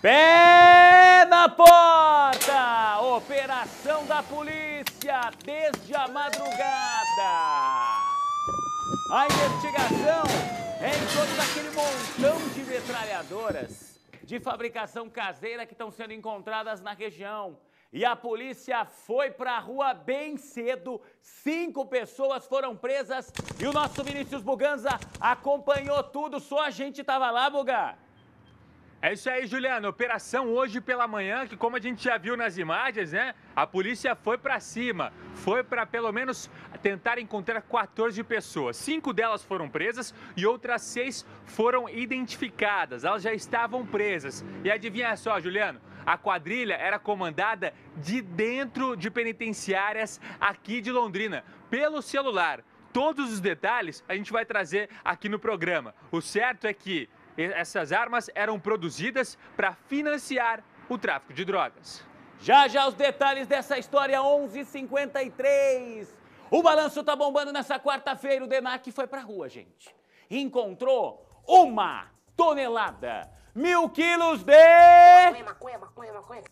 Pé na porta! Operação da polícia desde a madrugada. A investigação é em torno daquele montão de metralhadoras de fabricação caseira que estão sendo encontradas na região. E a polícia foi para a rua bem cedo, cinco pessoas foram presas e o nosso Vinícius Buganza acompanhou tudo, só a gente estava lá, buga. É isso aí, Juliano. Operação hoje pela manhã, que como a gente já viu nas imagens, né? A polícia foi para cima, foi para pelo menos tentar encontrar 14 pessoas. Cinco delas foram presas e outras seis foram identificadas. Elas já estavam presas. E adivinha só, Juliano? A quadrilha era comandada de dentro de penitenciárias aqui de Londrina, pelo celular. Todos os detalhes a gente vai trazer aqui no programa. O certo é que essas armas eram produzidas para financiar o tráfico de drogas. Já já os detalhes dessa história 11:53. O balanço tá bombando nessa quarta-feira. O Denac foi pra rua, gente. Encontrou uma tonelada, mil quilos de maconha, maconha, maconha,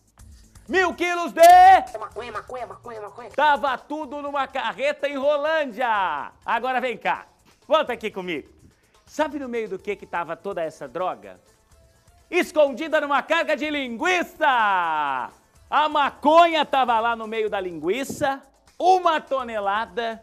Mil quilos de maconha, maconha, maconha, maconha. Tava tudo numa carreta em Rolândia. Agora vem cá. Volta aqui comigo. Sabe no meio do que que estava toda essa droga? Escondida numa carga de linguiça! A maconha estava lá no meio da linguiça, uma tonelada,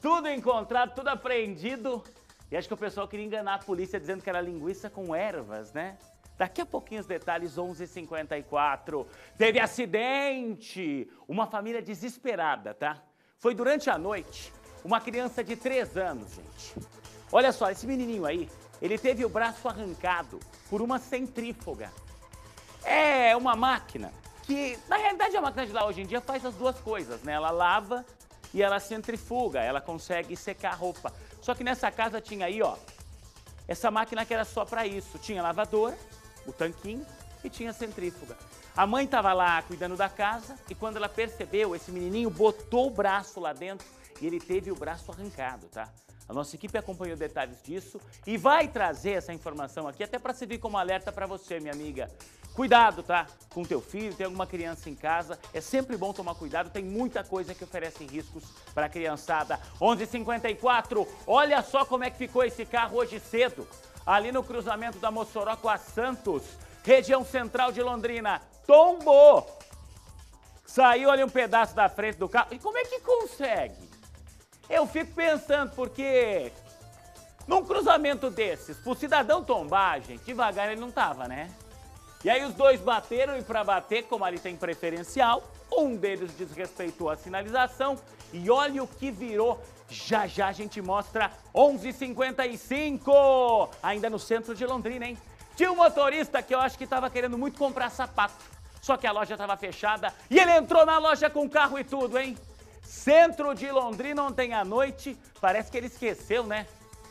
tudo encontrado, tudo apreendido. E acho que o pessoal queria enganar a polícia dizendo que era linguiça com ervas, né? Daqui a pouquinho os detalhes, 11h54. Teve acidente, uma família desesperada, tá? Foi durante a noite, uma criança de 3 anos, gente. Olha só, esse menininho aí, ele teve o braço arrancado por uma centrífuga. É uma máquina que, na realidade, a máquina de lavar hoje em dia faz as duas coisas, né? Ela lava e ela centrifuga, ela consegue secar a roupa. Só que nessa casa tinha aí, ó, essa máquina que era só para isso. Tinha lavadora, o tanquinho e tinha centrífuga. A mãe estava lá cuidando da casa e quando ela percebeu, esse menininho botou o braço lá dentro e ele teve o braço arrancado, tá? A nossa equipe acompanhou detalhes disso e vai trazer essa informação aqui até para servir como alerta para você, minha amiga. Cuidado, tá? Com teu filho, tem alguma criança em casa, é sempre bom tomar cuidado, tem muita coisa que oferece riscos para a criançada. 11:54. Olha só como é que ficou esse carro hoje cedo. Ali no cruzamento da Mossoró com a Santos, região central de Londrina, tombou. Saiu ali um pedaço da frente do carro. E como é que consegue? Eu fico pensando, porque num cruzamento desses, pro cidadão tombar, gente, devagar ele não tava, né? E aí os dois bateram e para bater, como ali tem preferencial, um deles desrespeitou a sinalização e olha o que virou. Já já a gente mostra 11:55 ainda no centro de Londrina, hein? Tinha um motorista que eu acho que estava querendo muito comprar sapato, só que a loja estava fechada e ele entrou na loja com carro e tudo, hein? Centro de Londrina ontem à noite, parece que ele esqueceu, né?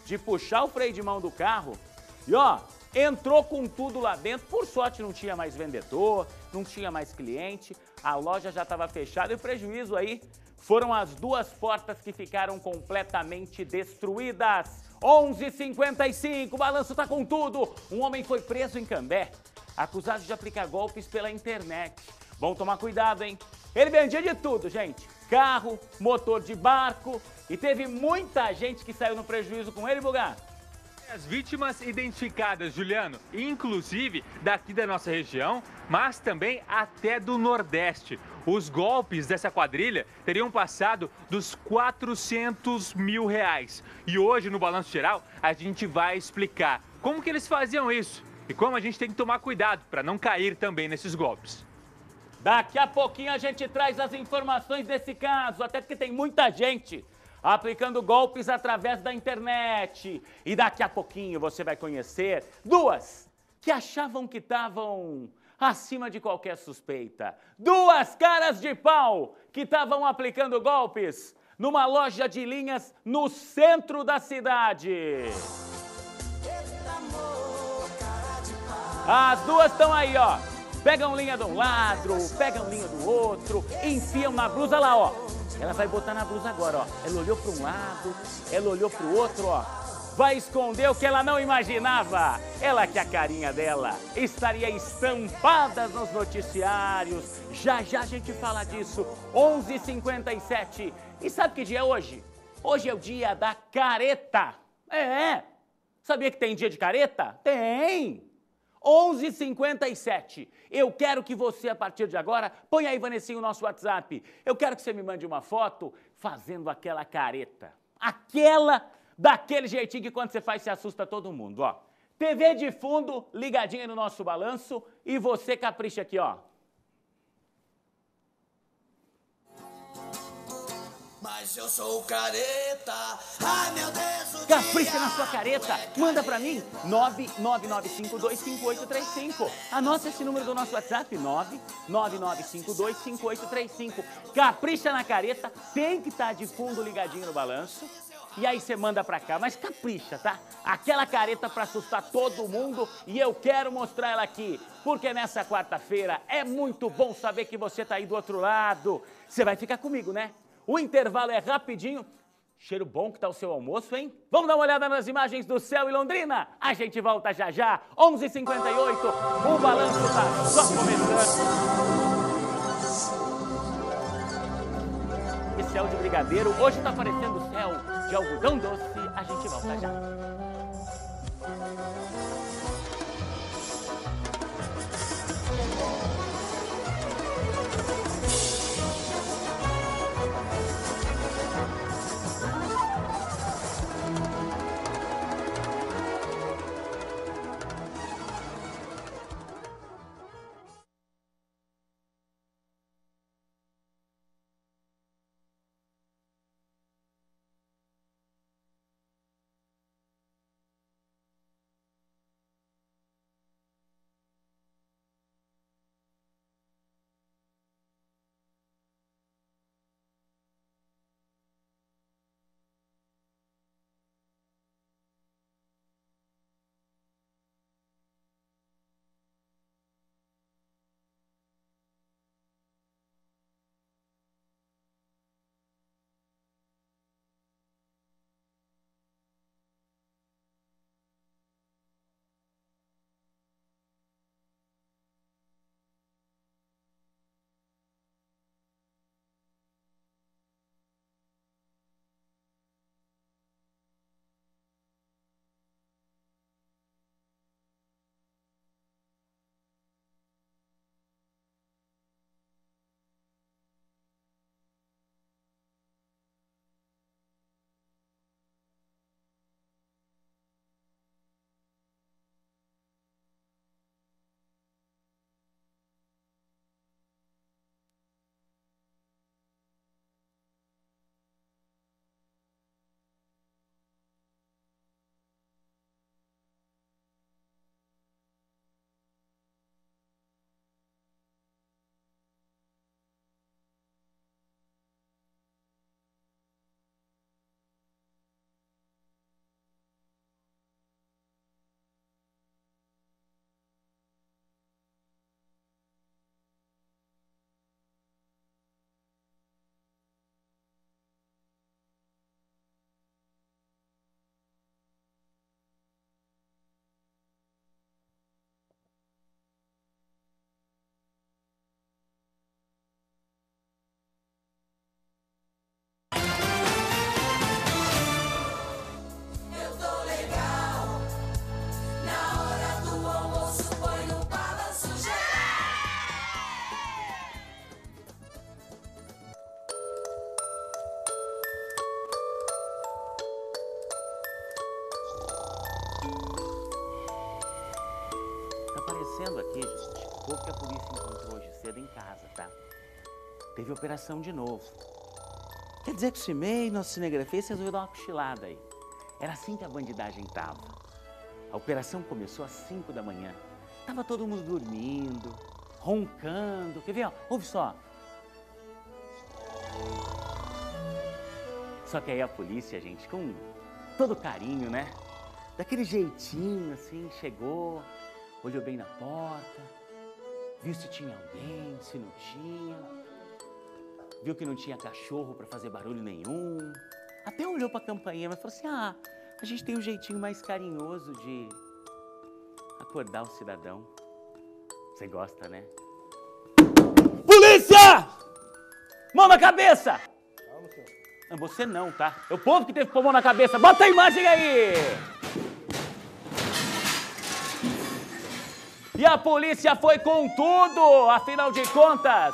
De puxar o freio de mão do carro. E ó, entrou com tudo lá dentro. Por sorte não tinha mais vendedor, não tinha mais cliente, a loja já estava fechada e o prejuízo aí foram as duas portas que ficaram completamente destruídas. 11:55, o balanço está com tudo. Um homem foi preso em Cambé, acusado de aplicar golpes pela internet. bom tomar cuidado, hein? Ele vendia de tudo, gente carro, motor de barco e teve muita gente que saiu no prejuízo com ele, Bugar. As vítimas identificadas, Juliano, inclusive daqui da nossa região, mas também até do Nordeste. Os golpes dessa quadrilha teriam passado dos 400 mil reais. E hoje, no Balanço Geral, a gente vai explicar como que eles faziam isso e como a gente tem que tomar cuidado para não cair também nesses golpes. Daqui a pouquinho a gente traz as informações desse caso, até porque tem muita gente aplicando golpes através da internet. E daqui a pouquinho você vai conhecer duas que achavam que estavam acima de qualquer suspeita. Duas caras de pau que estavam aplicando golpes numa loja de linhas no centro da cidade. As duas estão aí, ó. Pegam linha de um lado, pegam linha do outro, enfiam na blusa lá, ó. Ela vai botar na blusa agora, ó. Ela olhou para um lado, ela olhou para o outro, ó. Vai esconder o que ela não imaginava. Ela que é a carinha dela estaria estampada nos noticiários. Já já a gente fala disso. 11:57. E sabe que dia é hoje? Hoje é o dia da careta. É. Sabia que tem dia de careta? Tem. 11:57. Eu quero que você, a partir de agora, ponha aí, Vanessinho, o nosso WhatsApp. Eu quero que você me mande uma foto fazendo aquela careta. Aquela daquele jeitinho que quando você faz se assusta todo mundo, ó. TV de fundo, ligadinha no nosso balanço e você capricha aqui, ó. Mas eu sou careta. Ai meu Deus, o Capricha na sua careta. É Manda para mim 999525835. Anota esse número do nosso WhatsApp 999525835. Capricha na careta. Tem que estar tá de fundo ligadinho no balanço. E aí você manda pra cá, mas capricha, tá? Aquela careta pra assustar todo mundo e eu quero mostrar ela aqui. Porque nessa quarta-feira é muito bom saber que você tá aí do outro lado. Você vai ficar comigo, né? o intervalo é rapidinho. Cheiro bom que tá o seu almoço, hein? Vamos dar uma olhada nas imagens do céu e Londrina? A gente volta já já, 11h58, o balanço tá só começando. Esse céu de brigadeiro, hoje está aparecendo o céu de algodão doce, a gente volta já. operação de novo. Quer dizer que o CIMEI, nosso cinegrafista, resolveu dar uma cochilada aí. Era assim que a bandidagem tava. A operação começou às 5 da manhã. Tava todo mundo dormindo, roncando. Quer ver? Ó, ouve só. Só que aí a polícia, gente, com todo carinho, né? Daquele jeitinho, assim, chegou, olhou bem na porta, viu se tinha alguém, se não tinha viu que não tinha cachorro para fazer barulho nenhum. Até olhou para a campainha, mas falou assim: ah, a gente tem um jeitinho mais carinhoso de acordar o cidadão. Você gosta, né? Polícia! Mão na cabeça! Não, você não, tá? É o povo que teve mão na cabeça. Bota a imagem aí! E a polícia foi com tudo, afinal de contas,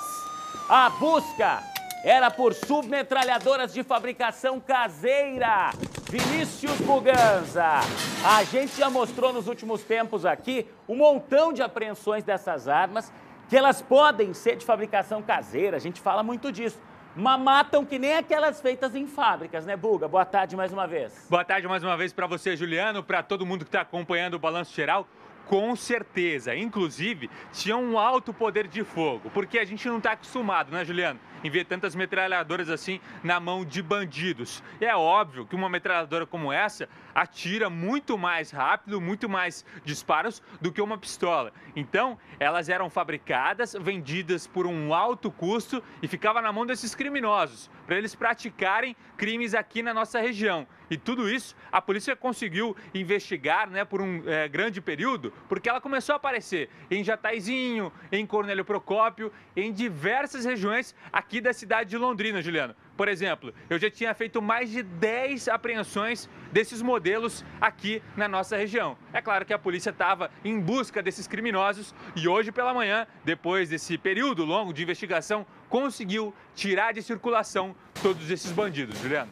a busca era por submetralhadoras de fabricação caseira. Vinícius Buganza. A gente já mostrou nos últimos tempos aqui um montão de apreensões dessas armas, que elas podem ser de fabricação caseira, a gente fala muito disso. Mas matam que nem aquelas feitas em fábricas, né, Buga? Boa tarde mais uma vez. Boa tarde mais uma vez para você, Juliano, para todo mundo que está acompanhando o Balanço Geral. Com certeza. Inclusive, tinha um alto poder de fogo, porque a gente não está acostumado, né, Juliano? em ver tantas metralhadoras assim na mão de bandidos. E é óbvio que uma metralhadora como essa atira muito mais rápido, muito mais disparos do que uma pistola. Então, elas eram fabricadas, vendidas por um alto custo e ficava na mão desses criminosos, para eles praticarem crimes aqui na nossa região. E tudo isso a polícia conseguiu investigar né, por um é, grande período, porque ela começou a aparecer em Jataizinho, em Cornélio Procópio, em diversas regiões aqui aqui da cidade de Londrina, Juliano. Por exemplo, eu já tinha feito mais de 10 apreensões desses modelos aqui na nossa região. É claro que a polícia estava em busca desses criminosos e hoje pela manhã, depois desse período longo de investigação, conseguiu tirar de circulação todos esses bandidos, Juliano.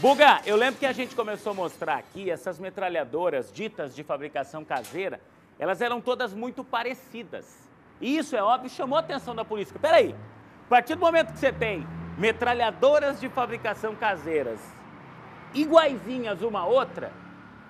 Buga, eu lembro que a gente começou a mostrar aqui essas metralhadoras ditas de fabricação caseira, elas eram todas muito parecidas. E isso, é óbvio, chamou a atenção da polícia. Peraí, partir do momento que você tem metralhadoras de fabricação caseiras iguaizinhas uma a outra,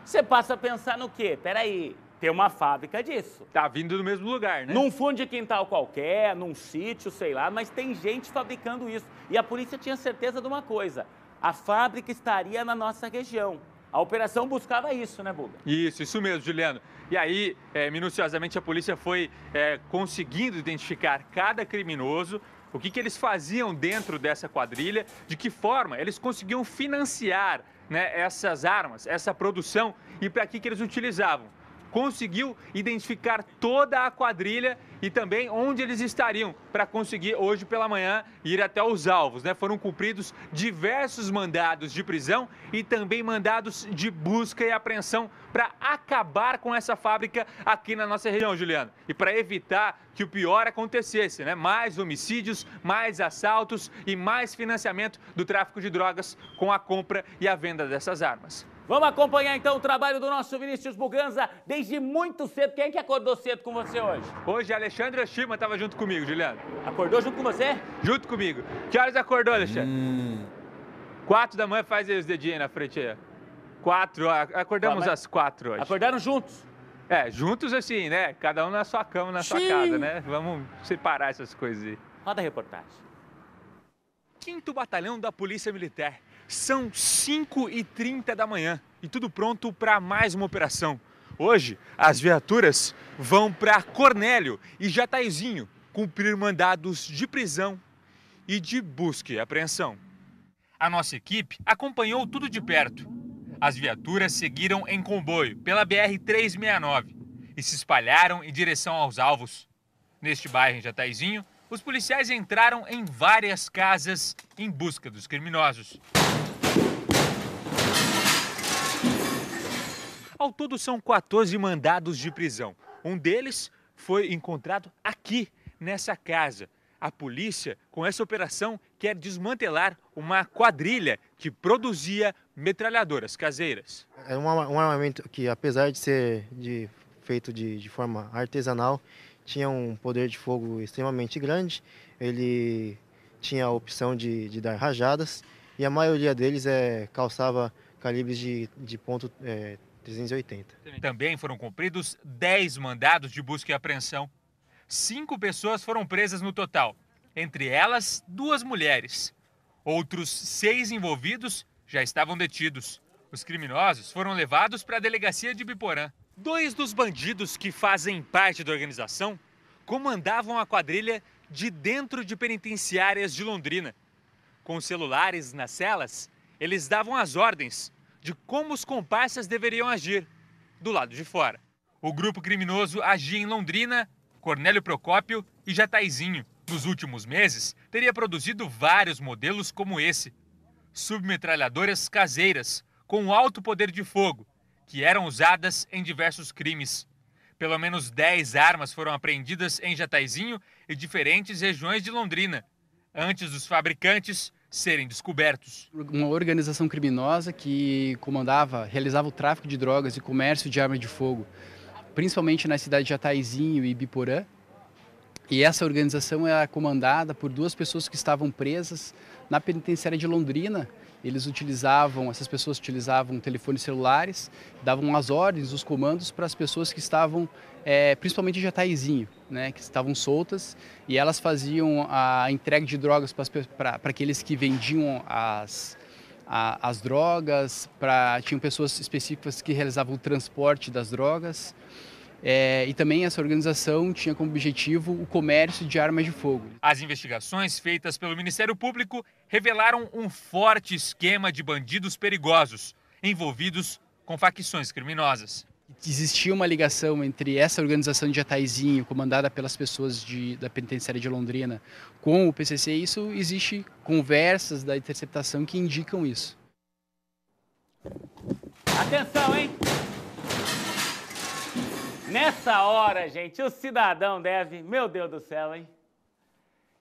você passa a pensar no quê? Peraí, tem uma fábrica disso. Tá vindo do mesmo lugar, né? Num fundo de quintal qualquer, num sítio, sei lá, mas tem gente fabricando isso. E a polícia tinha certeza de uma coisa: a fábrica estaria na nossa região. A operação buscava isso, né, Buga? Isso, isso mesmo, Juliano. E aí, é, minuciosamente, a polícia foi é, conseguindo identificar cada criminoso, o que, que eles faziam dentro dessa quadrilha, de que forma eles conseguiam financiar né, essas armas, essa produção e para que, que eles utilizavam conseguiu identificar toda a quadrilha e também onde eles estariam para conseguir hoje pela manhã ir até os alvos. Né? Foram cumpridos diversos mandados de prisão e também mandados de busca e apreensão para acabar com essa fábrica aqui na nossa região, Juliano. E para evitar que o pior acontecesse, né? Mais homicídios, mais assaltos e mais financiamento do tráfico de drogas com a compra e a venda dessas armas. Vamos acompanhar então o trabalho do nosso Vinícius Buganza desde muito cedo. Quem é que acordou cedo com você hoje? Hoje, Alexandre Oshima estava junto comigo, Juliano. Acordou junto com você? Junto comigo. Que horas acordou, Alexandre? Hum. Quatro da manhã, faz aí os dedinhos aí na frente aí. Quatro, ah, acordamos ah, às quatro hoje. Acordaram juntos? É, juntos assim, né? Cada um na sua cama, na Sim. sua casa, né? Vamos separar essas coisas aí. Roda a reportagem. Quinto Batalhão da Polícia Militar são 5h30 da manhã e tudo pronto para mais uma operação. Hoje, as viaturas vão para Cornélio e Jataizinho cumprir mandados de prisão e de busca e apreensão. A nossa equipe acompanhou tudo de perto. As viaturas seguiram em comboio pela BR-369 e se espalharam em direção aos alvos. Neste bairro em Jataizinho, os policiais entraram em várias casas em busca dos criminosos. Ao todo, são 14 mandados de prisão. Um deles foi encontrado aqui, nessa casa. A polícia, com essa operação, quer desmantelar uma quadrilha que produzia metralhadoras caseiras. É um armamento que, apesar de ser de, feito de, de forma artesanal, tinha um poder de fogo extremamente grande, ele tinha a opção de, de dar rajadas e a maioria deles é, calçava calibres de, de ponto é, 380. Também foram cumpridos 10 mandados de busca e apreensão. Cinco pessoas foram presas no total, entre elas duas mulheres. Outros seis envolvidos já estavam detidos. Os criminosos foram levados para a delegacia de Biporã. Dois dos bandidos que fazem parte da organização comandavam a quadrilha de dentro de penitenciárias de Londrina. Com celulares nas celas, eles davam as ordens de como os comparsas deveriam agir do lado de fora. O grupo criminoso agia em Londrina, Cornélio Procópio e Jataizinho. Nos últimos meses, teria produzido vários modelos como esse: submetralhadoras caseiras com alto poder de fogo que eram usadas em diversos crimes. Pelo menos 10 armas foram apreendidas em Jataizinho e diferentes regiões de Londrina, antes dos fabricantes serem descobertos. Uma organização criminosa que comandava, realizava o tráfico de drogas e comércio de arma de fogo, principalmente na cidade de Jataizinho e Biporã. E essa organização era é comandada por duas pessoas que estavam presas na penitenciária de Londrina eles utilizavam, essas pessoas utilizavam telefones celulares, davam as ordens, os comandos para as pessoas que estavam, é, principalmente em Jataizinho, né, que estavam soltas, e elas faziam a entrega de drogas para aqueles que vendiam as, a, as drogas, pra, tinham pessoas específicas que realizavam o transporte das drogas. É, e também essa organização tinha como objetivo o comércio de armas de fogo. As investigações feitas pelo Ministério Público revelaram um forte esquema de bandidos perigosos envolvidos com facções criminosas. Existia uma ligação entre essa organização de Ataizinho, comandada pelas pessoas de, da penitenciária de Londrina, com o PCC. Isso existe conversas da interceptação que indicam isso. Atenção, hein? Nessa hora, gente, o cidadão deve, meu Deus do céu, hein?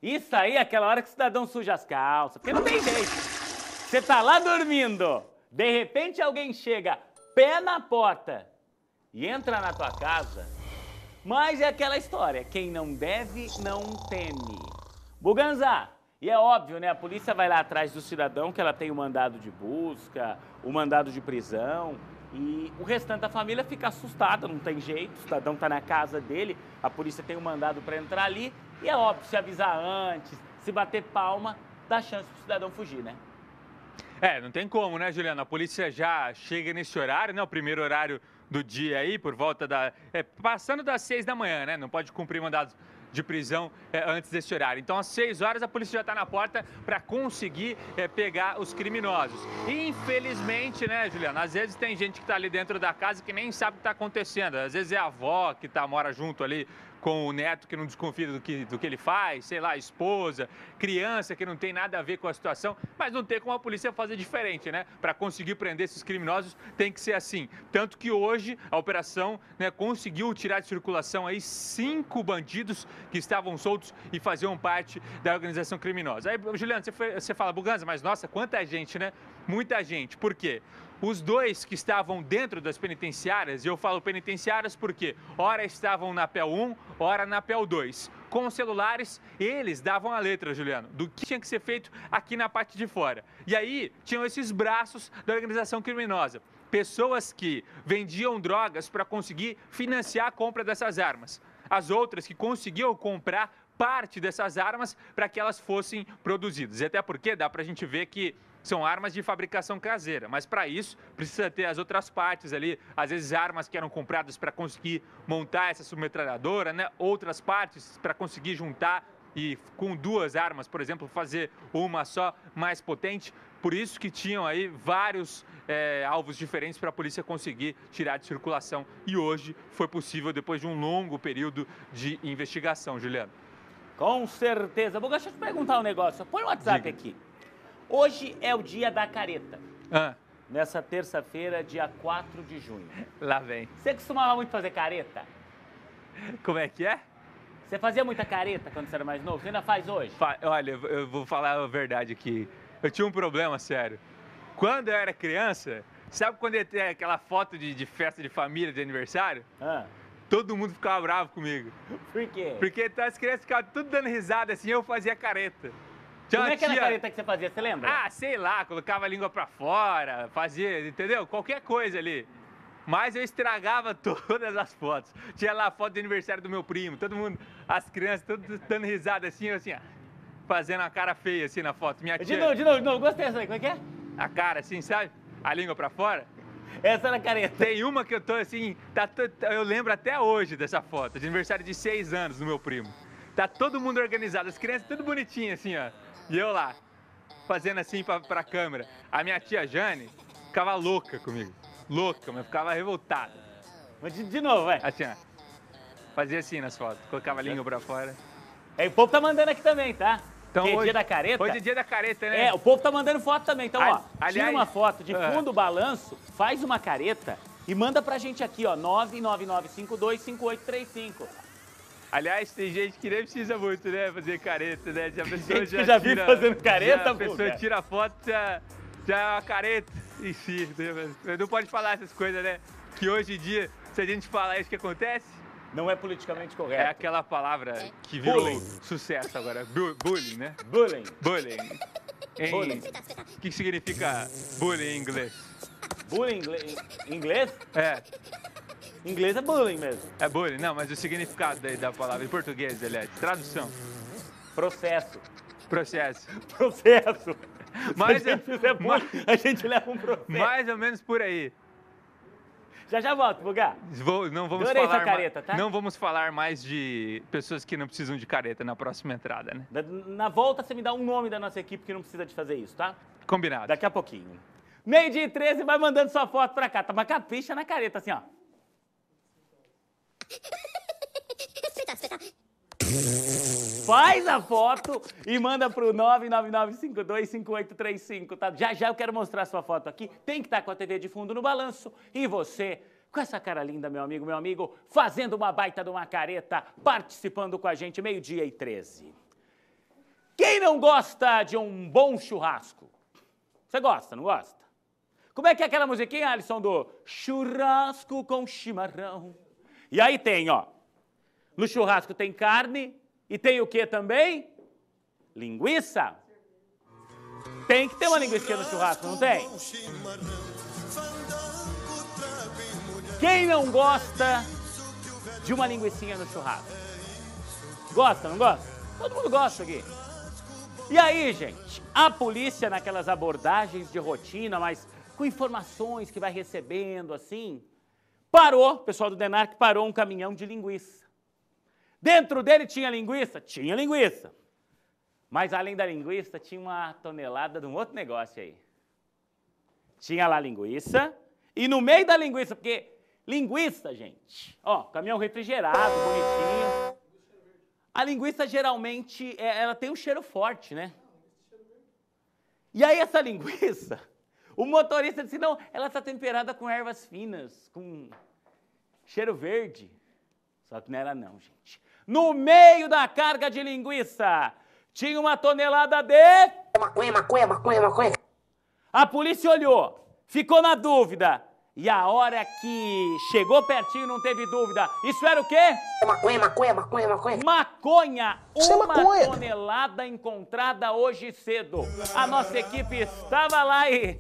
Isso aí é aquela hora que o cidadão suja as calças, porque não tem jeito. Você tá lá dormindo, de repente alguém chega pé na porta e entra na tua casa. Mas é aquela história, quem não deve, não teme. Buganza, e é óbvio, né? A polícia vai lá atrás do cidadão que ela tem o mandado de busca, o mandado de prisão, e o restante da família fica assustada, não tem jeito, o cidadão está na casa dele, a polícia tem um mandado para entrar ali, e é óbvio, se avisar antes, se bater palma, dá chance para o cidadão fugir, né? É, não tem como, né, Juliana? A polícia já chega nesse horário, né? O primeiro horário do dia aí, por volta da. É, passando das seis da manhã, né? Não pode cumprir mandados de prisão é, antes desse horário. Então, às 6 horas, a polícia já está na porta para conseguir é, pegar os criminosos. E, infelizmente, né, Juliana, às vezes tem gente que está ali dentro da casa que nem sabe o que está acontecendo. Às vezes é a avó que tá, mora junto ali com o neto que não desconfia do que, do que ele faz, sei lá, esposa, criança que não tem nada a ver com a situação, mas não tem como a polícia fazer diferente, né? Para conseguir prender esses criminosos tem que ser assim. Tanto que hoje a operação né, conseguiu tirar de circulação aí cinco bandidos que estavam soltos e faziam parte da organização criminosa. Aí, Juliano, você, foi, você fala, Buganza, mas nossa, quanta gente, né? Muita gente. Por quê? Os dois que estavam dentro das penitenciárias, e eu falo penitenciárias porque ora estavam na PEL 1, ora na PEL 2. Com os celulares, eles davam a letra, Juliano, do que tinha que ser feito aqui na parte de fora. E aí tinham esses braços da organização criminosa. Pessoas que vendiam drogas para conseguir financiar a compra dessas armas. As outras que conseguiam comprar parte dessas armas para que elas fossem produzidas. E até porque dá para a gente ver que são armas de fabricação caseira, mas para isso precisa ter as outras partes ali, às vezes armas que eram compradas para conseguir montar essa submetralhadora, né? outras partes para conseguir juntar e com duas armas, por exemplo, fazer uma só mais potente. Por isso que tinham aí vários é, alvos diferentes para a polícia conseguir tirar de circulação. E hoje foi possível depois de um longo período de investigação, Juliano. Com certeza. Vou deixa eu te perguntar um negócio. Põe o WhatsApp Diga. aqui. Hoje é o dia da careta. Ah. Nessa terça-feira, dia 4 de junho. Lá vem. Você costumava muito fazer careta? Como é que é? Você fazia muita careta quando você era mais novo? Você ainda faz hoje? Olha, eu vou falar a verdade aqui. Eu tinha um problema sério. Quando eu era criança, sabe quando ia ter aquela foto de, de festa de família, de aniversário? Ah. Todo mundo ficava bravo comigo. Por quê? Porque então, as crianças ficavam tudo dando risada assim, eu fazia careta. Como é que era a careta que você fazia, você lembra? Ah, sei lá, colocava a língua pra fora, fazia, entendeu? Qualquer coisa ali. Mas eu estragava todas as fotos. Tinha lá a foto de aniversário do meu primo, todo mundo, as crianças, tudo dando risada assim, assim, ó, fazendo uma cara feia assim na foto. Minha tia, de novo, de novo, de novo, gostei dessa aí, como é que é? A cara assim, sabe? A língua pra fora. Essa era a careta. Tem uma que eu tô assim, tá, eu lembro até hoje dessa foto, de aniversário de seis anos do meu primo. Tá todo mundo organizado, as crianças tudo bonitinho assim, ó. E eu lá, fazendo assim pra, pra câmera. A minha tia Jane ficava louca comigo. Louca, mas ficava revoltada. Mas de, de novo, vai. Assim, ó. Fazia assim nas fotos, colocava a língua pra fora. É, o povo tá mandando aqui também, tá? Então, hoje, é dia da careta. Hoje é dia da careta, né? É, o povo tá mandando foto também. Então, a, ó, aliás, tira uma foto de ah. fundo uh, balanço, faz uma careta e manda pra gente aqui, ó, 999525835. Aliás, tem gente que nem precisa muito, né? Fazer careta, né? Já a pessoa gente já, já fazendo careta, já, A pessoa tira a foto, já, já é uma careta em si. Né? Não pode falar essas coisas, né? Que hoje em dia, se a gente falar isso que acontece. Não é politicamente é correto. É aquela palavra é. que virou bullying. sucesso agora. Bu bullying, né? Bullying. Bullying. Em... Bullying. O que significa bullying em inglês? Bullying em inglês? É. Em inglês é bullying mesmo. É bullying, não, mas o significado da palavra em português, Delete, é tradução. Processo. Processo. Processo. Mas, a gente fizer bullying, mas, a gente leva um processo. Mais ou menos por aí. Já já volto, buga. Vou, não vamos Adorei falar careta, tá? Não vamos falar mais de pessoas que não precisam de careta na próxima entrada, né? Na volta você me dá um nome da nossa equipe que não precisa de fazer isso, tá? Combinado. Daqui a pouquinho. Meio dia e 13, vai mandando sua foto pra cá. Tá uma capricha na careta, assim, ó. Faz a foto e manda pro 999525835, tá? Já já eu quero mostrar sua foto aqui. Tem que estar tá com a TV de fundo no balanço e você com essa cara linda, meu amigo, meu amigo, fazendo uma baita de uma careta, participando com a gente meio-dia e 13. Quem não gosta de um bom churrasco? Você gosta, não gosta? Como é que é aquela musiquinha, Alisson, do churrasco com chimarrão? E aí tem, ó, no churrasco tem carne e tem o que também? Linguiça. Tem que ter uma linguiça no churrasco, não tem? Quem não gosta de uma linguiça no churrasco? Gosta, não gosta? Todo mundo gosta aqui. E aí, gente, a polícia naquelas abordagens de rotina, mas com informações que vai recebendo assim, Parou, o pessoal do Denarc parou um caminhão de linguiça. Dentro dele tinha linguiça? Tinha linguiça. Mas além da linguiça, tinha uma tonelada de um outro negócio aí. Tinha lá linguiça, e no meio da linguiça, porque linguiça, gente, ó, caminhão refrigerado, bonitinho. A linguiça geralmente, é, ela tem um cheiro forte, né? E aí essa linguiça, o motorista disse: não, ela está temperada com ervas finas, com cheiro verde. Só que não era, não, gente. No meio da carga de linguiça, tinha uma tonelada de. Maconha, maconha, maconha, maconha. A polícia olhou, ficou na dúvida. E a hora que chegou pertinho, não teve dúvida. Isso era o quê? Maconha, maconha, maconha, maconha. Maconha! É uma é maconha. tonelada encontrada hoje cedo. A nossa equipe estava lá e.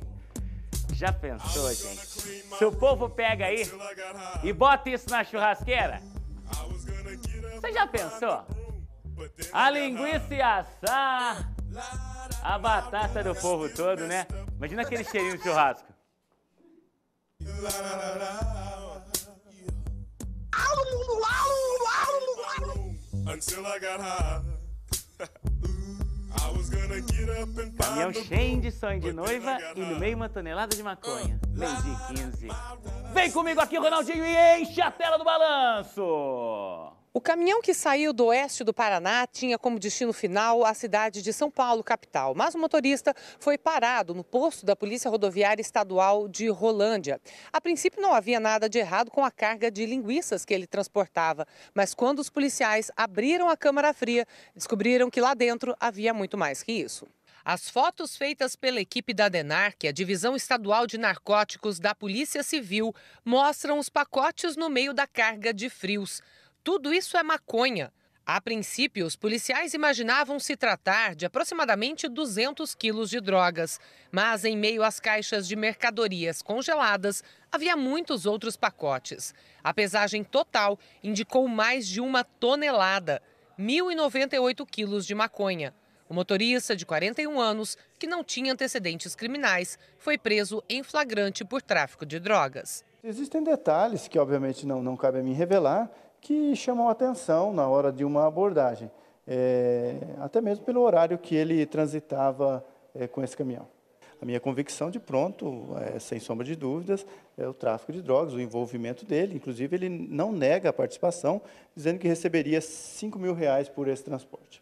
Já pensou, gente? Se o povo pega aí e bota isso na churrasqueira, você já pensou? A linguiça e assar, a batata do povo todo, né? Imagina aquele cheirinho de churrasco. Until I got high. Caminhão cheio de sonho de noiva e no meio uma tonelada de maconha. Meio de 15. Vem comigo aqui, Ronaldinho, e enche a tela do balanço! O caminhão que saiu do oeste do Paraná tinha como destino final a cidade de São Paulo, capital, mas o motorista foi parado no posto da Polícia Rodoviária Estadual de Rolândia. A princípio não havia nada de errado com a carga de linguiças que ele transportava, mas quando os policiais abriram a câmara fria, descobriram que lá dentro havia muito mais que isso. As fotos feitas pela equipe da DENARC, a Divisão Estadual de Narcóticos da Polícia Civil, mostram os pacotes no meio da carga de frios. Tudo isso é maconha. A princípio, os policiais imaginavam se tratar de aproximadamente 200 quilos de drogas, mas em meio às caixas de mercadorias congeladas havia muitos outros pacotes. A pesagem total indicou mais de uma tonelada, 1.098 quilos de maconha. O motorista, de 41 anos, que não tinha antecedentes criminais, foi preso em flagrante por tráfico de drogas. Existem detalhes que, obviamente, não, não cabe a mim revelar, que chamam atenção na hora de uma abordagem, é, até mesmo pelo horário que ele transitava é, com esse caminhão. A minha convicção de pronto, é, sem sombra de dúvidas, é o tráfico de drogas, o envolvimento dele. Inclusive, ele não nega a participação, dizendo que receberia 5 mil reais por esse transporte.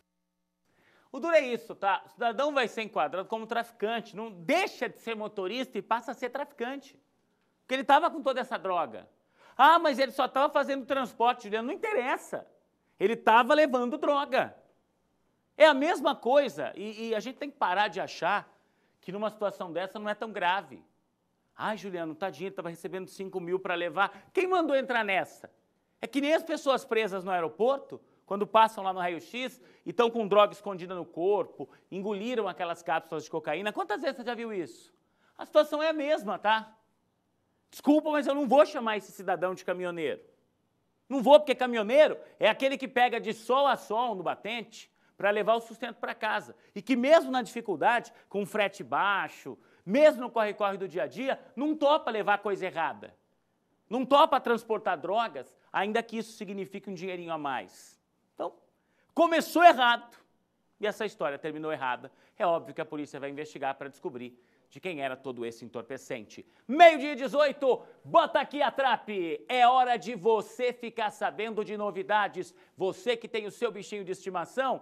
O duro é isso, tá? O cidadão vai ser enquadrado como traficante, não deixa de ser motorista e passa a ser traficante. Porque ele estava com toda essa droga. Ah, mas ele só estava fazendo transporte, Juliano. Não interessa. Ele estava levando droga. É a mesma coisa. E, e, a gente tem que parar de achar que numa situação dessa não é tão grave. Ah, Juliano, tadinho, estava recebendo 5 mil para levar. Quem mandou entrar nessa? É que nem as pessoas presas no aeroporto, quando passam lá no raio-x e estão com droga escondida no corpo, engoliram aquelas cápsulas de cocaína. Quantas vezes você já viu isso? A situação é a mesma, tá? Desculpa, mas eu não vou chamar esse cidadão de caminhoneiro. Não vou, porque caminhoneiro é aquele que pega de sol a sol no batente para levar o sustento para casa. E que, mesmo na dificuldade, com frete baixo, mesmo no corre-corre do dia a dia, não topa levar coisa errada. Não topa transportar drogas, ainda que isso signifique um dinheirinho a mais. Então, começou errado e essa história terminou errada. É óbvio que a polícia vai investigar para descobrir de quem era todo esse entorpecente. Meio-dia 18, bota aqui a trap. É hora de você ficar sabendo de novidades. Você que tem o seu bichinho de estimação,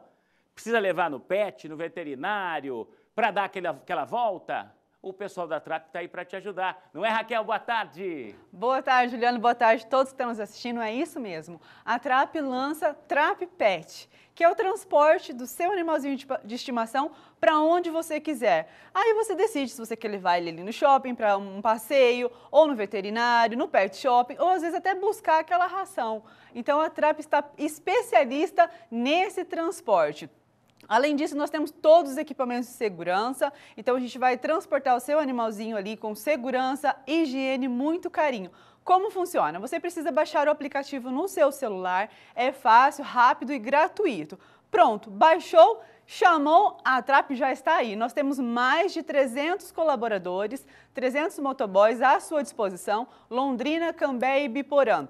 precisa levar no pet, no veterinário, para dar aquela, aquela volta? o pessoal da TRAP está aí para te ajudar. Não é, Raquel? Boa tarde! Boa tarde, Juliano. Boa tarde a todos que estão nos assistindo. É isso mesmo. A TRAP lança TRAP Pet, que é o transporte do seu animalzinho de estimação para onde você quiser. Aí você decide se você quer levar ele ali no shopping para um passeio, ou no veterinário, no pet shopping, ou às vezes até buscar aquela ração. Então a TRAP está especialista nesse transporte. Além disso, nós temos todos os equipamentos de segurança, então a gente vai transportar o seu animalzinho ali com segurança, higiene, muito carinho. Como funciona? Você precisa baixar o aplicativo no seu celular, é fácil, rápido e gratuito. Pronto, baixou, chamou, a TRAP já está aí. Nós temos mais de 300 colaboradores, 300 motoboys à sua disposição, Londrina, Cambé e Biporã.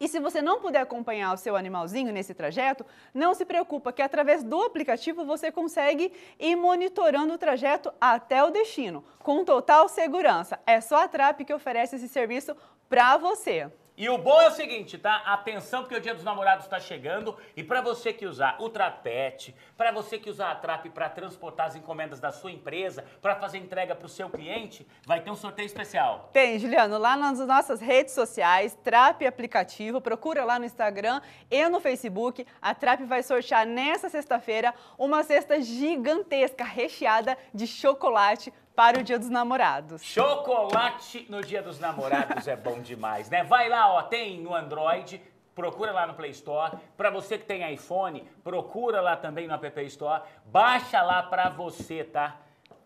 E se você não puder acompanhar o seu animalzinho nesse trajeto, não se preocupa que através do aplicativo você consegue ir monitorando o trajeto até o destino, com total segurança. É só a TRAP que oferece esse serviço para você. E o bom é o seguinte, tá? Atenção porque o Dia dos Namorados está chegando e para você que usar o Trapete, para você que usar a Trap para transportar as encomendas da sua empresa, para fazer entrega para o seu cliente, vai ter um sorteio especial. Tem, Juliano, lá nas nossas redes sociais, Trap aplicativo, procura lá no Instagram e no Facebook, a Trap vai sortear nessa sexta-feira uma cesta gigantesca recheada de chocolate para o Dia dos Namorados. Chocolate no Dia dos Namorados é bom demais, né? Vai lá, ó, tem no Android, procura lá no Play Store. Para você que tem iPhone, procura lá também no App Store. Baixa lá para você, tá?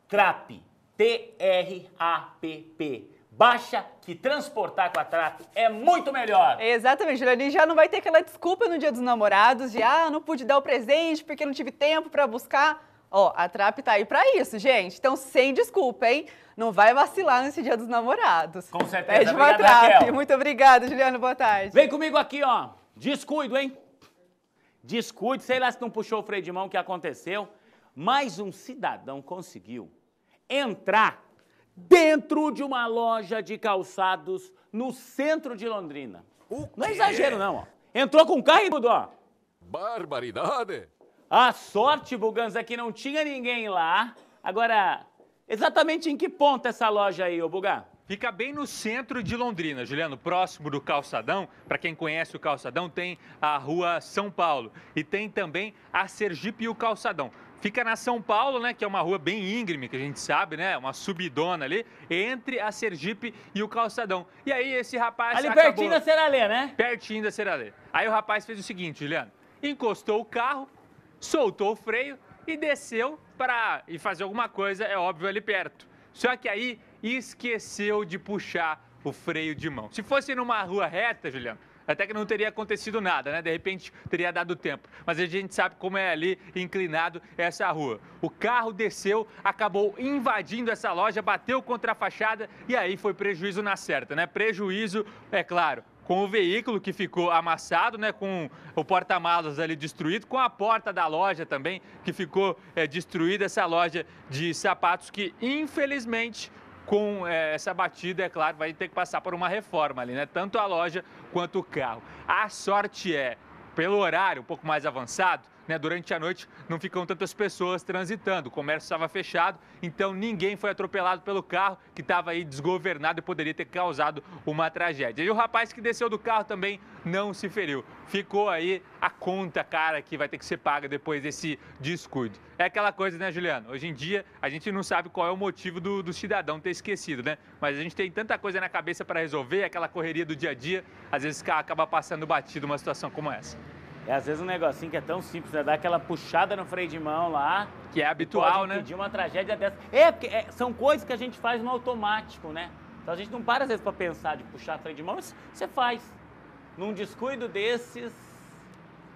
Trap, T-R-A-P-P. Baixa que transportar com a Trap é muito melhor. Exatamente, Juliane. Já não vai ter aquela desculpa no Dia dos Namorados de, ah, não pude dar o presente porque não tive tempo para buscar. Ó, a Trap tá aí pra isso, gente. Então, sem desculpa, hein? Não vai vacilar nesse dia dos namorados. Com certeza. Pede é uma Trap. Muito obrigada, Juliano. Boa tarde. Vem comigo aqui, ó. Descuido, hein? Descuido. Sei lá se não puxou o freio de mão que aconteceu. Mas um cidadão conseguiu entrar dentro de uma loja de calçados no centro de Londrina. Não é exagero, não, ó. Entrou com o carro e mudou, ó. Barbaridade! A sorte, Bugans, é que não tinha ninguém lá. Agora, exatamente em que ponto essa loja aí, ô Bugá? Fica bem no centro de Londrina, Juliano, próximo do Calçadão. Para quem conhece o Calçadão, tem a Rua São Paulo e tem também a Sergipe e o Calçadão. Fica na São Paulo, né, que é uma rua bem íngreme, que a gente sabe, né, uma subidona ali, entre a Sergipe e o Calçadão. E aí esse rapaz Ali acabou... pertinho da Seralê, né? Pertinho da Seralê. Aí o rapaz fez o seguinte, Juliano, encostou o carro, soltou o freio e desceu para ir fazer alguma coisa, é óbvio, ali perto. Só que aí esqueceu de puxar o freio de mão. Se fosse numa rua reta, Juliano, até que não teria acontecido nada, né? De repente teria dado tempo. Mas a gente sabe como é ali inclinado essa rua. O carro desceu, acabou invadindo essa loja, bateu contra a fachada e aí foi prejuízo na certa, né? Prejuízo, é claro, com o veículo que ficou amassado, né, com o porta-malas ali destruído, com a porta da loja também que ficou é, destruída, essa loja de sapatos que infelizmente com é, essa batida, é claro, vai ter que passar por uma reforma ali, né? Tanto a loja quanto o carro. A sorte é, pelo horário um pouco mais avançado, né, durante a noite não ficam tantas pessoas transitando. O comércio estava fechado, então ninguém foi atropelado pelo carro que estava aí desgovernado e poderia ter causado uma tragédia. E o rapaz que desceu do carro também não se feriu. Ficou aí a conta cara que vai ter que ser paga depois desse descuido. É aquela coisa, né, Juliano? Hoje em dia a gente não sabe qual é o motivo do, do cidadão ter esquecido, né? Mas a gente tem tanta coisa na cabeça para resolver, aquela correria do dia a dia, às vezes acaba passando batido uma situação como essa. É às vezes um negocinho que é tão simples, né? Dar aquela puxada no freio de mão lá. Que é habitual, pode né? De uma tragédia dessa. É, porque é, são coisas que a gente faz no automático, né? Então a gente não para às vezes para pensar de puxar freio de mão, isso você faz. Num descuido desses,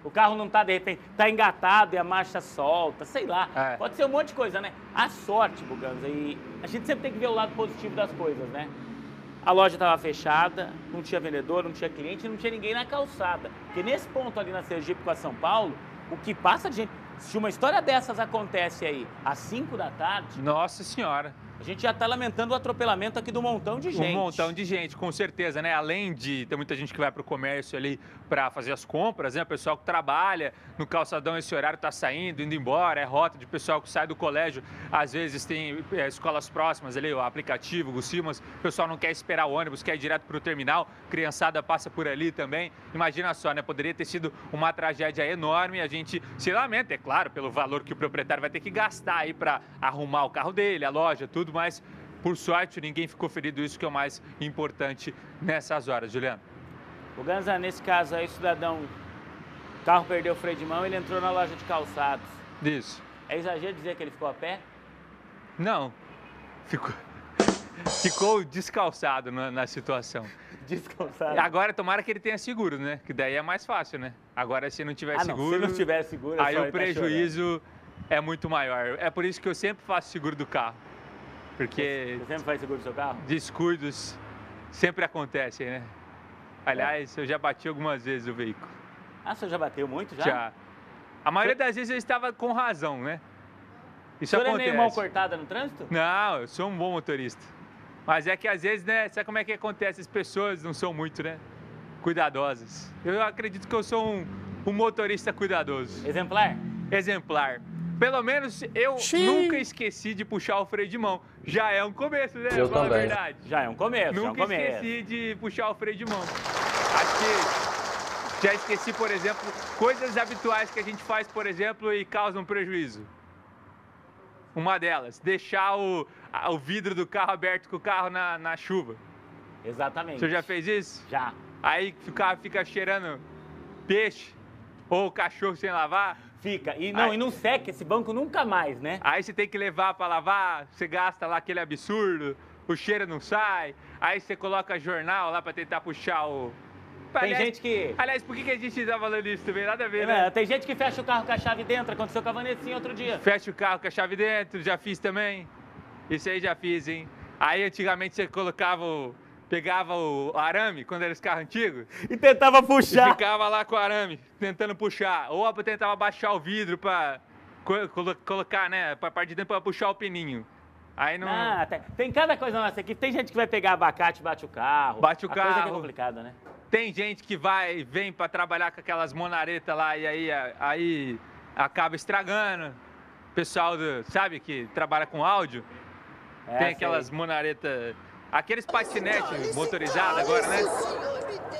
o carro não tá de repente, tá engatado e a marcha solta, sei lá. É. Pode ser um monte de coisa, né? A sorte, Buganza, e a gente sempre tem que ver o lado positivo das coisas, né? A loja estava fechada, não tinha vendedor, não tinha cliente, não tinha ninguém na calçada. Porque nesse ponto ali na Sergipe com a São Paulo, o que passa de gente. Se uma história dessas acontece aí às 5 da tarde. Nossa Senhora! A gente já está lamentando o atropelamento aqui do montão de gente. Um montão de gente, com certeza, né? Além de ter muita gente que vai para o comércio ali para fazer as compras, né? O pessoal que trabalha no calçadão esse horário está saindo, indo embora, é rota de pessoal que sai do colégio. Às vezes tem é, escolas próximas ali, o aplicativo, o Simas. O pessoal não quer esperar o ônibus, quer ir direto para o terminal. Criançada passa por ali também. Imagina só, né? Poderia ter sido uma tragédia enorme. A gente se lamenta, é claro, pelo valor que o proprietário vai ter que gastar aí para arrumar o carro dele, a loja, tudo tudo mais. Por sorte, ninguém ficou ferido, isso que é o mais importante nessas horas, Juliano. O Ganza, nesse caso aí, o cidadão, o carro perdeu o freio de mão, ele entrou na loja de calçados. Isso. É exagero dizer que ele ficou a pé? Não, ficou, ficou descalçado na, na situação. Descalçado. Agora, tomara que ele tenha seguro, né? Que daí é mais fácil, né? Agora, se não tiver ah, seguro... Não, se não tiver seguro... É aí o tá prejuízo tá é muito maior. É por isso que eu sempre faço seguro do carro porque. Você sempre faz seguro do seu carro? Descuidos sempre acontecem, né? Aliás, eu já bati algumas vezes o veículo. Ah, você já bateu muito já? Já. A maioria das vezes eu estava com razão, né? Isso o acontece. Você não é meio mão cortada no trânsito? Não, eu sou um bom motorista. Mas é que às vezes, né? Sabe como é que acontece? As pessoas não são muito, né? Cuidadosas. Eu acredito que eu sou um, um motorista cuidadoso. Exemplar? Exemplar. Pelo menos eu Xiii. nunca esqueci de puxar o freio de mão. Já é um começo, né? Eu Fala também. verdade. Já é um começo, nunca é um começo. esqueci de puxar o freio de mão. Acho que já esqueci, por exemplo, coisas habituais que a gente faz, por exemplo, e causam prejuízo. Uma delas, deixar o, o vidro do carro aberto com o carro na, na chuva. Exatamente. Você já fez isso? Já. Aí o carro fica cheirando peixe ou cachorro sem lavar. Fica. E não, Aí- e não seca esse banco nunca mais, né? Aí você tem que levar para lavar, você gasta lá aquele absurdo, o cheiro não sai. Aí você coloca jornal lá para tentar puxar o. Tem Aliás- gente que. Aliás, por que a gente tá falando isso também? Nada a ver, né? É, tem gente que fecha o carro com a chave dentro, aconteceu com a Vanessinha outro dia. Fecha o carro com a chave dentro, já fiz também. Isso aí já fiz, hein? Aí antigamente você colocava o- pegava o arame quando era esse carro antigo e tentava puxar. E ficava lá com o arame tentando puxar, ou tentava baixar o vidro para colocar, né, para parte de dentro para puxar o pininho. Aí não. Ah, tem, tá. tem, cada coisa nossa aqui. Tem gente que vai pegar abacate, bate o carro. Bate o a é carro. Coisa que é complicada, né? Tem gente que vai, vem para trabalhar com aquelas monaretas lá e aí, aí acaba estragando. Pessoal, do, sabe, que trabalha com áudio. É, tem aquelas monaretas Aqueles patinetes motorizados agora, né?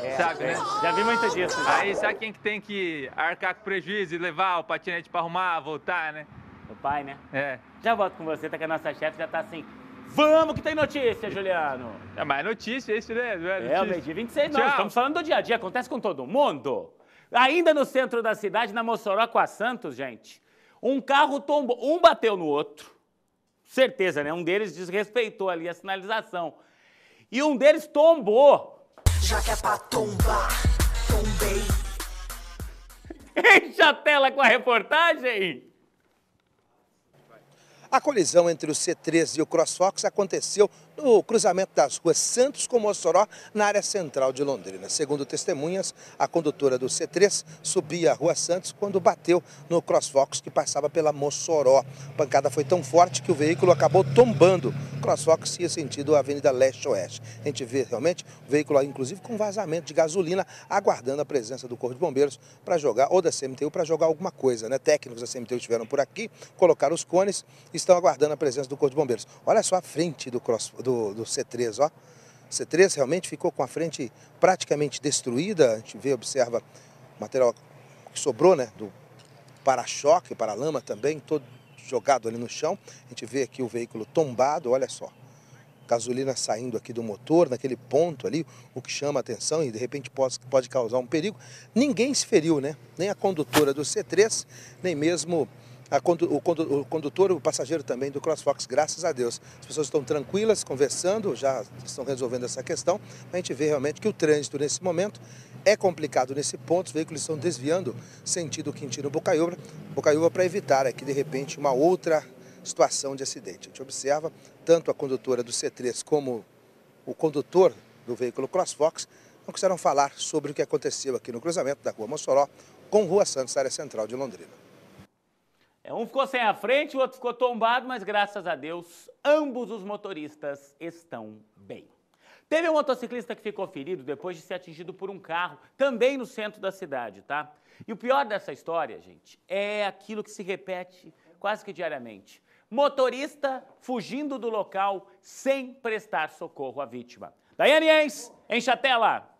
É, sabe, né? É. Já vi muito disso. Já. Aí sabe quem que tem que arcar com prejuízo e levar o patinete pra arrumar, voltar, né? O pai, né? É. Já volto com você, tá que a nossa chefe já tá assim. Vamos que tem notícia, Juliano! É, mas é notícia isso, né? É, é o meio-dia 26, não. Estamos falando do dia a dia, acontece com todo mundo. Ainda no centro da cidade, na Mossoró com a Santos, gente, um carro tombou, um bateu no outro certeza, né? Um deles desrespeitou ali a sinalização. E um deles tombou. Já que é pra tombar, tombei. Enche a tela com a reportagem! A colisão entre o C3 e o CrossFox aconteceu no cruzamento das ruas Santos com Mossoró, na área central de Londrina. Segundo testemunhas, a condutora do C3 subia a rua Santos quando bateu no crossfox que passava pela Mossoró. A pancada foi tão forte que o veículo acabou tombando. O crossfox ia sentido a Avenida Leste-Oeste. A gente vê realmente o veículo, inclusive, com vazamento de gasolina, aguardando a presença do Corpo de Bombeiros para jogar, ou da CMTU, para jogar alguma coisa. Né? Técnicos da CMTU estiveram por aqui, colocaram os cones, estão aguardando a presença do Corpo de Bombeiros. Olha só a frente do crossfox do, do C3, ó. C3 realmente ficou com a frente praticamente destruída. A gente vê, observa o material que sobrou, né? Do para-choque, para-lama também, todo jogado ali no chão. A gente vê aqui o veículo tombado, olha só. Gasolina saindo aqui do motor, naquele ponto ali, o que chama atenção e de repente pode, pode causar um perigo. Ninguém se feriu, né? Nem a condutora do C3, nem mesmo Condu o, condu o, condutor, o passageiro também do CrossFox, graças a Deus. As pessoas estão tranquilas, conversando, já estão resolvendo essa questão. A gente vê realmente que o trânsito nesse momento é complicado nesse ponto, os veículos estão desviando sentido Quintino-Bocaiúva Bocaiúva para evitar aqui, de repente, uma outra situação de acidente. A gente observa tanto a condutora do C3 como o condutor do veículo CrossFox não quiseram falar sobre o que aconteceu aqui no cruzamento da Rua Mossoró com Rua Santos, área central de Londrina. É, um ficou sem a frente, o outro ficou tombado, mas graças a Deus, ambos os motoristas estão bem. Teve um motociclista que ficou ferido depois de ser atingido por um carro, também no centro da cidade, tá? E o pior dessa história, gente, é aquilo que se repete quase que diariamente. Motorista fugindo do local sem prestar socorro à vítima. Daiane Ens, enche a tela!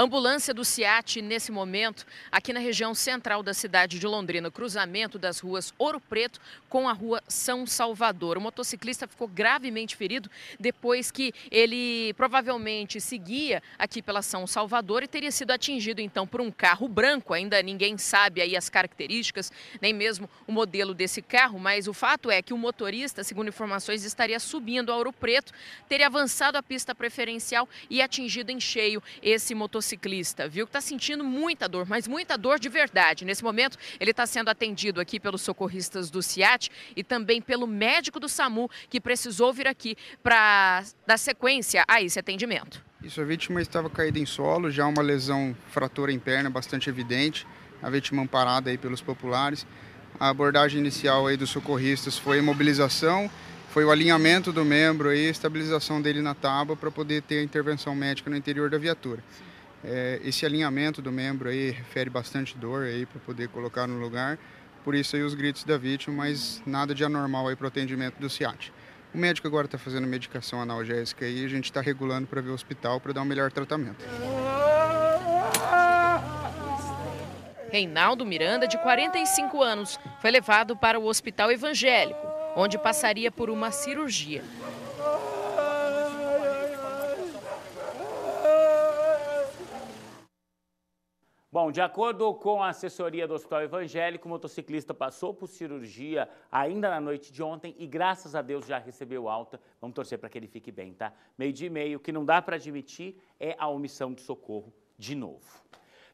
ambulância do CIAT, nesse momento, aqui na região central da cidade de Londrina, cruzamento das ruas Ouro Preto com a rua São Salvador. O motociclista ficou gravemente ferido depois que ele provavelmente seguia aqui pela São Salvador e teria sido atingido então por um carro branco. Ainda ninguém sabe aí as características, nem mesmo o modelo desse carro, mas o fato é que o motorista, segundo informações, estaria subindo a Ouro Preto, teria avançado a pista preferencial e atingido em cheio esse motociclista Ciclista, viu? Que está sentindo muita dor, mas muita dor de verdade. Nesse momento, ele está sendo atendido aqui pelos socorristas do CIAT e também pelo médico do SAMU, que precisou vir aqui para dar sequência a esse atendimento. Isso, a vítima estava caída em solo, já uma lesão fratura em perna bastante evidente, a vítima amparada aí pelos populares. A abordagem inicial aí dos socorristas foi a imobilização, foi o alinhamento do membro e a estabilização dele na tábua para poder ter a intervenção médica no interior da viatura. É, esse alinhamento do membro aí refere bastante dor aí para poder colocar no lugar, por isso aí os gritos da vítima, mas nada de anormal aí para o atendimento do Ciat O médico agora está fazendo medicação analgésica e a gente está regulando para ver o hospital para dar um melhor tratamento. Reinaldo Miranda, de 45 anos, foi levado para o Hospital Evangélico, onde passaria por uma cirurgia. Bom, de acordo com a assessoria do Hospital Evangélico, o motociclista passou por cirurgia ainda na noite de ontem e graças a Deus já recebeu alta. Vamos torcer para que ele fique bem, tá? Meio dia e meio, o que não dá para admitir é a omissão de socorro de novo.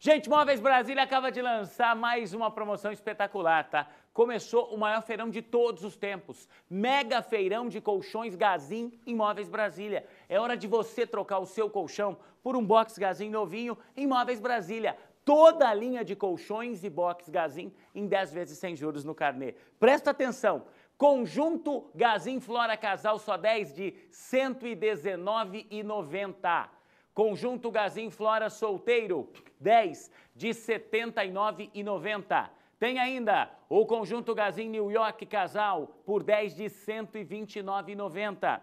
Gente, Móveis Brasília acaba de lançar mais uma promoção espetacular, tá? Começou o maior feirão de todos os tempos. Mega feirão de colchões Gazin em Móveis Brasília. É hora de você trocar o seu colchão por um box Gazin novinho em Móveis Brasília toda a linha de colchões e box Gazin em 10 vezes sem juros no carnet. Presta atenção, conjunto Gazin Flora Casal só 10 de R$ 119,90. Conjunto Gazin Flora Solteiro 10 de R$ 79,90. Tem ainda o conjunto Gazin New York Casal por 10 de R$ 129,90.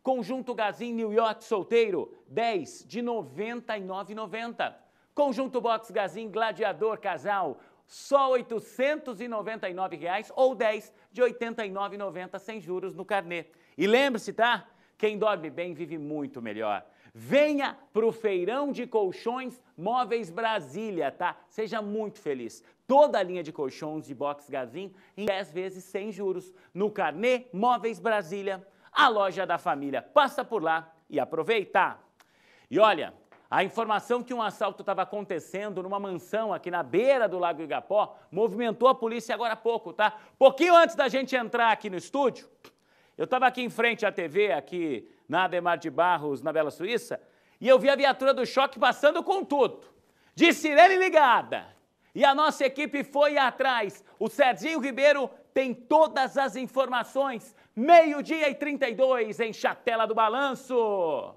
Conjunto Gazin New York Solteiro 10 de R$ 99,90. Conjunto Box Gazin Gladiador Casal, só R$ 899,00 reais, ou 10 de R$ 89,90 sem juros no carnet. E lembre-se, tá? Quem dorme bem vive muito melhor. Venha para o Feirão de Colchões Móveis Brasília, tá? Seja muito feliz. Toda a linha de colchões de Box Gazin em 10 vezes sem juros. No Carnê Móveis Brasília, a loja da família. Passa por lá e aproveita. E olha, a informação que um assalto estava acontecendo numa mansão aqui na beira do Lago Igapó movimentou a polícia agora há pouco, tá? Pouquinho antes da gente entrar aqui no estúdio, eu estava aqui em frente à TV, aqui na Ademar de Barros, na Bela Suíça, e eu vi a viatura do choque passando com tudo, de sirene ligada. E a nossa equipe foi atrás. O Serginho Ribeiro tem todas as informações. Meio-dia e 32 em Chatela do Balanço.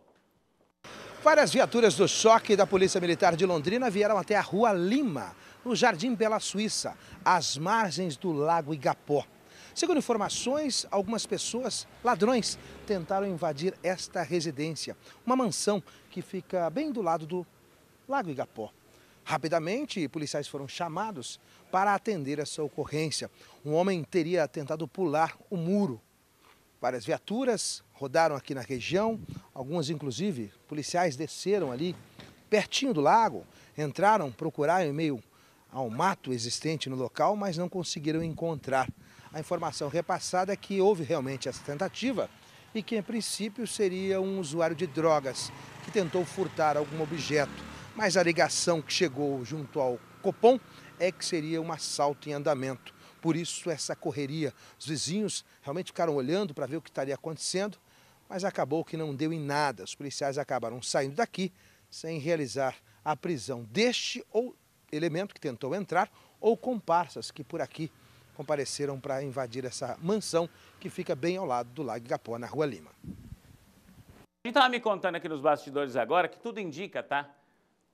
Várias viaturas do choque da Polícia Militar de Londrina vieram até a Rua Lima, no Jardim Bela Suíça, às margens do Lago Igapó. Segundo informações, algumas pessoas, ladrões, tentaram invadir esta residência, uma mansão que fica bem do lado do Lago Igapó. Rapidamente, policiais foram chamados para atender essa ocorrência. Um homem teria tentado pular o muro Várias viaturas rodaram aqui na região, algumas inclusive policiais desceram ali pertinho do lago, entraram, procuraram em meio ao mato existente no local, mas não conseguiram encontrar. A informação repassada é que houve realmente essa tentativa e que, em princípio, seria um usuário de drogas que tentou furtar algum objeto. Mas a ligação que chegou junto ao Copom é que seria um assalto em andamento. Por isso essa correria. Os vizinhos realmente ficaram olhando para ver o que estaria acontecendo, mas acabou que não deu em nada. Os policiais acabaram saindo daqui sem realizar a prisão deste ou elemento que tentou entrar ou comparsas que por aqui compareceram para invadir essa mansão que fica bem ao lado do Lago Igapó, na Rua Lima. A gente estava me contando aqui nos bastidores agora que tudo indica, tá?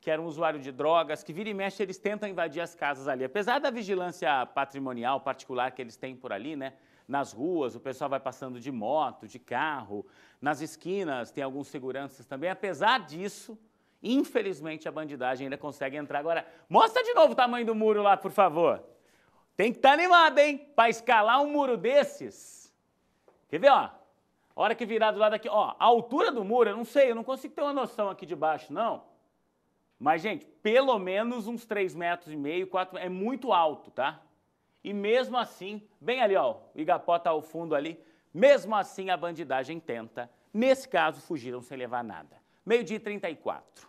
que era um usuário de drogas, que vira e mexe, eles tentam invadir as casas ali. Apesar da vigilância patrimonial particular que eles têm por ali, né? Nas ruas, o pessoal vai passando de moto, de carro, nas esquinas tem alguns seguranças também. Apesar disso, infelizmente a bandidagem ainda consegue entrar. Agora, mostra de novo o tamanho do muro lá, por favor. Tem que estar tá animado, hein? Para escalar um muro desses. Quer ver, ó? A hora que virar do lado aqui, ó, a altura do muro, eu não sei, eu não consigo ter uma noção aqui de baixo, não. Mas, gente, pelo menos uns 3 metros e meio, 4 é muito alto, tá? E mesmo assim, bem ali, ó, o Igapó tá ao fundo ali, mesmo assim a bandidagem tenta. Nesse caso, fugiram sem levar nada. Meio-dia 34.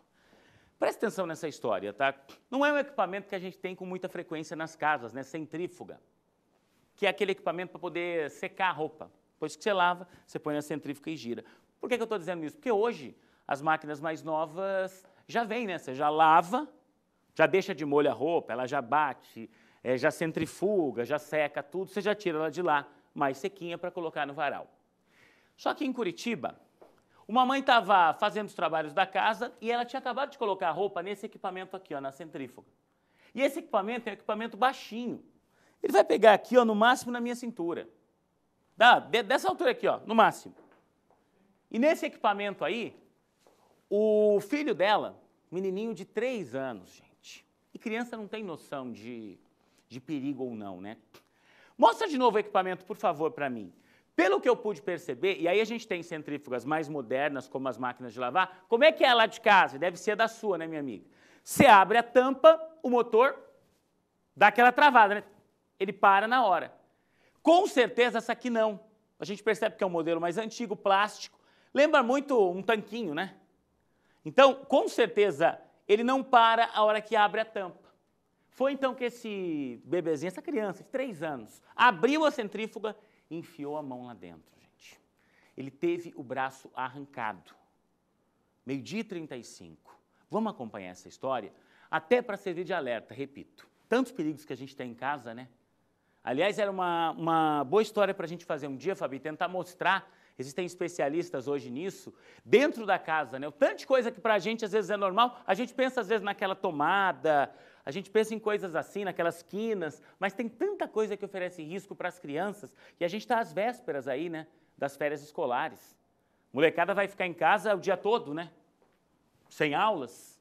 Presta atenção nessa história, tá? Não é um equipamento que a gente tem com muita frequência nas casas, né? Centrífuga, que é aquele equipamento para poder secar a roupa. Depois que você lava, você põe na centrífuga e gira. Por que, que eu estou dizendo isso? Porque hoje as máquinas mais novas já vem, né? Você já lava, já deixa de molho a roupa, ela já bate, é, já centrifuga, já seca tudo, você já tira ela de lá, mais sequinha para colocar no varal. Só que em Curitiba, uma mãe estava fazendo os trabalhos da casa e ela tinha acabado de colocar a roupa nesse equipamento aqui, ó, na centrífuga. E esse equipamento é um equipamento baixinho. Ele vai pegar aqui, ó, no máximo na minha cintura. Dá, dessa altura aqui, ó, no máximo. E nesse equipamento aí, o filho dela, menininho de 3 anos, gente. E criança não tem noção de, de perigo ou não, né? Mostra de novo o equipamento, por favor, para mim. Pelo que eu pude perceber, e aí a gente tem centrífugas mais modernas, como as máquinas de lavar, como é que é lá de casa? Deve ser da sua, né, minha amiga? Você abre a tampa, o motor dá aquela travada, né? Ele para na hora. Com certeza essa aqui não. A gente percebe que é um modelo mais antigo, plástico. Lembra muito um tanquinho, né? Então, com certeza, ele não para a hora que abre a tampa. Foi então que esse bebezinho, essa criança de três anos, abriu a centrífuga e enfiou a mão lá dentro, gente. Ele teve o braço arrancado. Meio-dia e 35. Vamos acompanhar essa história? Até para servir de alerta, repito. Tantos perigos que a gente tem em casa, né? Aliás, era uma, uma boa história para a gente fazer um dia, Fabi, tentar mostrar Existem especialistas hoje nisso, dentro da casa, né? O tanto de coisa que para a gente às vezes é normal, a gente pensa às vezes naquela tomada, a gente pensa em coisas assim, naquelas quinas, mas tem tanta coisa que oferece risco para as crianças e a gente está às vésperas aí, né? Das férias escolares. Molecada vai ficar em casa o dia todo, né? Sem aulas.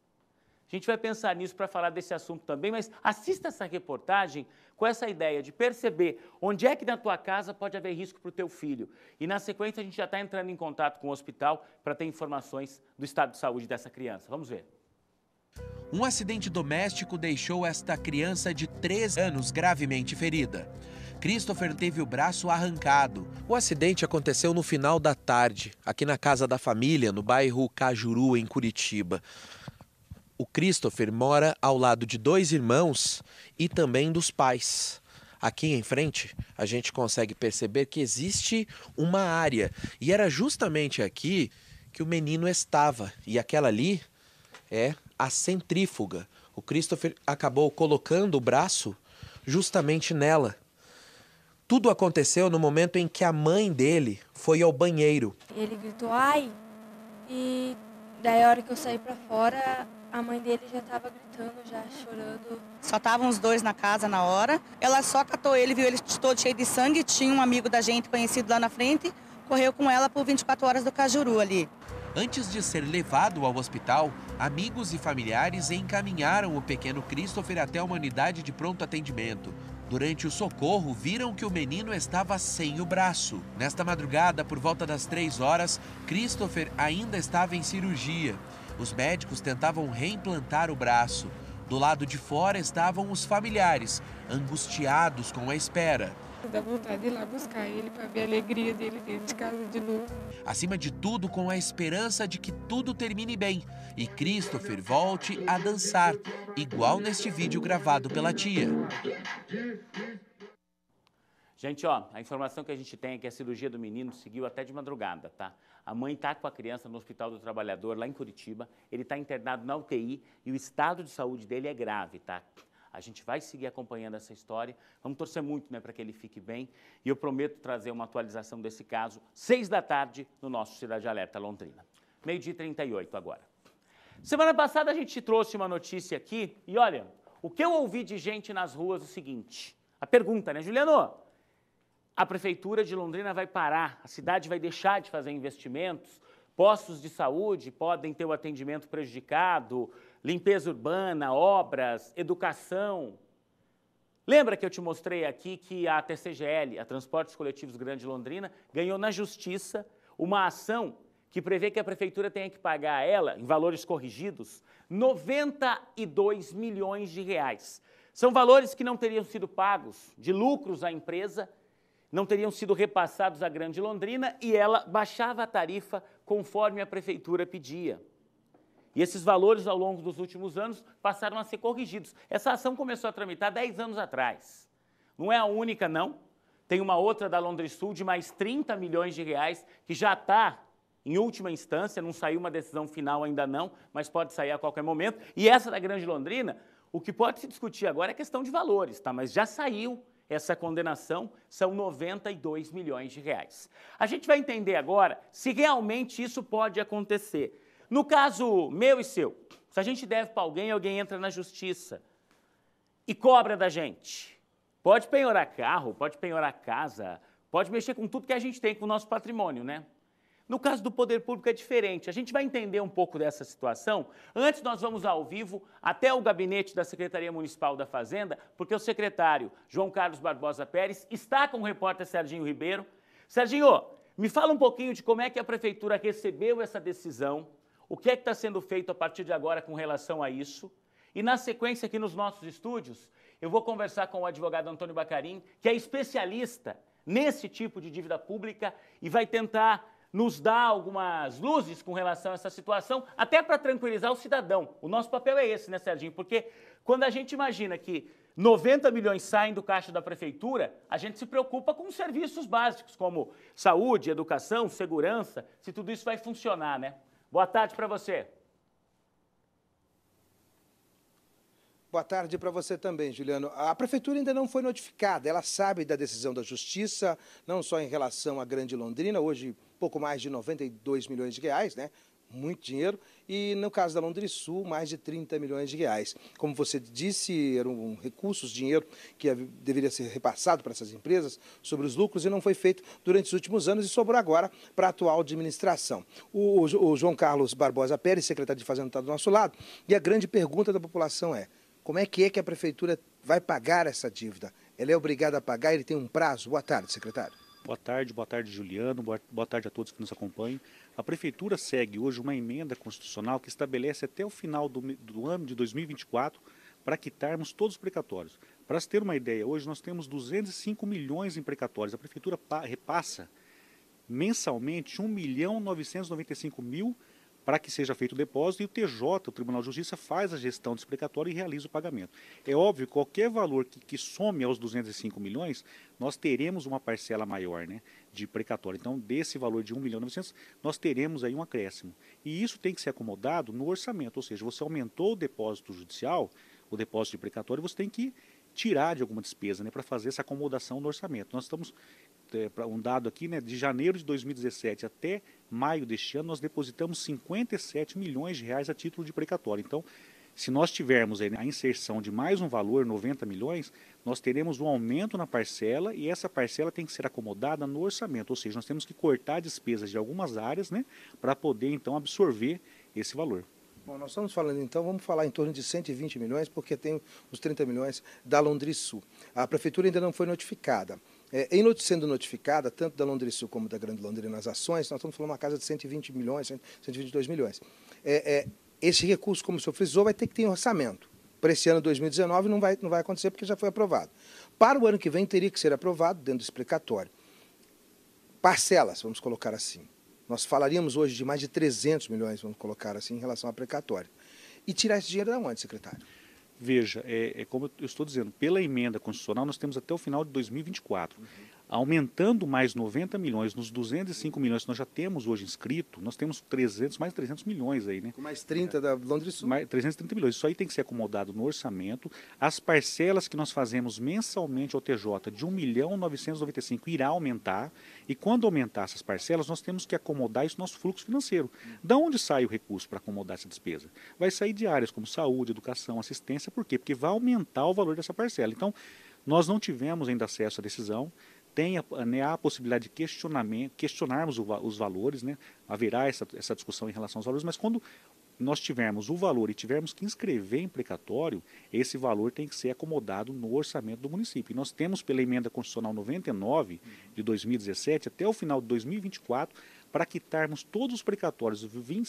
A gente vai pensar nisso para falar desse assunto também, mas assista essa reportagem com essa ideia de perceber onde é que na tua casa pode haver risco para o teu filho. E na sequência a gente já está entrando em contato com o hospital para ter informações do estado de saúde dessa criança. Vamos ver. Um acidente doméstico deixou esta criança de 3 anos gravemente ferida. Christopher teve o braço arrancado. O acidente aconteceu no final da tarde, aqui na casa da família, no bairro Cajuru, em Curitiba o Christopher mora ao lado de dois irmãos e também dos pais. Aqui em frente, a gente consegue perceber que existe uma área. E era justamente aqui que o menino estava. E aquela ali é a centrífuga. O Christopher acabou colocando o braço justamente nela. Tudo aconteceu no momento em que a mãe dele foi ao banheiro. Ele gritou ai e daí a hora que eu saí para fora, a mãe dele já estava gritando, já chorando. Só estavam os dois na casa na hora. Ela só catou ele, viu ele todo cheio de sangue. Tinha um amigo da gente conhecido lá na frente. Correu com ela por 24 horas do Cajuru ali. Antes de ser levado ao hospital, amigos e familiares encaminharam o pequeno Christopher até a unidade de pronto atendimento. Durante o socorro, viram que o menino estava sem o braço. Nesta madrugada, por volta das 3 horas, Christopher ainda estava em cirurgia. Os médicos tentavam reimplantar o braço. Do lado de fora estavam os familiares, angustiados com a espera. Dá vontade de ir lá buscar ele para ver a alegria dele dentro de casa de novo. Acima de tudo, com a esperança de que tudo termine bem e Christopher volte a dançar, igual neste vídeo gravado pela tia. Gente, ó, a informação que a gente tem é que a cirurgia do menino seguiu até de madrugada, tá? A mãe está com a criança no Hospital do Trabalhador, lá em Curitiba. Ele está internado na UTI e o estado de saúde dele é grave, tá? A gente vai seguir acompanhando essa história. Vamos torcer muito né, para que ele fique bem. E eu prometo trazer uma atualização desse caso, seis da tarde, no nosso Cidade Alerta Londrina. Meio-dia 38 agora. Semana passada a gente trouxe uma notícia aqui. E olha, o que eu ouvi de gente nas ruas é o seguinte: a pergunta, né, Juliano? a prefeitura de Londrina vai parar, a cidade vai deixar de fazer investimentos, postos de saúde podem ter o atendimento prejudicado, limpeza urbana, obras, educação. Lembra que eu te mostrei aqui que a TCGL, a Transportes Coletivos Grande Londrina, ganhou na justiça uma ação que prevê que a prefeitura tenha que pagar a ela, em valores corrigidos, 92 milhões de reais. São valores que não teriam sido pagos de lucros à empresa não teriam sido repassados à Grande Londrina e ela baixava a tarifa conforme a prefeitura pedia. E esses valores, ao longo dos últimos anos, passaram a ser corrigidos. Essa ação começou a tramitar 10 anos atrás. Não é a única, não. Tem uma outra da Londres Sul de mais 30 milhões de reais que já está em última instância, não saiu uma decisão final ainda não, mas pode sair a qualquer momento. E essa da Grande Londrina, o que pode se discutir agora é questão de valores, tá? Mas já saiu essa condenação são 92 milhões de reais. A gente vai entender agora se realmente isso pode acontecer. No caso meu e seu, se a gente deve para alguém, alguém entra na justiça e cobra da gente. Pode penhorar carro, pode penhorar casa, pode mexer com tudo que a gente tem com o nosso patrimônio, né? No caso do poder público é diferente. A gente vai entender um pouco dessa situação. Antes nós vamos ao vivo até o gabinete da Secretaria Municipal da Fazenda, porque o secretário João Carlos Barbosa Pérez está com o repórter Serginho Ribeiro. Serginho, me fala um pouquinho de como é que a prefeitura recebeu essa decisão, o que é que está sendo feito a partir de agora com relação a isso. E na sequência, aqui nos nossos estúdios, eu vou conversar com o advogado Antônio Bacarim, que é especialista nesse tipo de dívida pública e vai tentar nos dá algumas luzes com relação a essa situação, até para tranquilizar o cidadão. O nosso papel é esse, né, Serginho? Porque quando a gente imagina que 90 milhões saem do caixa da prefeitura, a gente se preocupa com serviços básicos como saúde, educação, segurança, se tudo isso vai funcionar, né? Boa tarde para você. Boa tarde para você também, Juliano. A prefeitura ainda não foi notificada, ela sabe da decisão da justiça, não só em relação à Grande Londrina, hoje pouco mais de 92 milhões de reais, né? Muito dinheiro, e no caso da Londres Sul, mais de 30 milhões de reais. Como você disse, eram recursos, dinheiro que deveria ser repassado para essas empresas sobre os lucros e não foi feito durante os últimos anos e sobrou agora para a atual administração. O, o, o João Carlos Barbosa Pérez, secretário de Fazenda, está do nosso lado, e a grande pergunta da população é: como é que é que a prefeitura vai pagar essa dívida? Ela é obrigada a pagar, ele tem um prazo. Boa tarde, secretário. Boa tarde, boa tarde, Juliano, boa tarde a todos que nos acompanham. A Prefeitura segue hoje uma emenda constitucional que estabelece até o final do, do ano de 2024 para quitarmos todos os precatórios. Para se ter uma ideia, hoje nós temos 205 milhões em precatórios. A Prefeitura repassa mensalmente 1 milhão 995 mil para que seja feito o depósito e o TJ, o Tribunal de Justiça, faz a gestão precatório e realiza o pagamento. É óbvio, qualquer valor que, que some aos 205 milhões, nós teremos uma parcela maior né, de precatório. Então, desse valor de 1 milhão e 900, nós teremos aí um acréscimo. E isso tem que ser acomodado no orçamento, ou seja, você aumentou o depósito judicial, o depósito de precatório, você tem que tirar de alguma despesa né, para fazer essa acomodação no orçamento. Nós estamos, é, um dado aqui, né, de janeiro de 2017 até maio deste ano, nós depositamos 57 milhões de reais a título de precatório. Então, se nós tivermos né, a inserção de mais um valor, 90 milhões, nós teremos um aumento na parcela e essa parcela tem que ser acomodada no orçamento, ou seja, nós temos que cortar despesas de algumas áreas né, para poder então absorver esse valor. Bom, nós estamos falando então, vamos falar em torno de 120 milhões, porque tem os 30 milhões da Londres Sul. A prefeitura ainda não foi notificada. É, em not sendo notificada, tanto da Londres Sul como da Grande Londrina, nas ações, nós estamos falando de uma casa de 120 milhões, 122 milhões. É, é, esse recurso, como o senhor frisou, vai ter que ter um orçamento. Para esse ano 2019 não vai, não vai acontecer porque já foi aprovado. Para o ano que vem teria que ser aprovado dentro do explicatório. Parcelas, vamos colocar assim. Nós falaríamos hoje de mais de 300 milhões, vamos colocar assim, em relação ao precatório E tirar esse dinheiro da onde, secretário? Veja, é, é como eu estou dizendo, pela emenda constitucional nós temos até o final de 2024. Uhum aumentando mais 90 milhões nos 205 milhões que nós já temos hoje inscrito, nós temos 300, mais 300 milhões aí, né? Com mais 30 é, da Londres Sul. Mais 330 milhões. Isso aí tem que ser acomodado no orçamento. As parcelas que nós fazemos mensalmente ao TJ de 1 milhão 995 irá aumentar e quando aumentar essas parcelas, nós temos que acomodar isso no nosso fluxo financeiro. Da onde sai o recurso para acomodar essa despesa? Vai sair de áreas como saúde, educação, assistência, por quê? Porque vai aumentar o valor dessa parcela. Então, nós não tivemos ainda acesso à decisão tem a, né, a possibilidade de questionamento, questionarmos o, os valores, né? haverá essa, essa discussão em relação aos valores, mas quando nós tivermos o valor e tivermos que inscrever em precatório, esse valor tem que ser acomodado no orçamento do município. E nós temos, pela emenda constitucional 99 de 2017 até o final de 2024, para quitarmos todos os precatórios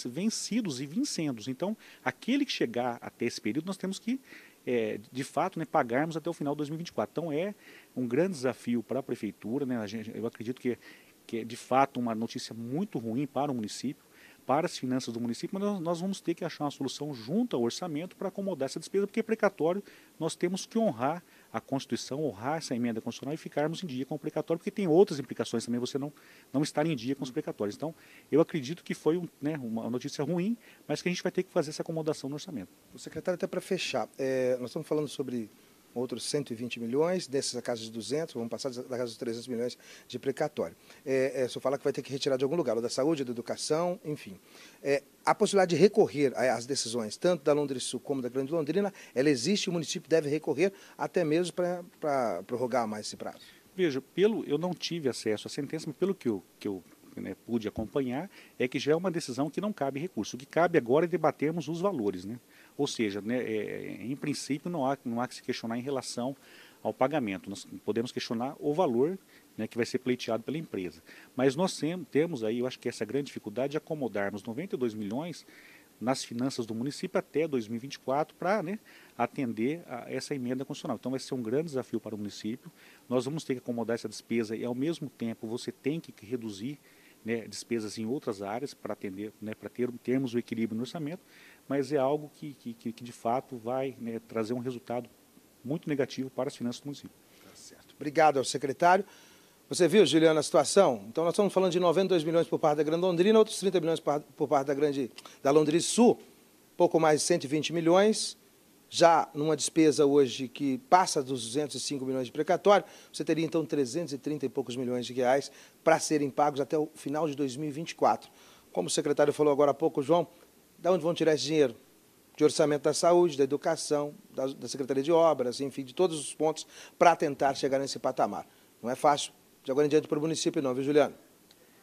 vencidos e vincendos. Então, aquele que chegar até esse período, nós temos que é, de fato, né, pagarmos até o final de 2024. Então é um grande desafio para a prefeitura, né, a gente, eu acredito que, que é de fato uma notícia muito ruim para o município, para as finanças do município, mas nós vamos ter que achar uma solução junto ao orçamento para acomodar essa despesa, porque é precatório nós temos que honrar a Constituição, honrar essa emenda constitucional e ficarmos em dia com o precatório, porque tem outras implicações também você não, não estar em dia com os precatórios. Então, eu acredito que foi um, né, uma notícia ruim, mas que a gente vai ter que fazer essa acomodação no orçamento. O secretário, até para fechar, é, nós estamos falando sobre outros 120 milhões, desses a casa de 200, vamos passar da casa dos 300 milhões de precatório. É, é, só fala que vai ter que retirar de algum lugar, ou da saúde, da educação, enfim. É, a possibilidade de recorrer é, às decisões, tanto da Londres Sul como da Grande Londrina, ela existe, o município deve recorrer até mesmo para prorrogar mais esse prazo. Veja, pelo, eu não tive acesso à sentença, mas pelo que eu, que eu né, pude acompanhar, é que já é uma decisão que não cabe recurso. O que cabe agora é debatermos os valores. Né? Ou seja, né, é, é, em princípio não há, não há que se questionar em relação ao pagamento. Nós podemos questionar o valor né, que vai ser pleiteado pela empresa. Mas nós temos aí, eu acho que essa grande dificuldade de acomodarmos 92 milhões nas finanças do município até 2024 para né, atender a essa emenda constitucional. Então vai ser um grande desafio para o município. Nós vamos ter que acomodar essa despesa e ao mesmo tempo você tem que reduzir né, despesas em outras áreas para atender, né, para ter, termos o equilíbrio no orçamento mas é algo que, que, que de fato vai né, trazer um resultado muito negativo para as finanças do município. Tá certo. Obrigado ao secretário. Você viu, Juliana, a situação? Então, nós estamos falando de 92 milhões por parte da Grande Londrina, outros 30 milhões por parte da Grande da Londrina Sul, pouco mais de 120 milhões, já numa despesa hoje que passa dos 205 milhões de precatório, você teria então 330 e poucos milhões de reais para serem pagos até o final de 2024. Como o secretário falou agora há pouco, João, da onde vão tirar esse dinheiro? De orçamento da saúde, da educação, da, da Secretaria de Obras, enfim, de todos os pontos para tentar chegar nesse patamar. Não é fácil de agora em diante para o município, não, viu, Juliano?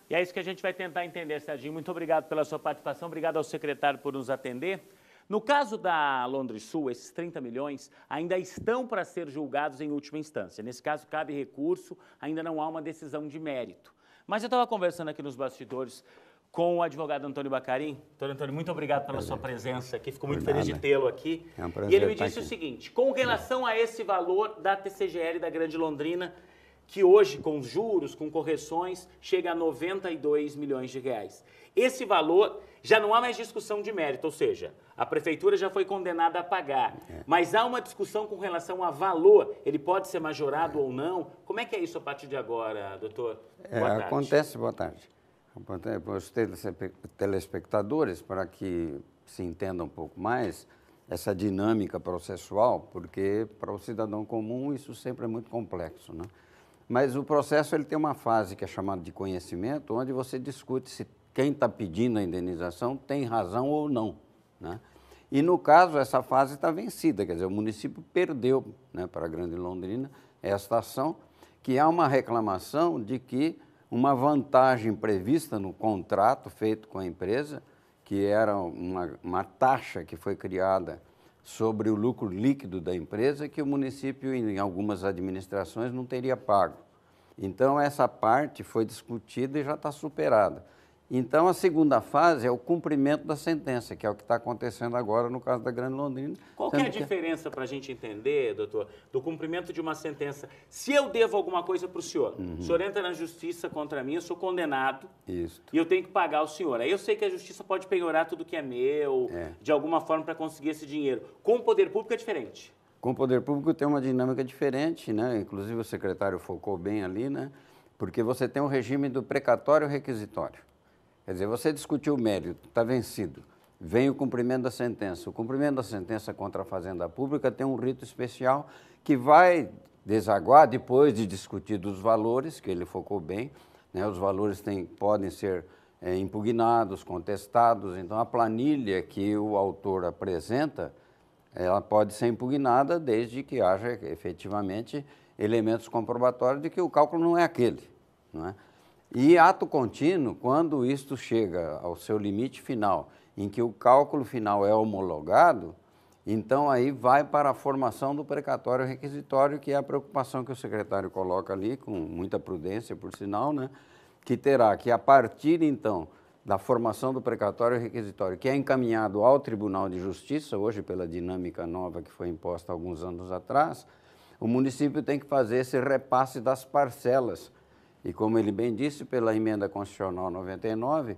E é isso que a gente vai tentar entender, Serginho. Muito obrigado pela sua participação, obrigado ao secretário por nos atender. No caso da Londres Sul, esses 30 milhões ainda estão para ser julgados em última instância. Nesse caso, cabe recurso, ainda não há uma decisão de mérito. Mas eu estava conversando aqui nos bastidores com o advogado Antônio Bacarim. Doutor Antônio, muito obrigado pela prazer. sua presença aqui. Fico muito feliz de tê-lo aqui. É um prazer e ele me disse aqui. o seguinte: com relação a esse valor da TCGL da Grande Londrina, que hoje, com juros, com correções, chega a 92 milhões de reais. Esse valor já não há mais discussão de mérito, ou seja, a prefeitura já foi condenada a pagar. É. Mas há uma discussão com relação a valor, ele pode ser majorado é. ou não. Como é que é isso a partir de agora, doutor? É, boa é, tarde. Acontece, boa tarde. Para os telespectadores, para que se entenda um pouco mais essa dinâmica processual, porque para o cidadão comum isso sempre é muito complexo, né? Mas o processo ele tem uma fase que é chamada de conhecimento, onde você discute se quem está pedindo a indenização tem razão ou não, né? E no caso essa fase está vencida, quer dizer, o município perdeu, né, para a Grande Londrina esta ação, que há uma reclamação de que uma vantagem prevista no contrato feito com a empresa, que era uma, uma taxa que foi criada sobre o lucro líquido da empresa que o município, em algumas administrações, não teria pago. Então, essa parte foi discutida e já está superada. Então, a segunda fase é o cumprimento da sentença, que é o que está acontecendo agora no caso da Grande Londrina. Qual é a diferença para a gente entender, doutor, do cumprimento de uma sentença? Se eu devo alguma coisa para o senhor, uhum. o senhor entra na justiça contra mim, eu sou condenado Isso. e eu tenho que pagar o senhor. Aí eu sei que a justiça pode penhorar tudo que é meu, é. de alguma forma, para conseguir esse dinheiro. Com o poder público é diferente. Com o poder público tem uma dinâmica diferente, né? Inclusive o secretário focou bem ali, né? Porque você tem um regime do precatório requisitório. Quer dizer, você discutiu o mérito, está vencido. Vem o cumprimento da sentença. O cumprimento da sentença contra a Fazenda Pública tem um rito especial que vai desaguar depois de discutir os valores, que ele focou bem. Né? Os valores tem, podem ser é, impugnados, contestados. Então, a planilha que o autor apresenta, ela pode ser impugnada desde que haja efetivamente elementos comprobatórios de que o cálculo não é aquele. Não é? E ato contínuo, quando isto chega ao seu limite final, em que o cálculo final é homologado, então aí vai para a formação do precatório requisitório, que é a preocupação que o secretário coloca ali, com muita prudência, por sinal, né? que terá que, a partir então da formação do precatório requisitório, que é encaminhado ao Tribunal de Justiça, hoje pela dinâmica nova que foi imposta alguns anos atrás, o município tem que fazer esse repasse das parcelas e como ele bem disse, pela emenda constitucional 99,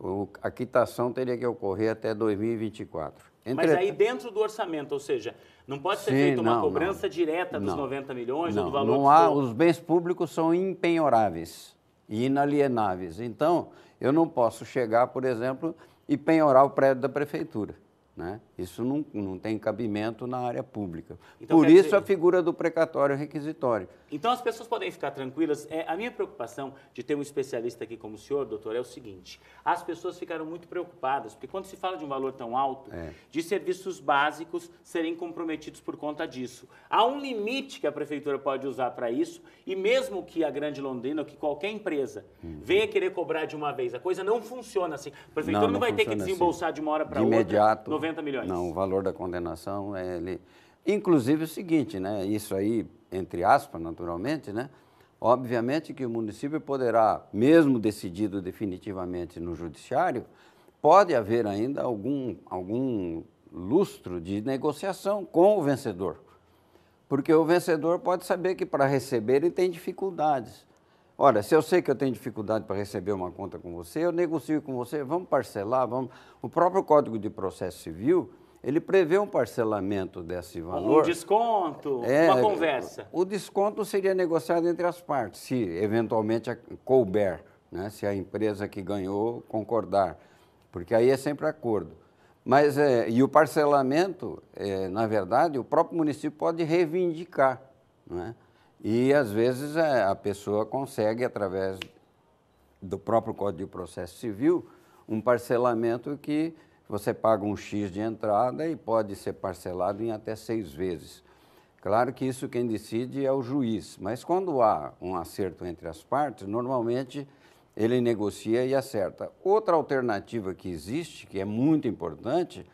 o, a quitação teria que ocorrer até 2024. Mas aí dentro do orçamento, ou seja, não pode ser Sim, feita uma não, cobrança não. direta dos não. 90 milhões ou do valor não há, Os bens públicos são impenhoráveis e inalienáveis. Então, eu não posso chegar, por exemplo, e penhorar o prédio da prefeitura. Né? Isso não, não tem cabimento na área pública. Então, Por isso dizer... a figura do precatório requisitório. Então as pessoas podem ficar tranquilas. É, a minha preocupação de ter um especialista aqui como o senhor, doutor, é o seguinte: as pessoas ficaram muito preocupadas, porque quando se fala de um valor tão alto, é. de serviços básicos serem comprometidos por conta disso. Há um limite que a prefeitura pode usar para isso, e mesmo que a Grande Londrina, ou que qualquer empresa uhum. venha querer cobrar de uma vez, a coisa não funciona assim. A prefeitura não, não, não vai ter que assim. desembolsar assim. de uma hora para outra. Imediato. 90 milhões. Não, o valor da condenação é ele. Inclusive o seguinte, né? Isso aí, entre aspas, naturalmente, né? Obviamente que o município poderá, mesmo decidido definitivamente no judiciário, pode haver ainda algum, algum lustro de negociação com o vencedor. Porque o vencedor pode saber que para receber ele tem dificuldades. Olha, se eu sei que eu tenho dificuldade para receber uma conta com você, eu negocio com você, vamos parcelar, vamos. O próprio Código de Processo Civil, ele prevê um parcelamento desse valor. Um desconto, é, é, uma conversa. O desconto seria negociado entre as partes, se eventualmente couber, né, se a empresa que ganhou concordar, porque aí é sempre acordo. Mas, é, e o parcelamento, é, na verdade, o próprio município pode reivindicar, não é? E às vezes é, a pessoa consegue, através do próprio Código de Processo Civil, um parcelamento que você paga um X de entrada e pode ser parcelado em até seis vezes. Claro que isso quem decide é o juiz, mas quando há um acerto entre as partes, normalmente ele negocia e acerta. Outra alternativa que existe, que é muito importante,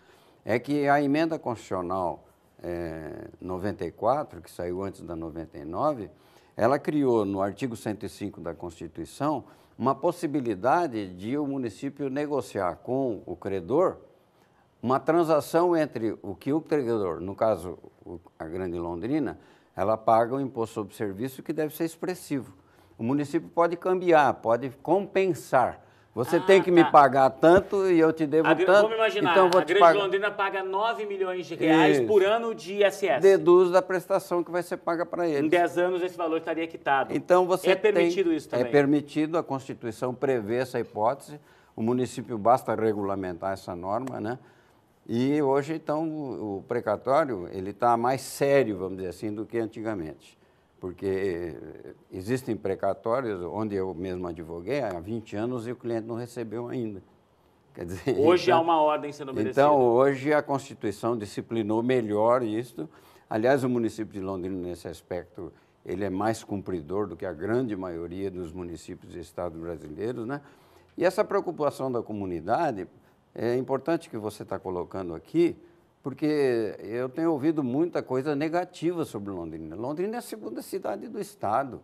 é que a emenda constitucional é, 94, que saiu antes da 99, ela criou no artigo 105 da Constituição uma possibilidade de o município negociar com o credor uma transação entre o que o credor, no caso a Grande Londrina, ela paga o imposto sobre serviço que deve ser expressivo. O município pode cambiar, pode compensar você ah, tem que tá. me pagar tanto e eu te devo a, tanto. Vamos imaginar, então vou a te Grande pagar... Londrina paga 9 milhões de reais Isso. por ano de ISS. Deduz da prestação que vai ser paga para eles. Em 10 anos esse valor estaria quitado. Então você É permitido tem... isso é também? É permitido, a Constituição prevê essa hipótese, o município basta regulamentar essa norma, né? E hoje, então, o precatório, ele está mais sério, vamos dizer assim, do que antigamente porque eh, existem precatórios onde eu mesmo advoguei há 20 anos e o cliente não recebeu ainda. Dizer, hoje então, há uma ordem sendo obedecida. Então, hoje a Constituição disciplinou melhor isso. Aliás, o município de Londrina, nesse aspecto, ele é mais cumpridor do que a grande maioria dos municípios e estados brasileiros, né? E essa preocupação da comunidade é importante que você está colocando aqui, porque eu tenho ouvido muita coisa negativa sobre Londrina. Londrina é a segunda cidade do estado.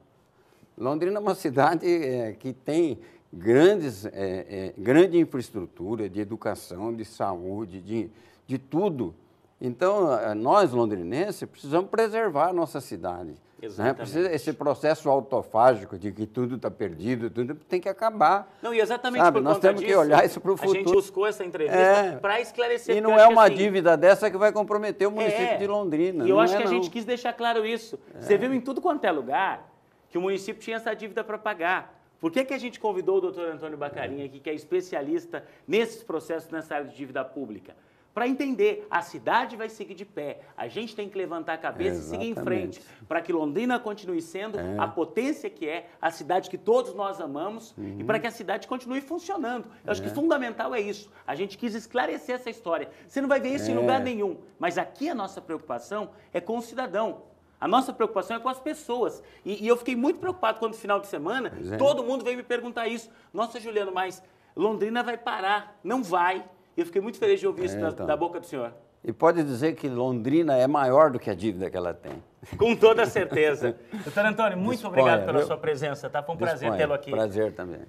Londrina é uma cidade é, que tem grandes, é, é, grande infraestrutura de educação, de saúde, de, de tudo. Então, eh, nós londrinenses precisamos preservar a nossa cidade. Né? Exatamente. Né? Esse processo autofágico de que tudo está perdido, tudo tem que acabar. Não, e exatamente sabe? por Nós temos disso, que olhar isso para o futuro. A gente buscou essa entrevista é, para esclarecer. E não é uma assim, dívida dessa que vai comprometer o é. município é, de Londrina. E eu acho é, que a gente quis deixar claro isso. É. Você viu em tudo quanto é lugar que o município tinha essa dívida para pagar. Por que, que a gente convidou o doutor Antônio Bacarinha aqui, que é especialista nesses processos nessa área de dívida pública? para entender, a cidade vai seguir de pé. A gente tem que levantar a cabeça e seguir em frente, para que Londrina continue sendo é. a potência que é, a cidade que todos nós amamos uhum. e para que a cidade continue funcionando. Eu é. acho que é. fundamental é isso. A gente quis esclarecer essa história. Você não vai ver isso em é. lugar nenhum, mas aqui a nossa preocupação é com o cidadão. A nossa preocupação é com as pessoas. E, e eu fiquei muito preocupado quando, no final de semana, é. todo mundo veio me perguntar isso. Nossa, Juliano, mas Londrina vai parar. Não vai. E eu fiquei muito feliz de ouvir isso da, é, então. da boca do senhor. E pode dizer que Londrina é maior do que a dívida que ela tem. Com toda certeza. Doutor Antônio, muito Disponha, obrigado pela viu? sua presença, tá? Foi um Disponha, prazer tê-lo aqui. Prazer também.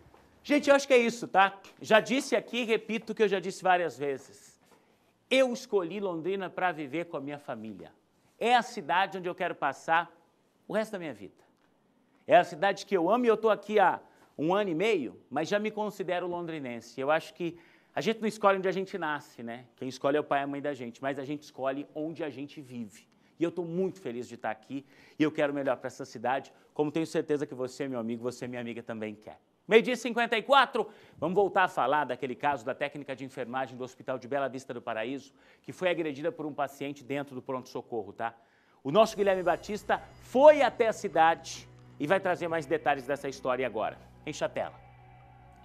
Gente, eu acho que é isso, tá? Já disse aqui e repito o que eu já disse várias vezes. Eu escolhi Londrina para viver com a minha família. É a cidade onde eu quero passar o resto da minha vida. É a cidade que eu amo e eu estou aqui há um ano e meio, mas já me considero londrinense. Eu acho que a gente não escolhe onde a gente nasce, né? Quem escolhe é o pai e a mãe da gente, mas a gente escolhe onde a gente vive. E eu estou muito feliz de estar aqui e eu quero melhor para essa cidade, como tenho certeza que você, meu amigo, você, minha amiga, também quer. Meio-dia 54, vamos voltar a falar daquele caso da técnica de enfermagem do Hospital de Bela Vista do Paraíso, que foi agredida por um paciente dentro do pronto-socorro, tá? O nosso Guilherme Batista foi até a cidade e vai trazer mais detalhes dessa história agora. Enche a tela.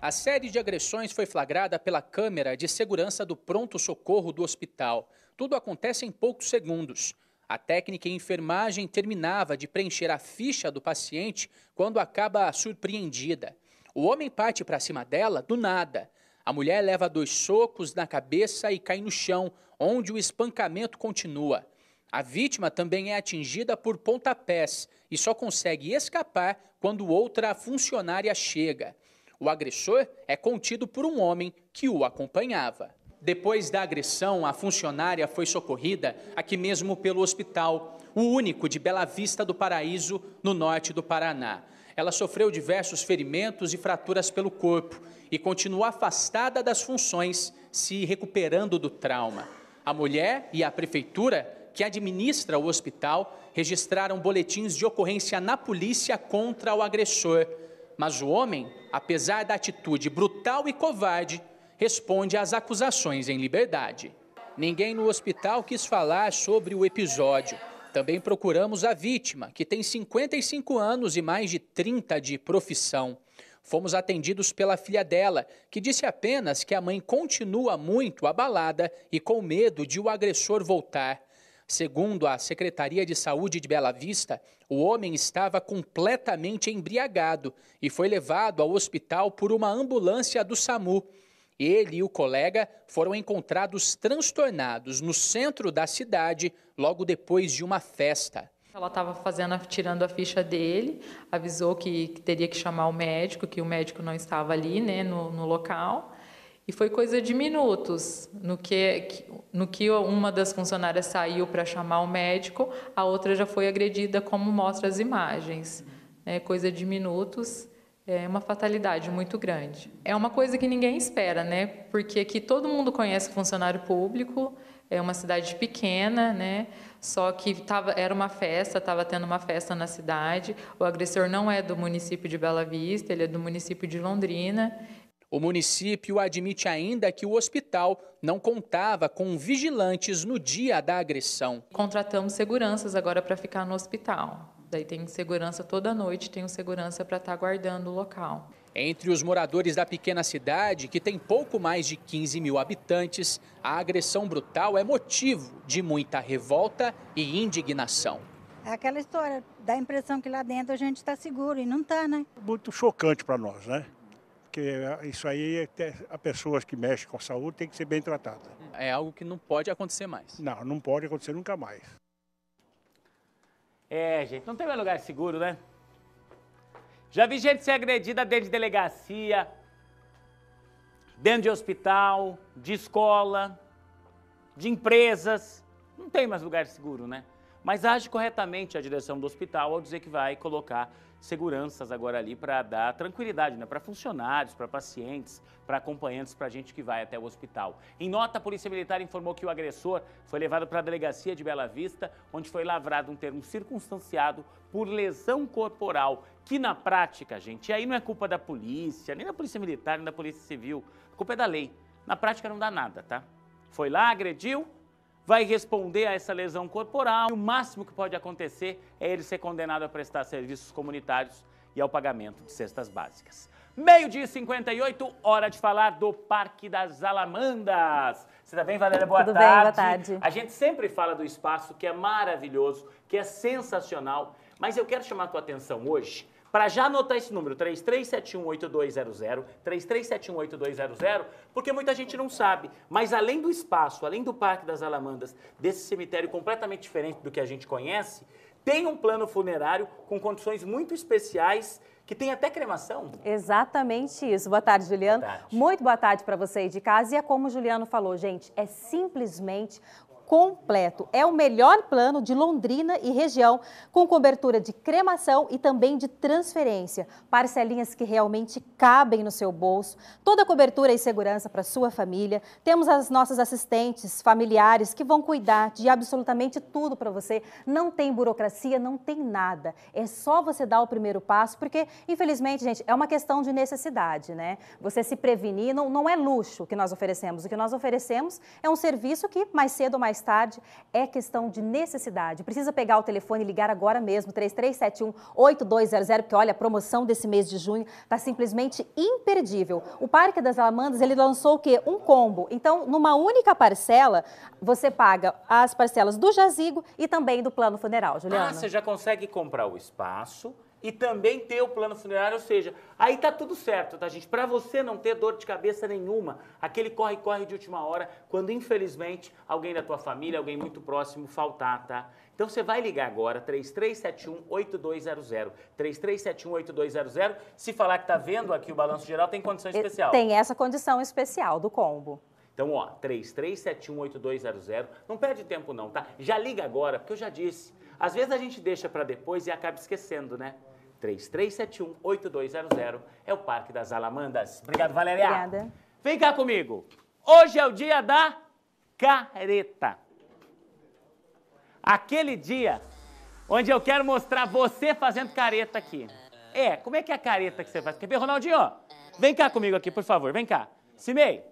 A série de agressões foi flagrada pela câmera de segurança do pronto-socorro do hospital. Tudo acontece em poucos segundos. A técnica em enfermagem terminava de preencher a ficha do paciente quando acaba surpreendida. O homem parte para cima dela do nada. A mulher leva dois socos na cabeça e cai no chão, onde o espancamento continua. A vítima também é atingida por pontapés e só consegue escapar quando outra funcionária chega. O agressor é contido por um homem que o acompanhava. Depois da agressão, a funcionária foi socorrida aqui mesmo pelo hospital, o único de Bela Vista do Paraíso, no norte do Paraná. Ela sofreu diversos ferimentos e fraturas pelo corpo e continua afastada das funções, se recuperando do trauma. A mulher e a prefeitura, que administra o hospital, registraram boletins de ocorrência na polícia contra o agressor. Mas o homem, apesar da atitude brutal e covarde, responde às acusações em liberdade. Ninguém no hospital quis falar sobre o episódio. Também procuramos a vítima, que tem 55 anos e mais de 30 de profissão. Fomos atendidos pela filha dela, que disse apenas que a mãe continua muito abalada e com medo de o agressor voltar. Segundo a Secretaria de Saúde de Bela Vista, o homem estava completamente embriagado e foi levado ao hospital por uma ambulância do SAMU. Ele e o colega foram encontrados transtornados no centro da cidade logo depois de uma festa. Ela estava fazendo, tirando a ficha dele, avisou que teria que chamar o médico, que o médico não estava ali, né, no, no local. E foi coisa de minutos no que, no que uma das funcionárias saiu para chamar o médico, a outra já foi agredida, como mostra as imagens. É coisa de minutos, é uma fatalidade muito grande. É uma coisa que ninguém espera, né? Porque aqui todo mundo conhece funcionário público, é uma cidade pequena, né? Só que tava, era uma festa, estava tendo uma festa na cidade. O agressor não é do município de Bela Vista, ele é do município de Londrina. O município admite ainda que o hospital não contava com vigilantes no dia da agressão. Contratamos seguranças agora para ficar no hospital. Daí tem segurança toda noite, tem segurança para estar tá guardando o local. Entre os moradores da pequena cidade, que tem pouco mais de 15 mil habitantes, a agressão brutal é motivo de muita revolta e indignação. É aquela história, dá a impressão que lá dentro a gente está seguro e não está, né? Muito chocante para nós, né? porque isso aí, a pessoas que mexem com a saúde tem que ser bem tratada. É algo que não pode acontecer mais. Não, não pode acontecer nunca mais. É, gente, não tem mais lugar seguro, né? Já vi gente ser agredida dentro de delegacia, dentro de hospital, de escola, de empresas. Não tem mais lugar seguro, né? Mas age corretamente a direção do hospital ao dizer que vai colocar seguranças agora ali para dar tranquilidade né, para funcionários, para pacientes, para acompanhantes, para gente que vai até o hospital. Em nota, a Polícia Militar informou que o agressor foi levado para a delegacia de Bela Vista, onde foi lavrado um termo circunstanciado por lesão corporal, que na prática, gente, aí não é culpa da polícia, nem da Polícia Militar, nem da Polícia Civil, a culpa é da lei. Na prática não dá nada, tá? Foi lá, agrediu, vai responder a essa lesão corporal. E o máximo que pode acontecer é ele ser condenado a prestar serviços comunitários e ao pagamento de cestas básicas. Meio-dia e 58, hora de falar do Parque das Alamandas. Você tá bem, Valéria? Boa Tudo tarde. Bem, boa tarde. A gente sempre fala do espaço que é maravilhoso, que é sensacional, mas eu quero chamar a tua atenção hoje para já anotar esse número, 33718200, 33718200, porque muita gente não sabe, mas além do espaço, além do Parque das Alamandas, desse cemitério completamente diferente do que a gente conhece, tem um plano funerário com condições muito especiais que tem até cremação. Exatamente isso. Boa tarde, Juliano. Boa tarde. Muito boa tarde para você aí de casa. E é como o Juliano falou, gente, é simplesmente completo. É o melhor plano de Londrina e região, com cobertura de cremação e também de transferência. Parcelinhas que realmente cabem no seu bolso, toda cobertura e segurança para sua família. Temos as nossas assistentes familiares que vão cuidar de absolutamente tudo para você. Não tem burocracia, não tem nada. É só você dar o primeiro passo, porque, infelizmente, gente, é uma questão de necessidade, né? Você se prevenir não, não é luxo que nós oferecemos. O que nós oferecemos é um serviço que, mais cedo ou mais tarde, é questão de necessidade. Precisa pegar o telefone e ligar agora mesmo, 3371-8200, porque olha, a promoção desse mês de junho está simplesmente imperdível. O Parque das Alamandas, ele lançou o quê? Um combo. Então, numa única parcela, você paga as parcelas do jazigo e também do plano funeral, ah, Juliana. Ah, você já consegue comprar o espaço e também ter o plano funerário, ou seja, aí tá tudo certo, tá gente? Para você não ter dor de cabeça nenhuma, aquele corre corre de última hora, quando infelizmente alguém da tua família, alguém muito próximo faltar, tá? Então você vai ligar agora 3371 8200, 3371 8200, se falar que tá vendo aqui o balanço geral tem condição especial. Tem essa condição especial do combo. Então, ó, 33718200, não perde tempo não, tá? Já liga agora, porque eu já disse. Às vezes a gente deixa para depois e acaba esquecendo, né? 3371-8200 é o Parque das Alamandas. Obrigado, Valéria. Obrigada. Vem cá comigo. Hoje é o dia da careta. Aquele dia onde eu quero mostrar você fazendo careta aqui. É, como é que é a careta que você faz? Quer ver, Ronaldinho? Vem cá comigo aqui, por favor, vem cá. Simei,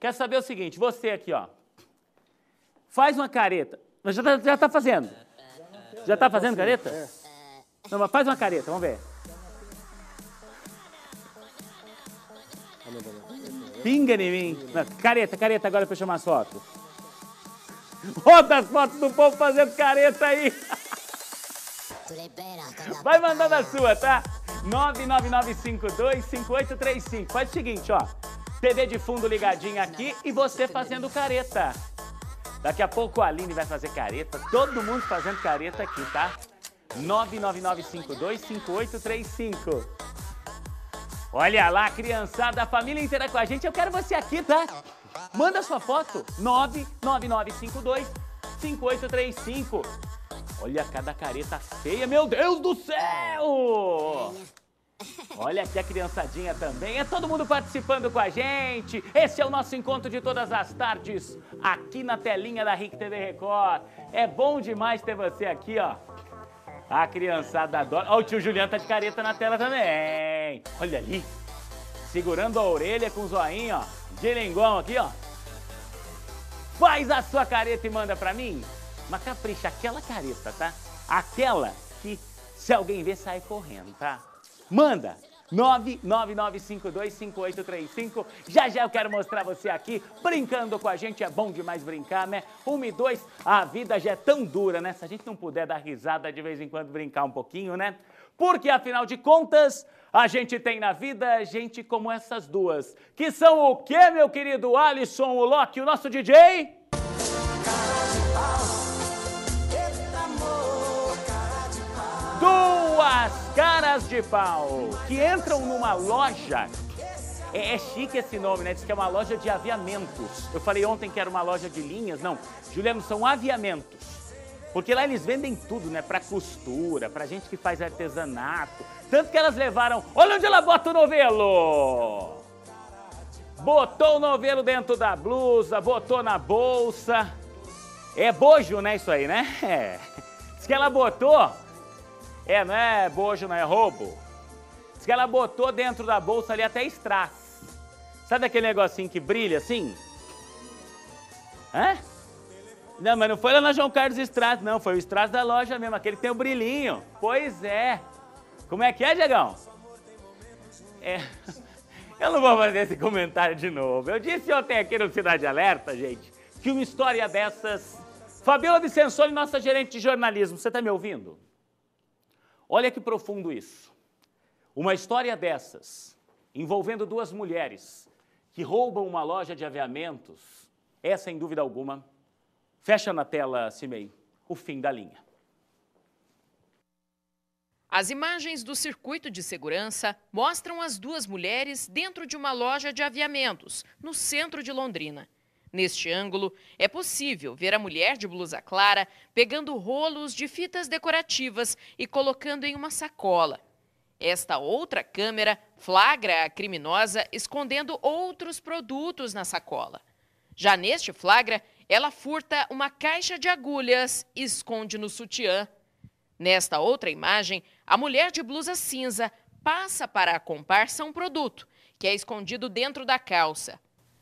quero saber o seguinte, você aqui, ó. Faz uma careta. Já tá, já tá fazendo? Já tá fazendo careta? É. Não, mas faz uma careta, vamos ver. Pinga em mim. Não, careta, careta agora pra eu chamar as fotos. Roda as fotos do povo fazendo careta aí. Vai mandando a sua, tá? 999525835. Faz o seguinte, ó. TV de fundo ligadinho aqui e você fazendo careta. Daqui a pouco a Aline vai fazer careta, todo mundo fazendo careta aqui, tá? 999525835. Olha lá, criançada, a família inteira com a gente. Eu quero você aqui, tá? Manda sua foto. 999525835. Olha cada careta feia, meu Deus do céu! Olha aqui a criançadinha também, é todo mundo participando com a gente. Esse é o nosso encontro de todas as tardes, aqui na telinha da RIC TV Record. É bom demais ter você aqui, ó. A criançada adora. Ó, oh, o tio Juliano tá de careta na tela também. Olha ali. Segurando a orelha com o zoinho, ó. De linguão aqui, ó. Faz a sua careta e manda pra mim. Mas capricha aquela careta, tá? Aquela que se alguém ver sai correndo, tá? Manda 999525835. Já já eu quero mostrar você aqui brincando com a gente. É bom demais brincar, né? um e dois, a vida já é tão dura, né? Se a gente não puder dar risada de vez em quando, brincar um pouquinho, né? Porque afinal de contas, a gente tem na vida gente como essas duas, que são o quê, meu querido Alisson, o Loki, o nosso DJ? Cara de pau, amor, cara de pau. Do Duas caras de pau que entram numa loja. É, é, chique esse nome, né? Diz que é uma loja de aviamentos. Eu falei ontem que era uma loja de linhas. Não, Juliano, são aviamentos. Porque lá eles vendem tudo, né? Pra costura, pra gente que faz artesanato. Tanto que elas levaram. Olha onde ela bota o novelo! Botou o novelo dentro da blusa, botou na bolsa. É bojo, né? Isso aí, né? É. Diz que ela botou é, não é bojo, não é roubo. Diz que ela botou dentro da bolsa ali até strass. Sabe aquele negocinho que brilha assim? Hã? Não, mas não foi lá na João Carlos Strass, não. Foi o Strass da loja mesmo, aquele que tem o brilhinho. Pois é. Como é que é, Diegão? É... Eu não vou fazer esse comentário de novo. Eu disse ontem aqui no Cidade Alerta, gente, que uma história dessas... Fabiola Vicensoni, nossa gerente de jornalismo, você está me ouvindo? Olha que profundo isso. Uma história dessas, envolvendo duas mulheres que roubam uma loja de aviamentos, é sem dúvida alguma, fecha na tela, Cimei, o fim da linha. As imagens do circuito de segurança mostram as duas mulheres dentro de uma loja de aviamentos, no centro de Londrina. Neste ângulo, é possível ver a mulher de blusa clara pegando rolos de fitas decorativas e colocando em uma sacola. Esta outra câmera flagra a criminosa escondendo outros produtos na sacola. Já neste flagra, ela furta uma caixa de agulhas e esconde no sutiã. Nesta outra imagem, a mulher de blusa cinza passa para a comparsa um produto que é escondido dentro da calça.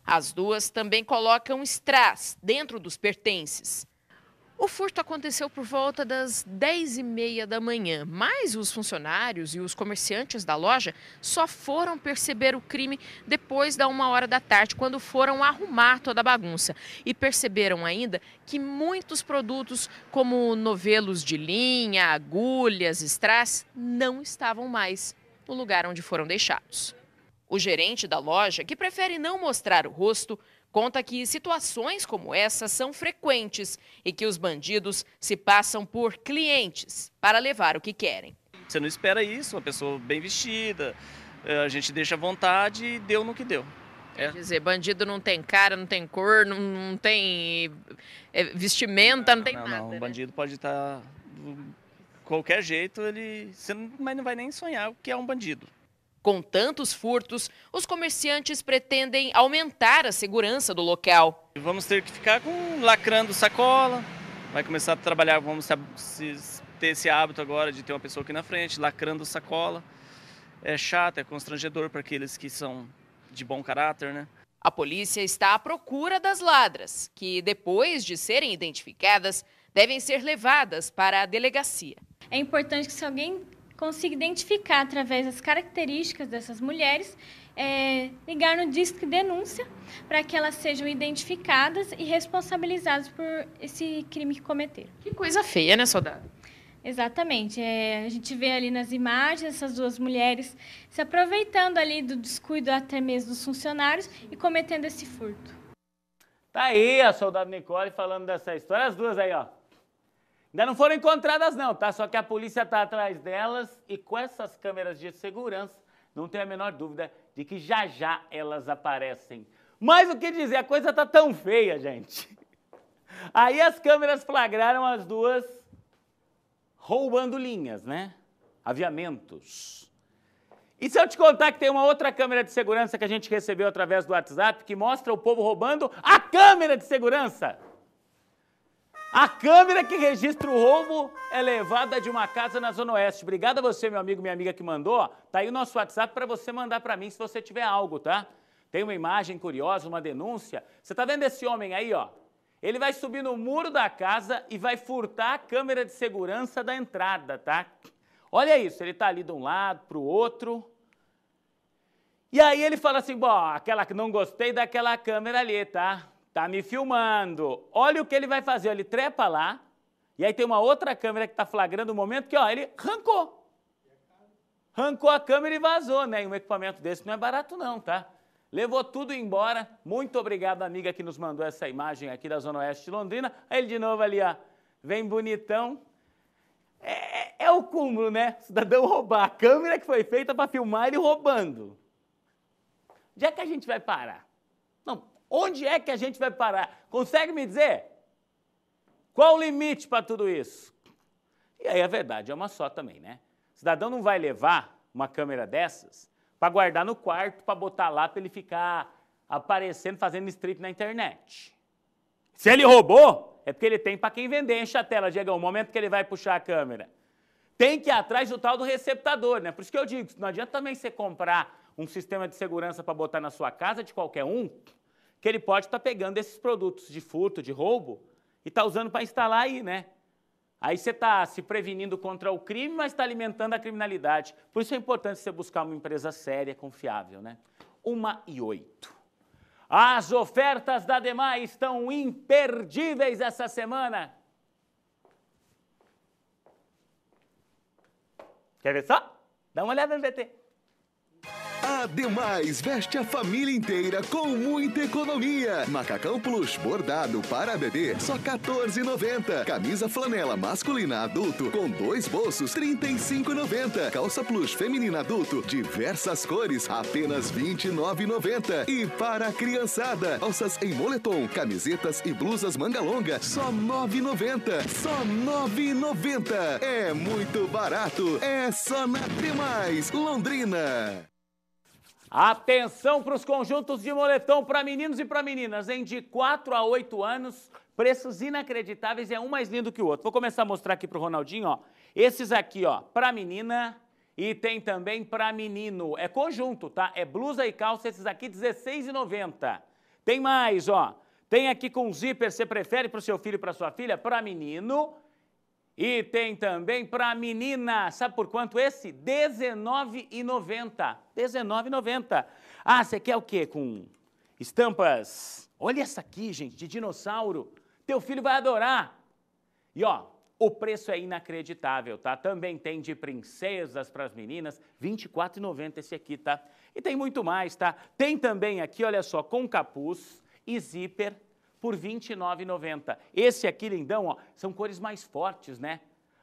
As duas também colocam strass dentro dos pertences. O furto aconteceu por volta das 10h30 da manhã, mas os funcionários e os comerciantes da loja só foram perceber o crime depois da uma hora da tarde, quando foram arrumar toda a bagunça. E perceberam ainda que muitos produtos, como novelos de linha, agulhas, strass, não estavam mais no lugar onde foram deixados. O gerente da loja, que prefere não mostrar o rosto, conta que situações como essa são frequentes e que os bandidos se passam por clientes para levar o que querem. Você não espera isso, uma pessoa bem vestida, é, a gente deixa à vontade e deu no que deu. É. Quer dizer, bandido não tem cara, não tem cor, não, não tem é, vestimenta, não tem não, nada. Não, né? bandido pode estar tá, de qualquer jeito, ele, você não, mas não vai nem sonhar o que é um bandido. Com tantos furtos, os comerciantes pretendem aumentar a segurança do local. Vamos ter que ficar com lacrando sacola, vai começar a trabalhar, vamos ter esse hábito agora de ter uma pessoa aqui na frente, lacrando sacola. É chato, é constrangedor para aqueles que são de bom caráter, né? A polícia está à procura das ladras, que depois de serem identificadas, devem ser levadas para a delegacia. É importante que se alguém consiga identificar através das características dessas mulheres, é, ligar no disco de denúncia para que elas sejam identificadas e responsabilizadas por esse crime que cometeram. Que coisa feia, né, soldado? Exatamente. É, a gente vê ali nas imagens essas duas mulheres se aproveitando ali do descuido até mesmo dos funcionários e cometendo esse furto. Tá aí a soldado Nicole falando dessa história. As duas aí, ó. Ainda não foram encontradas não, tá? Só que a polícia tá atrás delas e com essas câmeras de segurança, não tenho a menor dúvida de que já já elas aparecem. Mas o que dizer, a coisa tá tão feia, gente. Aí as câmeras flagraram as duas roubando linhas, né? Aviamentos. E se eu te contar que tem uma outra câmera de segurança que a gente recebeu através do WhatsApp que mostra o povo roubando a câmera de segurança? A câmera que registra o roubo é levada de uma casa na Zona Oeste. Obrigado a você, meu amigo, minha amiga que mandou. Tá aí o nosso WhatsApp para você mandar para mim se você tiver algo, tá? Tem uma imagem curiosa, uma denúncia. Você tá vendo esse homem aí, ó? Ele vai subir no muro da casa e vai furtar a câmera de segurança da entrada, tá? Olha isso, ele tá ali de um lado pro outro. E aí ele fala assim: "Bom, aquela que não gostei daquela câmera ali, tá? Tá me filmando. Olha o que ele vai fazer. Ele trepa lá. E aí tem uma outra câmera que está flagrando o momento que, ó, ele arrancou. Arrancou a câmera e vazou, né? E um equipamento desse não é barato não, tá? Levou tudo embora. Muito obrigado, amiga, que nos mandou essa imagem aqui da Zona Oeste de Londrina. Aí ele de novo ali, ó. Vem bonitão. É, é, é o cúmulo, né? cidadão roubar a câmera que foi feita para filmar ele roubando. Onde é que a gente vai parar? Onde é que a gente vai parar? Consegue me dizer? Qual o limite para tudo isso? E aí a verdade é uma só também, né? O cidadão não vai levar uma câmera dessas para guardar no quarto, para botar lá para ele ficar aparecendo, fazendo strip na internet. Se ele roubou, é porque ele tem para quem vender. Enche a tela, Diego, é o momento que ele vai puxar a câmera. Tem que ir atrás do tal do receptador, né? Por isso que eu digo, não adianta também você comprar um sistema de segurança para botar na sua casa de qualquer um, que ele pode estar tá pegando esses produtos de furto, de roubo, e está usando para instalar aí, né? Aí você está se prevenindo contra o crime, mas está alimentando a criminalidade. Por isso é importante você buscar uma empresa séria, confiável, né? Uma e oito. As ofertas da Demais estão imperdíveis essa semana. Quer ver só? Dá uma olhada no VT. A Demais veste a família inteira com muita economia. Macacão Plus bordado para bebê, só 14,90. Camisa flanela masculina adulto com dois bolsos, 35,90. Calça Plus feminina adulto, diversas cores, apenas 29,90. E para a criançada, calças em moletom, camisetas e blusas manga longa, só 9,90. Só 9,90. É muito barato. É só na Demais, Londrina. Atenção para os conjuntos de moletom para meninos e para meninas, hein? De 4 a 8 anos, preços inacreditáveis, é um mais lindo que o outro. Vou começar a mostrar aqui para o Ronaldinho, ó. Esses aqui, ó, para menina e tem também para menino. É conjunto, tá? É blusa e calça, esses aqui R$16,90. Tem mais, ó. Tem aqui com zíper, você prefere para o seu filho e para sua filha? Para menino e tem também para menina, sabe por quanto esse? R$19,90. R$19,90. Ah, você quer o quê? Com estampas. Olha essa aqui, gente, de dinossauro. Teu filho vai adorar. E ó, o preço é inacreditável, tá? Também tem de princesas para as meninas, R$24,90 esse aqui, tá? E tem muito mais, tá? Tem também aqui, olha só, com capuz e zíper por R$ 29,90. Esse aqui, lindão, ó, são cores mais fortes, né?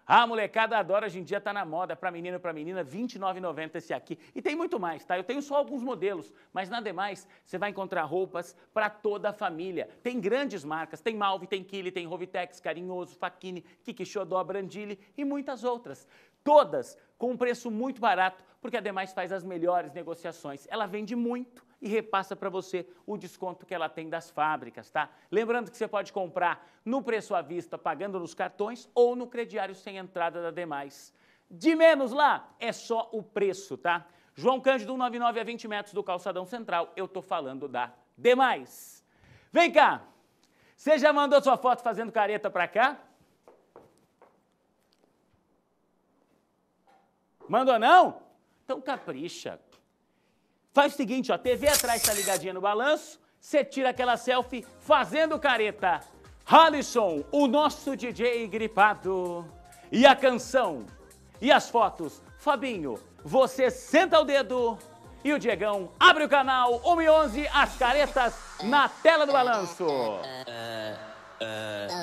Ah, molecada adora, hoje em dia tá na moda, para menino para menina, R$ 29,90 esse aqui. E tem muito mais, tá? Eu tenho só alguns modelos, mas nada mais, você vai encontrar roupas para toda a família. Tem grandes marcas, tem Malve, tem Kili, tem Rovitex, Carinhoso, Faquini, Kikishodó, Brandili e muitas outras. Todas com um preço muito barato, porque a Demais faz as melhores negociações. Ela vende muito, e repassa para você o desconto que ela tem das fábricas, tá? Lembrando que você pode comprar no preço à vista, pagando nos cartões ou no crediário sem entrada da Demais. De menos lá é só o preço, tá? João Cândido 199 a 20 metros do calçadão central, eu tô falando da Demais. Vem cá. Você já mandou sua foto fazendo careta para cá? Mandou não? Então capricha, Faz o seguinte, ó, a TV atrás tá ligadinha no balanço, você tira aquela selfie fazendo careta. Halisson, o nosso DJ gripado. E a canção e as fotos. Fabinho, você senta o dedo e o Diegão abre o canal 1 e 11, as caretas na tela do balanço. É, é, é.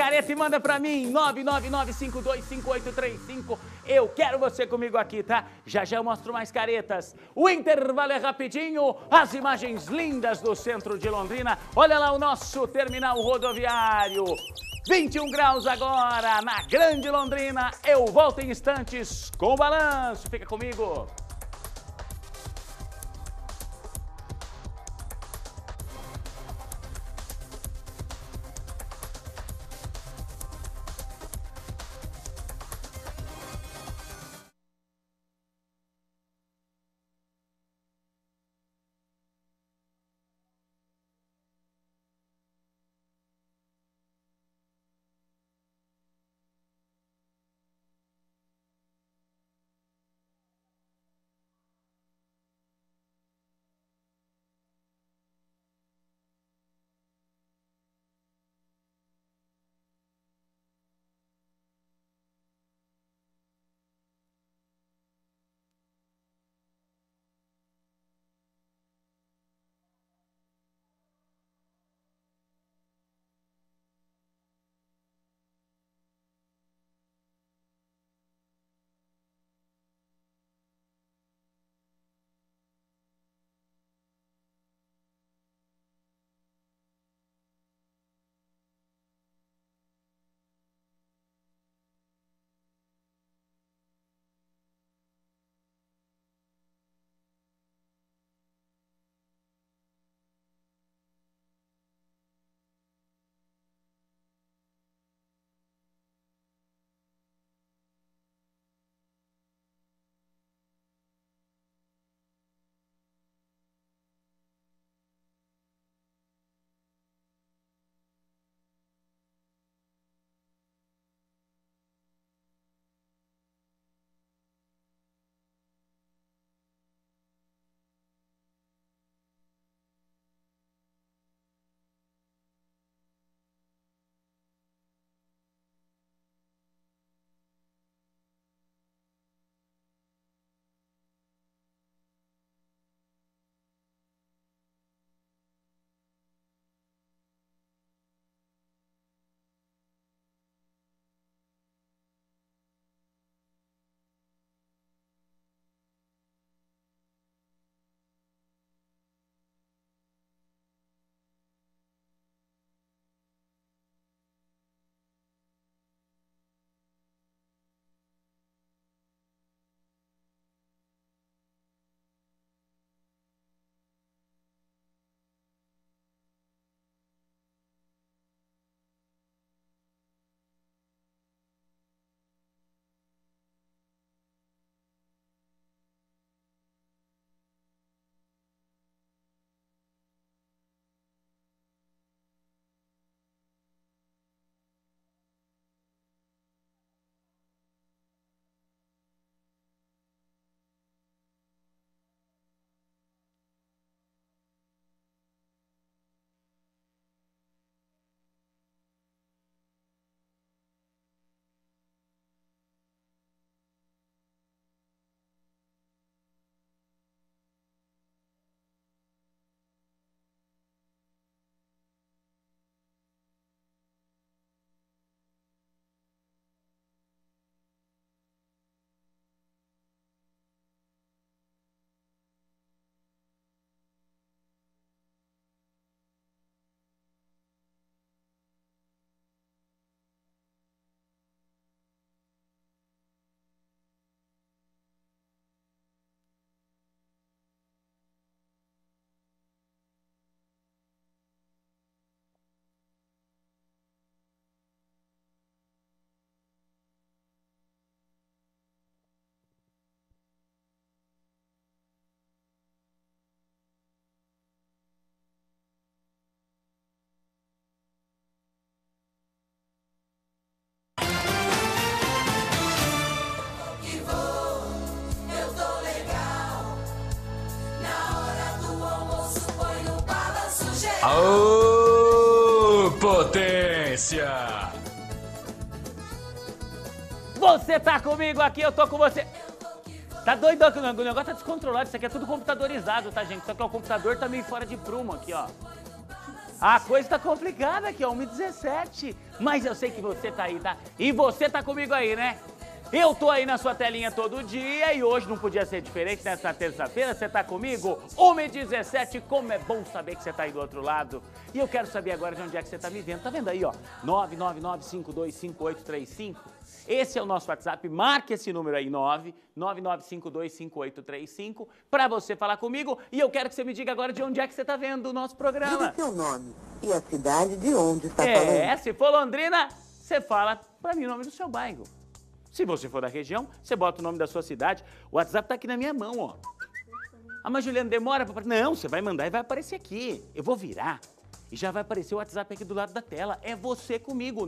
careta e manda pra mim, 999525835. Eu quero você comigo aqui, tá? Já já eu mostro mais caretas. O intervalo é rapidinho, as imagens lindas do centro de Londrina. Olha lá o nosso terminal rodoviário. 21 graus agora na Grande Londrina. Eu volto em instantes com o balanço. Fica comigo. Você tá comigo aqui, eu tô com você. Tá doidão que o negócio tá descontrolado. Isso aqui é tudo computadorizado, tá, gente? Só que o computador tá meio fora de prumo aqui, ó. A coisa tá complicada aqui, ó. 1,17. Mas eu sei que você tá aí, tá? E você tá comigo aí, né? Eu tô aí na sua telinha todo dia e hoje não podia ser diferente nessa terça-feira. Você tá comigo? 1h17, como é bom saber que você tá aí do outro lado. E eu quero saber agora de onde é que você tá me vendo. Tá vendo aí, ó? 999-525835. Esse é o nosso WhatsApp. Marque esse número aí, 999-525835, para você falar comigo. E eu quero que você me diga agora de onde é que você tá vendo o nosso programa. Diga seu nome e a cidade de onde está é, falando. É, se for Londrina, você fala para mim o nome do seu bairro. Se você for da região, você bota o nome da sua cidade. O WhatsApp tá aqui na minha mão, ó. Ah, mas Juliano, demora pra... Não, você vai mandar e vai aparecer aqui. Eu vou virar e já vai aparecer o WhatsApp aqui do lado da tela. É você comigo,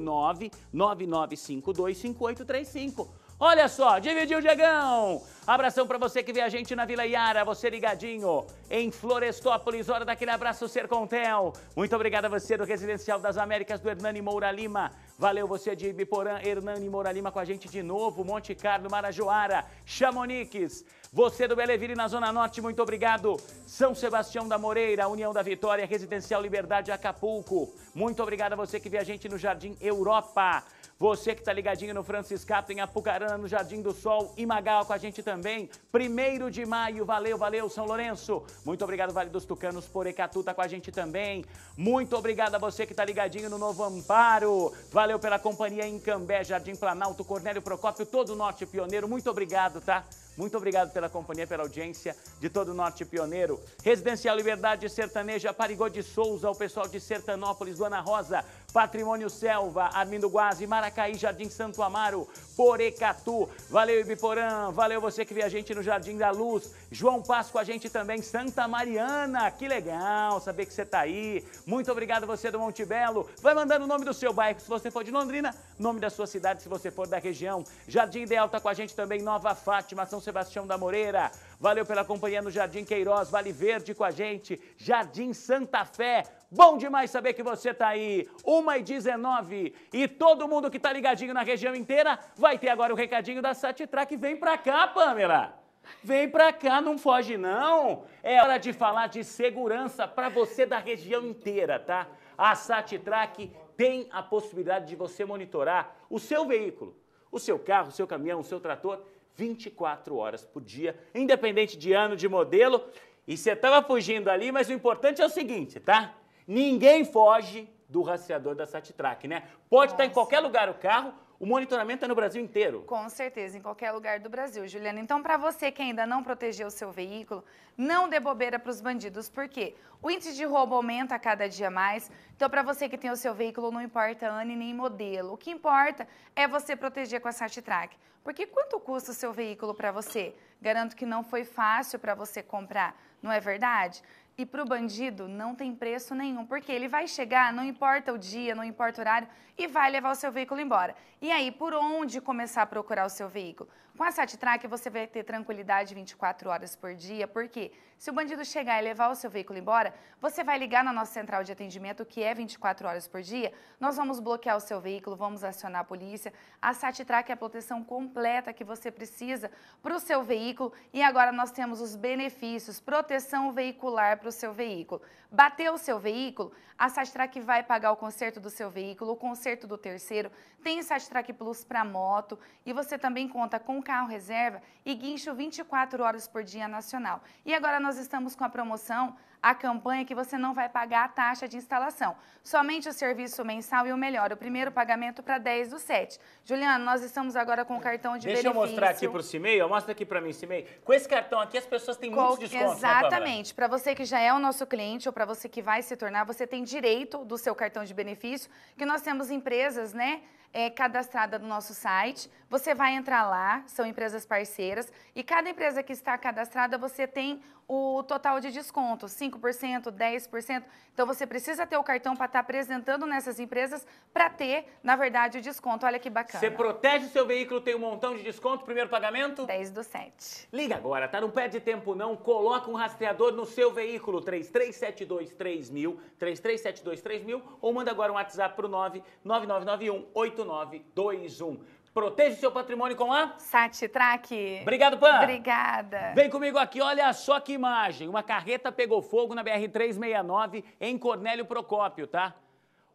999525835. Olha só, dividiu o Diegão! Abração para você que vê a gente na Vila Iara, você ligadinho em Florestópolis, hora daquele abraço Sercontel. Muito obrigado a você do Residencial das Américas do Hernani Moura Lima. Valeu você de Ibiporã, Hernani Moura Lima com a gente de novo, Monte Carlo, Marajoara, Chamonix. Você do Beleville na Zona Norte, muito obrigado. São Sebastião da Moreira, União da Vitória, Residencial Liberdade Acapulco. Muito obrigado a você que vê a gente no Jardim Europa. Você que está ligadinho no Franciscato, em Apucarana, no Jardim do Sol e Magal com a gente também. Primeiro de maio, valeu, valeu, São Lourenço. Muito obrigado, Vale dos Tucanos, por Ecatu tá com a gente também. Muito obrigado a você que está ligadinho no Novo Amparo. Valeu pela companhia em Cambé, Jardim Planalto, Cornélio Procópio, todo o Norte Pioneiro. Muito obrigado, tá? Muito obrigado pela companhia, pela audiência de todo o Norte Pioneiro. Residencial Liberdade Sertaneja, Parigô de Souza, o pessoal de Sertanópolis, Dona Rosa, Patrimônio Selva, Armindo Guazi, Maracaí, Jardim Santo Amaro, Porecatu. Valeu, Ibiporã. Valeu você que vê a gente no Jardim da Luz. João Paz com a gente também, Santa Mariana. Que legal saber que você tá aí. Muito obrigado você do Monte Belo. Vai mandando o nome do seu bairro se você for de Londrina, nome da sua cidade se você for da região. Jardim Ideal tá com a gente também, Nova Fátima, São Sebastião da Moreira. Valeu pela companhia no Jardim Queiroz, Vale Verde com a gente, Jardim Santa Fé. Bom demais saber que você está aí, 1 e 19 E todo mundo que está ligadinho na região inteira vai ter agora o recadinho da Satitrack. Vem para cá, Pamela! Vem pra cá, não foge não. É hora de falar de segurança para você da região inteira, tá? A Satitrack tem a possibilidade de você monitorar o seu veículo, o seu carro, o seu caminhão, o seu trator 24 horas por dia, independente de ano, de modelo. E você estava fugindo ali, mas o importante é o seguinte, tá? Ninguém foge do rastreador da SatTrack, né? Pode estar em qualquer lugar o carro, o monitoramento é no Brasil inteiro? Com certeza, em qualquer lugar do Brasil, Juliana. Então, para você que ainda não protegeu o seu veículo, não dê bobeira para os bandidos, porque o índice de roubo aumenta a cada dia mais. Então, para você que tem o seu veículo, não importa ano nem modelo. O que importa é você proteger com a SatTrack. Porque quanto custa o seu veículo para você? Garanto que não foi fácil para você comprar, não é verdade? E para o bandido não tem preço nenhum, porque ele vai chegar, não importa o dia, não importa o horário, e vai levar o seu veículo embora. E aí, por onde começar a procurar o seu veículo? Com a SatTrack você vai ter tranquilidade 24 horas por dia, porque se o bandido chegar e levar o seu veículo embora, você vai ligar na nossa central de atendimento, que é 24 horas por dia, nós vamos bloquear o seu veículo, vamos acionar a polícia. A SatTrack é a proteção completa que você precisa para o seu veículo e agora nós temos os benefícios, proteção veicular para o seu veículo. Bateu o seu veículo, a SatTrack vai pagar o conserto do seu veículo, o conserto do terceiro, tem SatTrack Plus para moto e você também conta com carro reserva e guincho 24 horas por dia nacional. E agora nós estamos com a promoção, a campanha que você não vai pagar a taxa de instalação. Somente o serviço mensal e o melhor, o primeiro pagamento para 10 do 7. Juliana nós estamos agora com o cartão de Deixa benefício. Deixa eu mostrar aqui para o Cimei, mostra aqui para mim, Cimei. Com esse cartão aqui as pessoas têm Qual... muitos descontos, Exatamente. Para você que já é o nosso cliente ou para você que vai se tornar, você tem direito do seu cartão de benefício, que nós temos empresas, né? é, cadastrada no nosso site. Você vai entrar lá, são empresas parceiras, e cada empresa que está cadastrada, você tem o total de desconto, 5%, 10%. Então você precisa ter o cartão para estar tá apresentando nessas empresas para ter, na verdade, o desconto. Olha que bacana. Você protege o seu veículo, tem um montão de desconto, primeiro pagamento? 10 do 7. Liga agora, tá? Não perde tempo não, coloca um rastreador no seu veículo, 33723000, 33723000 ou manda agora um WhatsApp pro 8921. Proteja o seu patrimônio com a Satitrac. Obrigado, Pan. Obrigada. Vem comigo aqui, olha só que imagem. Uma carreta pegou fogo na BR-369 em Cornélio Procópio, tá?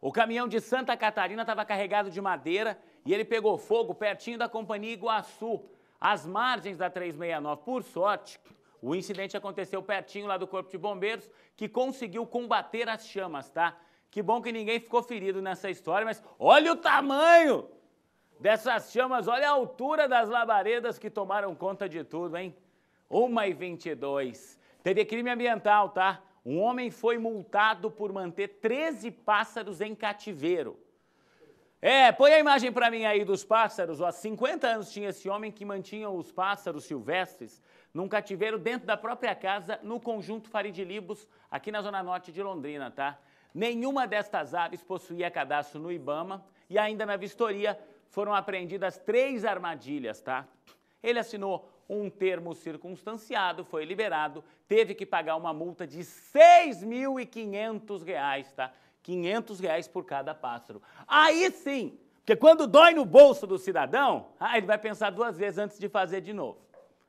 O caminhão de Santa Catarina estava carregado de madeira e ele pegou fogo pertinho da Companhia Iguaçu, às margens da 369. Por sorte, o incidente aconteceu pertinho lá do Corpo de Bombeiros, que conseguiu combater as chamas, tá? Que bom que ninguém ficou ferido nessa história, mas olha o tamanho! dessas chamas, olha a altura das labaredas que tomaram conta de tudo, hein? 1 e 22. Teve crime ambiental, tá? Um homem foi multado por manter 13 pássaros em cativeiro. É, põe a imagem para mim aí dos pássaros. Ó, há 50 anos tinha esse homem que mantinha os pássaros silvestres num cativeiro dentro da própria casa, no conjunto Farid Libos, aqui na zona norte de Londrina, tá? Nenhuma destas aves possuía cadastro no Ibama e ainda na vistoria foram apreendidas três armadilhas, tá? Ele assinou um termo circunstanciado, foi liberado, teve que pagar uma multa de R$ 6.500, tá? R$ 500 reais por cada pássaro. Aí sim, porque quando dói no bolso do cidadão, ah, ele vai pensar duas vezes antes de fazer de novo.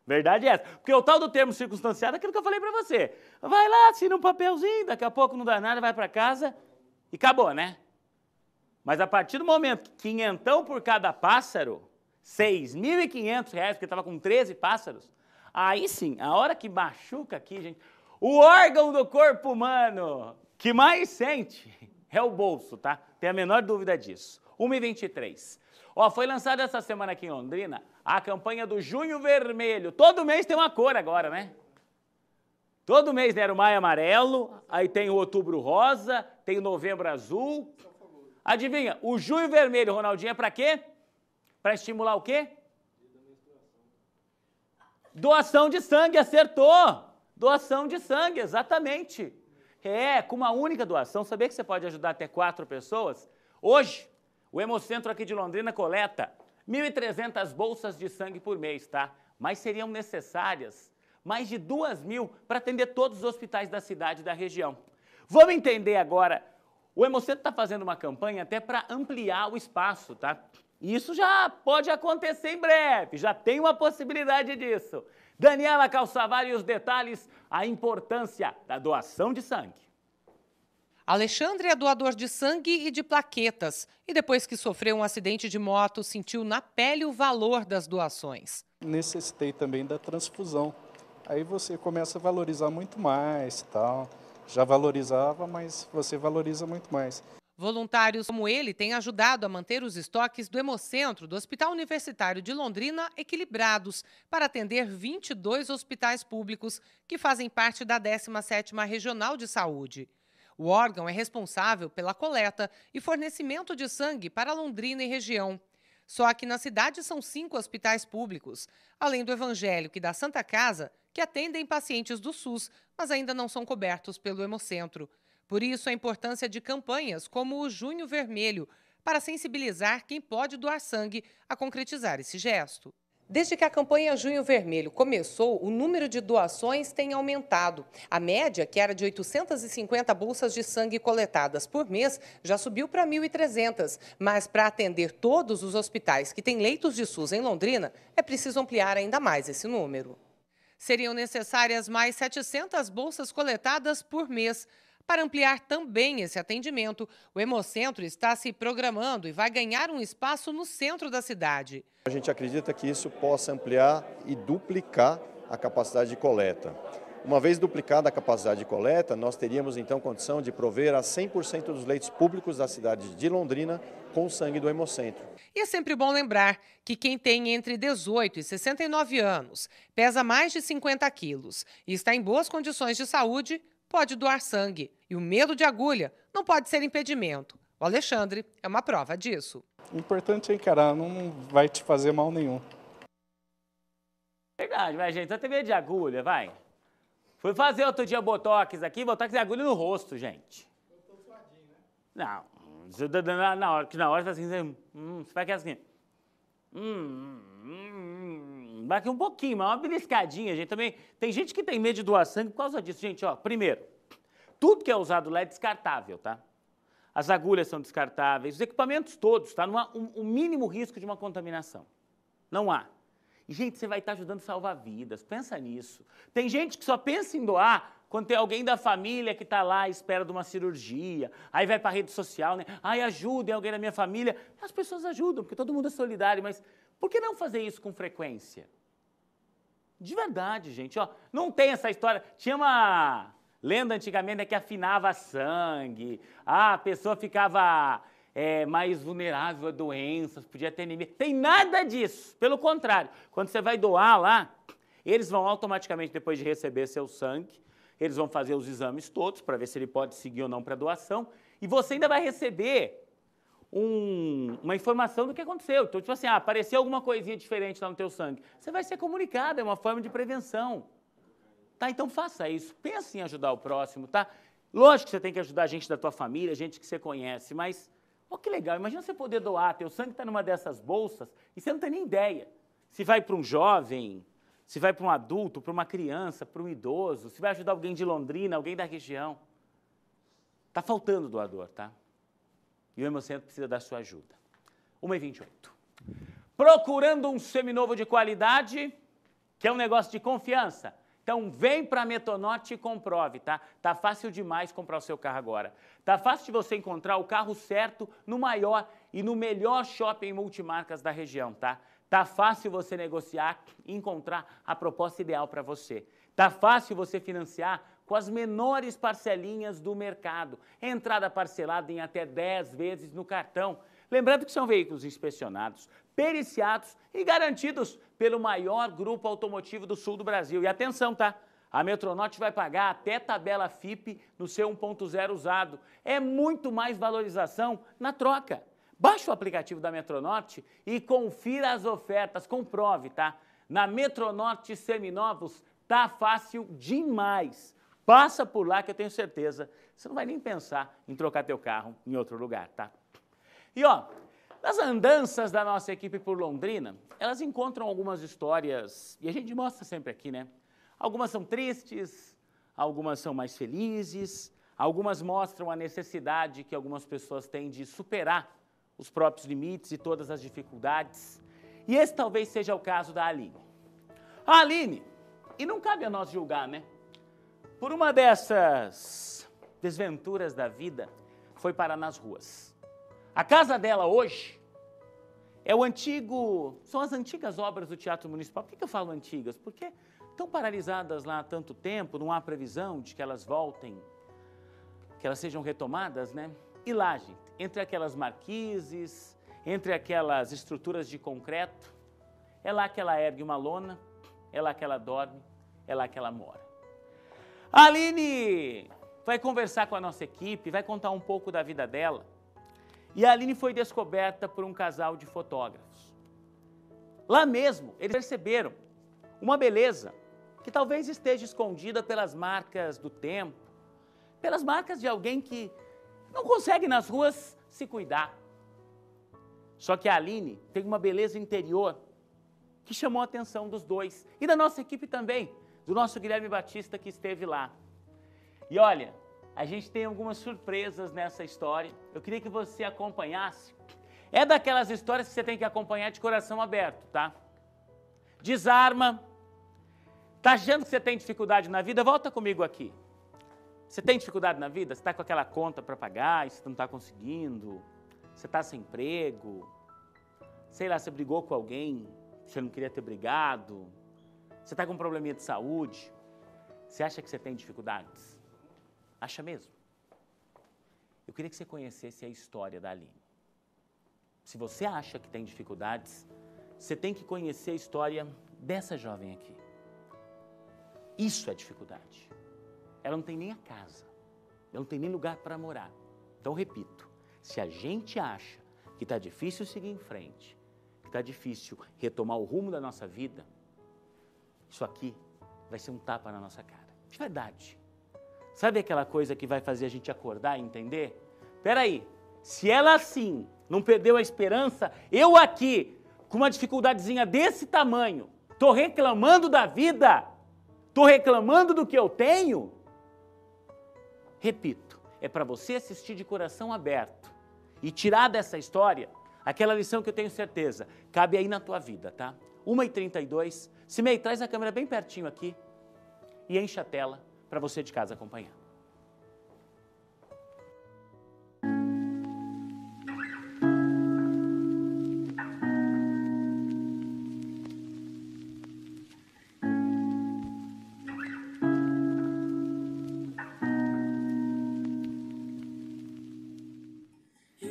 Verdade é essa. Porque o tal do termo circunstanciado é aquilo que eu falei para você. Vai lá, assina um papelzinho, daqui a pouco não dá nada, vai para casa e acabou, né? Mas a partir do momento que quinhentão por cada pássaro, 6.500 reais, porque estava com 13 pássaros, aí sim, a hora que machuca aqui, gente, o órgão do corpo humano que mais sente é o bolso, tá? Tem a menor dúvida disso. 1,23. Ó, foi lançada essa semana aqui em Londrina a campanha do Junho Vermelho. Todo mês tem uma cor agora, né? Todo mês né, era o maio amarelo, aí tem o outubro rosa, tem o novembro azul, Adivinha, o junho vermelho, Ronaldinho, é para quê? Para estimular o quê? Doação de sangue, acertou! Doação de sangue, exatamente. É, com uma única doação, sabia que você pode ajudar até quatro pessoas? Hoje, o Hemocentro aqui de Londrina coleta 1.300 bolsas de sangue por mês, tá? Mas seriam necessárias mais de 2.000 mil para atender todos os hospitais da cidade e da região. Vamos entender agora o Hemocentro está fazendo uma campanha até para ampliar o espaço, tá? isso já pode acontecer em breve, já tem uma possibilidade disso. Daniela Calçavari e os detalhes, a importância da doação de sangue. Alexandre é doador de sangue e de plaquetas. E depois que sofreu um acidente de moto, sentiu na pele o valor das doações. Necessitei também da transfusão. Aí você começa a valorizar muito mais tal já valorizava, mas você valoriza muito mais. Voluntários como ele têm ajudado a manter os estoques do Hemocentro do Hospital Universitário de Londrina equilibrados para atender 22 hospitais públicos que fazem parte da 17ª Regional de Saúde. O órgão é responsável pela coleta e fornecimento de sangue para Londrina e região. Só que na cidade são cinco hospitais públicos, além do evangélico e da Santa Casa, que atendem pacientes do SUS, mas ainda não são cobertos pelo Hemocentro. Por isso, a importância de campanhas como o Junho Vermelho, para sensibilizar quem pode doar sangue a concretizar esse gesto. Desde que a campanha Junho Vermelho começou, o número de doações tem aumentado. A média, que era de 850 bolsas de sangue coletadas por mês, já subiu para 1.300. Mas para atender todos os hospitais que têm leitos de SUS em Londrina, é preciso ampliar ainda mais esse número. Seriam necessárias mais 700 bolsas coletadas por mês. Para ampliar também esse atendimento, o Hemocentro está se programando e vai ganhar um espaço no centro da cidade. A gente acredita que isso possa ampliar e duplicar a capacidade de coleta. Uma vez duplicada a capacidade de coleta, nós teríamos então condição de prover a 100% dos leitos públicos da cidade de Londrina com sangue do Hemocentro. E é sempre bom lembrar que quem tem entre 18 e 69 anos, pesa mais de 50 quilos e está em boas condições de saúde, pode doar sangue. E o medo de agulha não pode ser impedimento. O Alexandre é uma prova disso. importante é cara? não vai te fazer mal nenhum. Verdade, vai, gente. até então tem medo de agulha, vai. Fui fazer outro dia botox aqui, botox é agulha no rosto, gente. Eu tô suadinho, né? Não, tá na hora, que na hora você faz assim, você, hum, vai que assim. Hum, vai que um pouquinho, mas uma beliscadinha, gente. Também tem gente que tem medo de doar sangue por causa disso, gente. Ó, primeiro, tudo que é usado lá é descartável, tá? As agulhas são descartáveis, os equipamentos todos, tá? Não há o um, um mínimo risco de uma contaminação. Não há. Gente, você vai estar ajudando a salvar vidas. Pensa nisso. Tem gente que só pensa em doar quando tem alguém da família que está lá à espera de uma cirurgia, aí vai para a rede social, né? Ai, ajudem alguém da minha família. As pessoas ajudam, porque todo mundo é solidário, mas por que não fazer isso com frequência? De verdade, gente, ó, não tem essa história. Tinha uma lenda antigamente né, que afinava sangue, ah, a pessoa ficava é, mais vulnerável a doenças, podia ter anemia. Tem nada disso. Pelo contrário, quando você vai doar lá, eles vão automaticamente, depois de receber seu sangue, eles vão fazer os exames todos para ver se ele pode seguir ou não para doação. E você ainda vai receber um, uma informação do que aconteceu. Então, tipo assim, ah, apareceu alguma coisinha diferente lá no teu sangue. Você vai ser comunicado, é uma forma de prevenção. Tá? Então faça isso. Pense em ajudar o próximo, tá? Lógico que você tem que ajudar a gente da tua família, gente que você conhece, mas Pô, que legal, imagina você poder doar, teu sangue está numa dessas bolsas e você não tem nem ideia se vai para um jovem, se vai para um adulto, para uma criança, para um idoso, se vai ajudar alguém de Londrina, alguém da região. Está faltando doador, tá? E o Hemocentro precisa da sua ajuda. 1 e 28 Procurando um seminovo de qualidade, que é um negócio de confiança. Então vem para a Metonorte e comprove, tá? Tá fácil demais comprar o seu carro agora. Tá fácil de você encontrar o carro certo no maior e no melhor shopping multimarcas da região, tá? Tá fácil você negociar e encontrar a proposta ideal para você. Tá fácil você financiar com as menores parcelinhas do mercado. Entrada parcelada em até 10 vezes no cartão. Lembrando que são veículos inspecionados, periciados e garantidos pelo maior grupo automotivo do sul do Brasil. E atenção, tá? A Metronorte vai pagar até tabela FIP no seu 1.0 usado. É muito mais valorização na troca. Baixe o aplicativo da Metronorte e confira as ofertas, comprove, tá? Na Metronorte Seminovos tá fácil demais. Passa por lá que eu tenho certeza, você não vai nem pensar em trocar teu carro em outro lugar, tá? E ó, nas andanças da nossa equipe por Londrina, elas encontram algumas histórias, e a gente mostra sempre aqui, né? Algumas são tristes, algumas são mais felizes, algumas mostram a necessidade que algumas pessoas têm de superar os próprios limites e todas as dificuldades. E esse talvez seja o caso da Aline. A Aline, e não cabe a nós julgar, né? Por uma dessas desventuras da vida, foi parar nas ruas. A casa dela hoje é o antigo, são as antigas obras do Teatro Municipal. Por que eu falo antigas? Porque estão paralisadas lá há tanto tempo, não há previsão de que elas voltem, que elas sejam retomadas, né? E lá, gente, entre aquelas marquises, entre aquelas estruturas de concreto, é lá que ela ergue uma lona, é lá que ela dorme, é lá que ela mora. A Aline vai conversar com a nossa equipe, vai contar um pouco da vida dela. E a Aline foi descoberta por um casal de fotógrafos. Lá mesmo, eles perceberam uma beleza que talvez esteja escondida pelas marcas do tempo, pelas marcas de alguém que não consegue nas ruas se cuidar. Só que a Aline tem uma beleza interior que chamou a atenção dos dois e da nossa equipe também, do nosso Guilherme Batista que esteve lá. E olha, a gente tem algumas surpresas nessa história. Eu queria que você acompanhasse. É daquelas histórias que você tem que acompanhar de coração aberto, tá? Desarma. Tá achando que você tem dificuldade na vida? Volta comigo aqui. Você tem dificuldade na vida? Você está com aquela conta para pagar e você não está conseguindo? Você está sem emprego? Sei lá, você brigou com alguém, você não queria ter brigado? Você está com um probleminha de saúde? Você acha que você tem dificuldades? Acha mesmo? Eu queria que você conhecesse a história da Aline. Se você acha que tem dificuldades, você tem que conhecer a história dessa jovem aqui. Isso é dificuldade. Ela não tem nem a casa, ela não tem nem lugar para morar. Então, repito: se a gente acha que está difícil seguir em frente, que está difícil retomar o rumo da nossa vida, isso aqui vai ser um tapa na nossa cara. De verdade. Sabe aquela coisa que vai fazer a gente acordar e entender? Peraí, se ela assim não perdeu a esperança, eu aqui, com uma dificuldadezinha desse tamanho, tô reclamando da vida, tô reclamando do que eu tenho? Repito, é para você assistir de coração aberto e tirar dessa história aquela lição que eu tenho certeza, cabe aí na tua vida, tá? 1h32, Simei, traz a câmera bem pertinho aqui e enche a tela para você de casa acompanhar.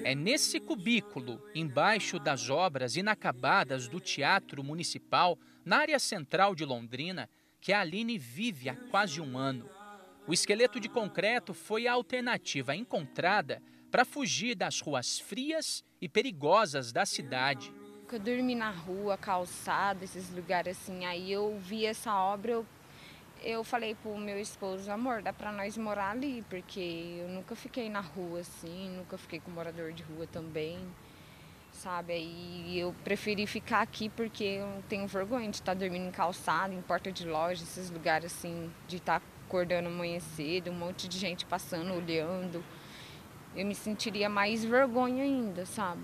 É nesse cubículo, embaixo das obras inacabadas do Teatro Municipal, na área central de Londrina, que a Aline vive há quase um ano. O esqueleto de concreto foi a alternativa encontrada para fugir das ruas frias e perigosas da cidade. Eu dormi na rua, calçada, esses lugares assim. Aí eu vi essa obra, eu, eu falei pro meu esposo, amor, dá para nós morar ali, porque eu nunca fiquei na rua assim, nunca fiquei com morador de rua também sabe? E eu preferi ficar aqui porque eu tenho vergonha de estar tá dormindo em calçada, em porta de loja, esses lugares assim, de estar tá acordando amanhã um monte de gente passando, olhando. Eu me sentiria mais vergonha ainda, sabe?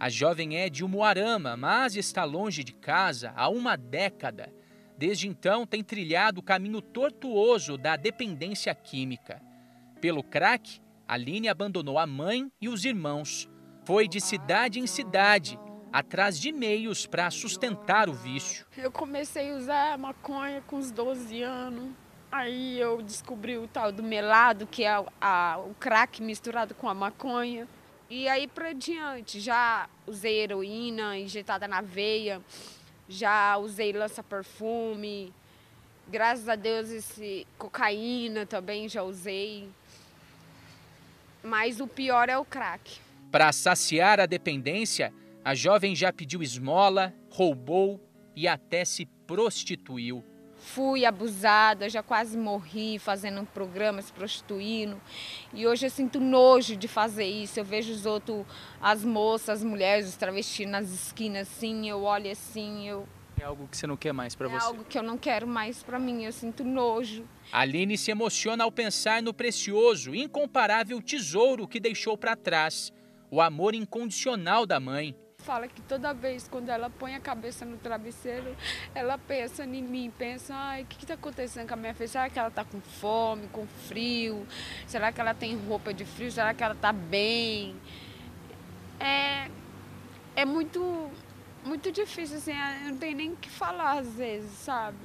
A jovem é de Umuarama, mas está longe de casa há uma década. Desde então, tem trilhado o caminho tortuoso da dependência química. Pelo crack, Aline abandonou a mãe e os irmãos foi de cidade em cidade, atrás de meios para sustentar o vício. Eu comecei a usar maconha com os 12 anos. Aí eu descobri o tal do melado, que é a, a, o crack misturado com a maconha. E aí para diante, já usei heroína injetada na veia, já usei lança-perfume. Graças a Deus, esse cocaína também já usei. Mas o pior é o crack. Para saciar a dependência, a jovem já pediu esmola, roubou e até se prostituiu. Fui abusada, já quase morri fazendo um programa, se prostituindo. E hoje eu sinto nojo de fazer isso. Eu vejo os outros, as moças, as mulheres, os travestis nas esquinas assim, eu olho assim, eu é algo que você não quer mais para é você. É algo que eu não quero mais para mim, eu sinto nojo. Aline se emociona ao pensar no precioso, incomparável tesouro que deixou para trás o amor incondicional da mãe. Fala que toda vez quando ela põe a cabeça no travesseiro, ela pensa em mim, pensa, ai, o que está acontecendo com a minha filha? Será que ela está com fome, com frio? Será que ela tem roupa de frio? Será que ela está bem? É, é muito, muito difícil, assim, não tem nem o que falar às vezes, sabe?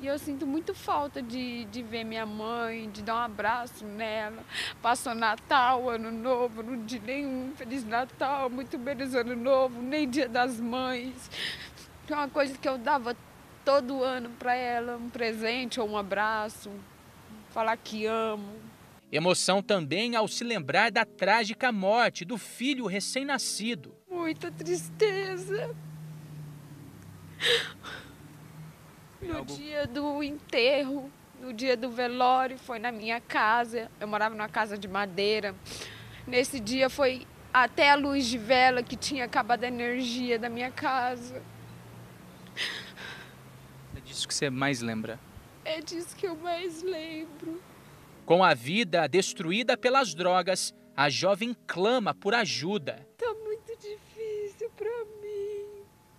E eu sinto muito falta de, de ver minha mãe, de dar um abraço nela. Passou Natal, Ano Novo, não de nenhum Feliz Natal, muito feliz Ano Novo, nem Dia das Mães. É uma coisa que eu dava todo ano para ela, um presente ou um abraço, falar que amo. Emoção também ao se lembrar da trágica morte do filho recém-nascido. Muita tristeza. No algo... dia do enterro, no dia do velório, foi na minha casa. Eu morava numa casa de madeira. Nesse dia foi até a luz de vela que tinha acabado a energia da minha casa. É disso que você mais lembra? É disso que eu mais lembro. Com a vida destruída pelas drogas, a jovem clama por ajuda. Tá muito difícil para mim.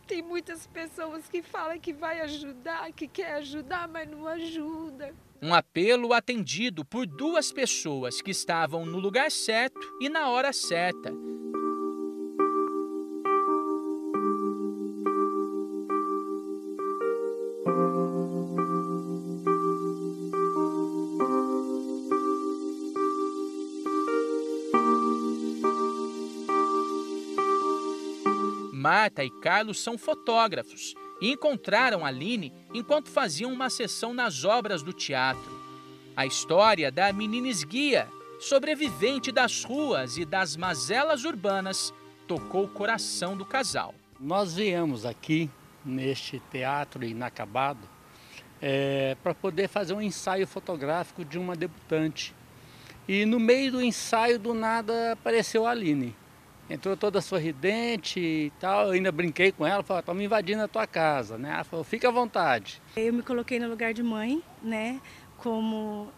Tem muitas pessoas que falam que vai ajudar, que quer ajudar, mas não ajuda. Um apelo atendido por duas pessoas que estavam no lugar certo e na hora certa. Marta e Carlos são fotógrafos e encontraram Aline enquanto faziam uma sessão nas obras do teatro. A história da menina esguia, sobrevivente das ruas e das mazelas urbanas, tocou o coração do casal. Nós viemos aqui neste teatro inacabado é, para poder fazer um ensaio fotográfico de uma debutante. E no meio do ensaio, do nada, apareceu a Aline entrou toda sorridente e tal. Eu ainda brinquei com ela, falou estamos me invadindo a tua casa, né? Ela falou, fica à vontade. Eu me coloquei no lugar de mãe, né? Como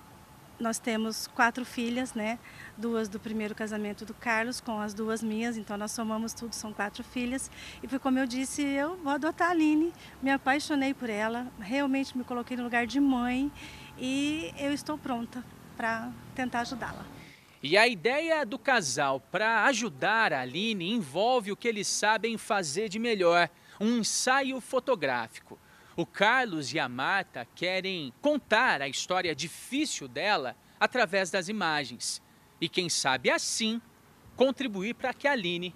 nós temos quatro filhas, né? Duas do primeiro casamento do Carlos, com as duas minhas, então nós somamos tudo, são quatro filhas. E foi como eu disse, eu vou adotar a Aline, me apaixonei por ela, realmente me coloquei no lugar de mãe e eu estou pronta para tentar ajudá-la. E a ideia do casal para ajudar a Aline envolve o que eles sabem fazer de melhor: um ensaio fotográfico. O Carlos e a Marta querem contar a história difícil dela através das imagens. E quem sabe assim contribuir para que a Aline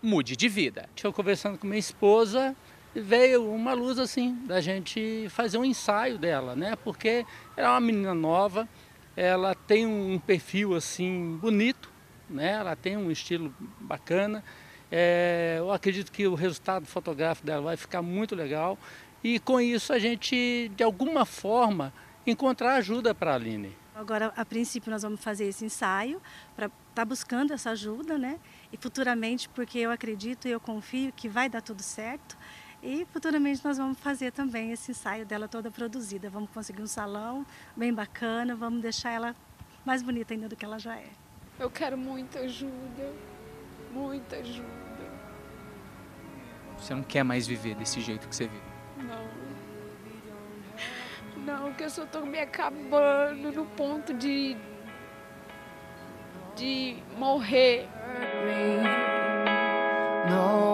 mude de vida. Estou conversando com minha esposa, e veio uma luz assim da gente fazer um ensaio dela, né? Porque era uma menina nova, ela tem um perfil assim bonito, né? ela tem um estilo bacana. É, eu acredito que o resultado fotográfico dela vai ficar muito legal e com isso a gente, de alguma forma, encontrar ajuda para a Aline. Agora, a princípio, nós vamos fazer esse ensaio para estar tá buscando essa ajuda, né? E futuramente, porque eu acredito e eu confio que vai dar tudo certo, e futuramente nós vamos fazer também esse ensaio dela toda produzida. Vamos conseguir um salão bem bacana, vamos deixar ela mais bonita ainda do que ela já é. Eu quero muita ajuda, muita ajuda. Você não quer mais viver desse jeito que você vive? Não. Não, que eu só tô me acabando no ponto de. de morrer. Não.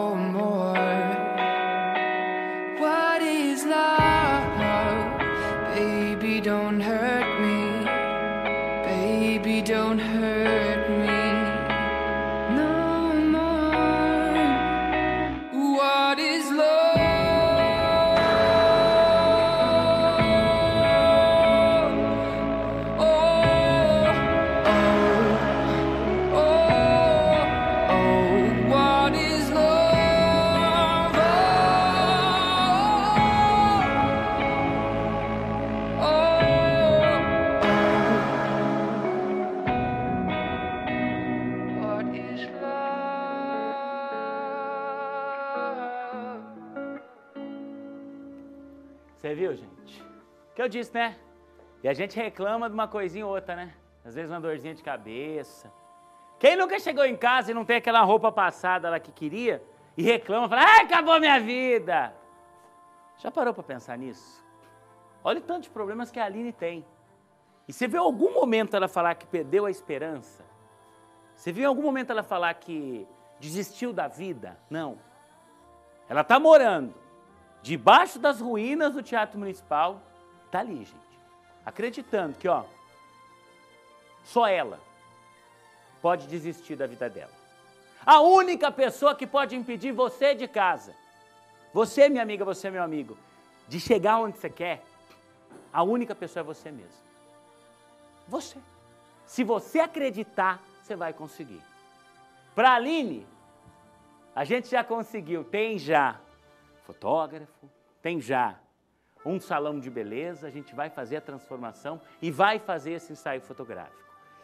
eu disse, né? E a gente reclama de uma coisinha ou outra, né? Às vezes uma dorzinha de cabeça. Quem nunca chegou em casa e não tem aquela roupa passada lá que queria e reclama, fala, ah, acabou minha vida. Já parou para pensar nisso? Olha o tanto de problemas que a Aline tem. E você viu algum momento ela falar que perdeu a esperança? Você viu em algum momento ela falar que desistiu da vida? Não. Ela está morando debaixo das ruínas do Teatro Municipal, Está ali, gente. Acreditando que, ó, só ela pode desistir da vida dela. A única pessoa que pode impedir você de casa, você, minha amiga, você, meu amigo, de chegar onde você quer, a única pessoa é você mesmo. Você. Se você acreditar, você vai conseguir. Para Aline, a gente já conseguiu, tem já fotógrafo, tem já um salão de beleza, a gente vai fazer a transformação e vai fazer esse ensaio fotográfico.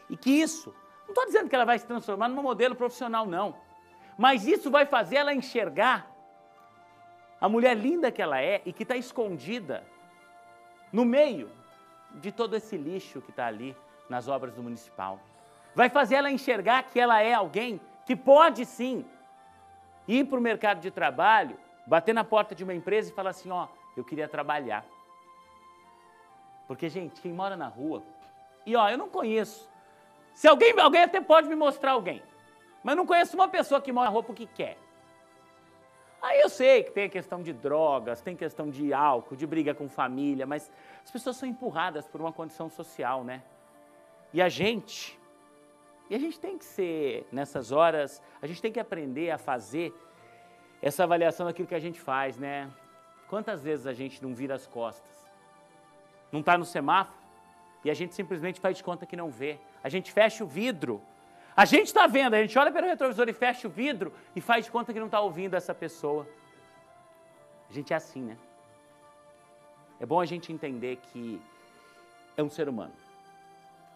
E que isso, não estou dizendo que ela vai se transformar num modelo profissional, não. Mas isso vai fazer ela enxergar a mulher linda que ela é e que está escondida no meio de todo esse lixo que está ali nas obras do municipal. Vai fazer ela enxergar que ela é alguém que pode sim ir para o mercado de trabalho, bater na porta de uma empresa e falar assim: ó, eu queria trabalhar. Porque, gente, quem mora na rua. E ó, eu não conheço. Se alguém, alguém até pode me mostrar alguém. Mas não conheço uma pessoa que mora na rua porque quer. Aí eu sei que tem a questão de drogas, tem questão de álcool, de briga com família, mas as pessoas são empurradas por uma condição social, né? E a gente, e a gente tem que ser, nessas horas, a gente tem que aprender a fazer essa avaliação daquilo que a gente faz, né? Quantas vezes a gente não vira as costas? Não está no semáforo e a gente simplesmente faz de conta que não vê. A gente fecha o vidro. A gente está vendo, a gente olha pelo retrovisor e fecha o vidro e faz de conta que não está ouvindo essa pessoa. A gente é assim, né? É bom a gente entender que é um ser humano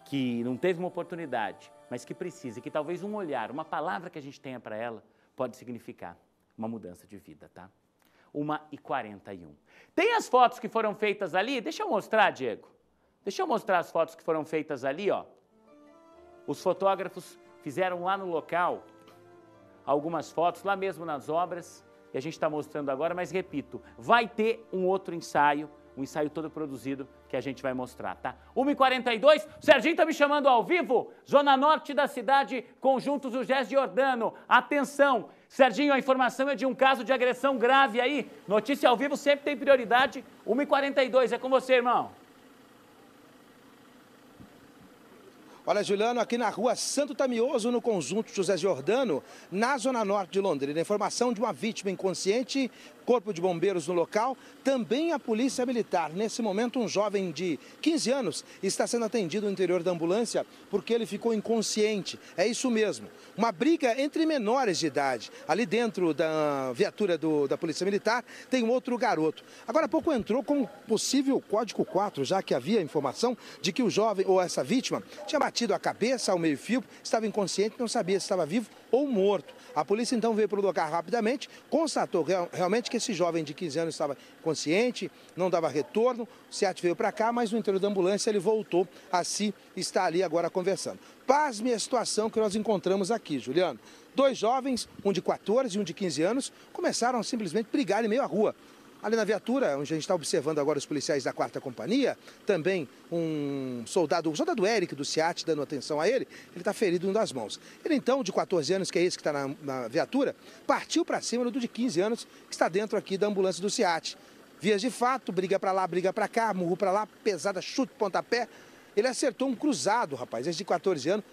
que não teve uma oportunidade, mas que precisa, que talvez um olhar, uma palavra que a gente tenha para ela pode significar uma mudança de vida, tá? 1h41. Tem as fotos que foram feitas ali? Deixa eu mostrar, Diego. Deixa eu mostrar as fotos que foram feitas ali, ó. Os fotógrafos fizeram lá no local algumas fotos, lá mesmo nas obras, e a gente está mostrando agora, mas repito, vai ter um outro ensaio, um ensaio todo produzido que a gente vai mostrar, tá? 1h42, o Serginho tá me chamando ao vivo, Zona Norte da cidade, Conjuntos do Gés de Jordano. Atenção! Serginho, a informação é de um caso de agressão grave aí. Notícia ao vivo sempre tem prioridade. 1h42, é com você, irmão. Olha, Juliano, aqui na rua Santo Tamioso, no conjunto José Giordano, na zona norte de Londrina. Informação de uma vítima inconsciente Corpo de Bombeiros no local, também a Polícia Militar. Nesse momento, um jovem de 15 anos está sendo atendido no interior da ambulância porque ele ficou inconsciente. É isso mesmo. Uma briga entre menores de idade. Ali dentro da viatura do, da Polícia Militar tem um outro garoto. Agora há pouco entrou com um possível código 4, já que havia informação de que o jovem ou essa vítima tinha batido a cabeça ao meio-fio, estava inconsciente, não sabia se estava vivo ou morto. A polícia então veio para o lugar rapidamente, constatou real, realmente que esse jovem de 15 anos estava consciente, não dava retorno, o SEAT veio para cá, mas no interior da ambulância ele voltou a si, está ali agora conversando. Pasme a situação que nós encontramos aqui, Juliano. Dois jovens, um de 14 e um de 15 anos, começaram a simplesmente brigar em meio à rua. Ali na viatura, onde a gente está observando agora os policiais da quarta companhia, também um soldado, o soldado Eric do SEAT, dando atenção a ele, ele está ferido em uma das mãos. Ele então, de 14 anos, que é esse que está na, na, viatura, partiu para cima do de 15 anos, que está dentro aqui da ambulância do SEAT. Vias de fato, briga para lá, briga para cá, murro para lá, pesada, chute, pontapé. Ele acertou um cruzado, rapaz, esse de 14 anos,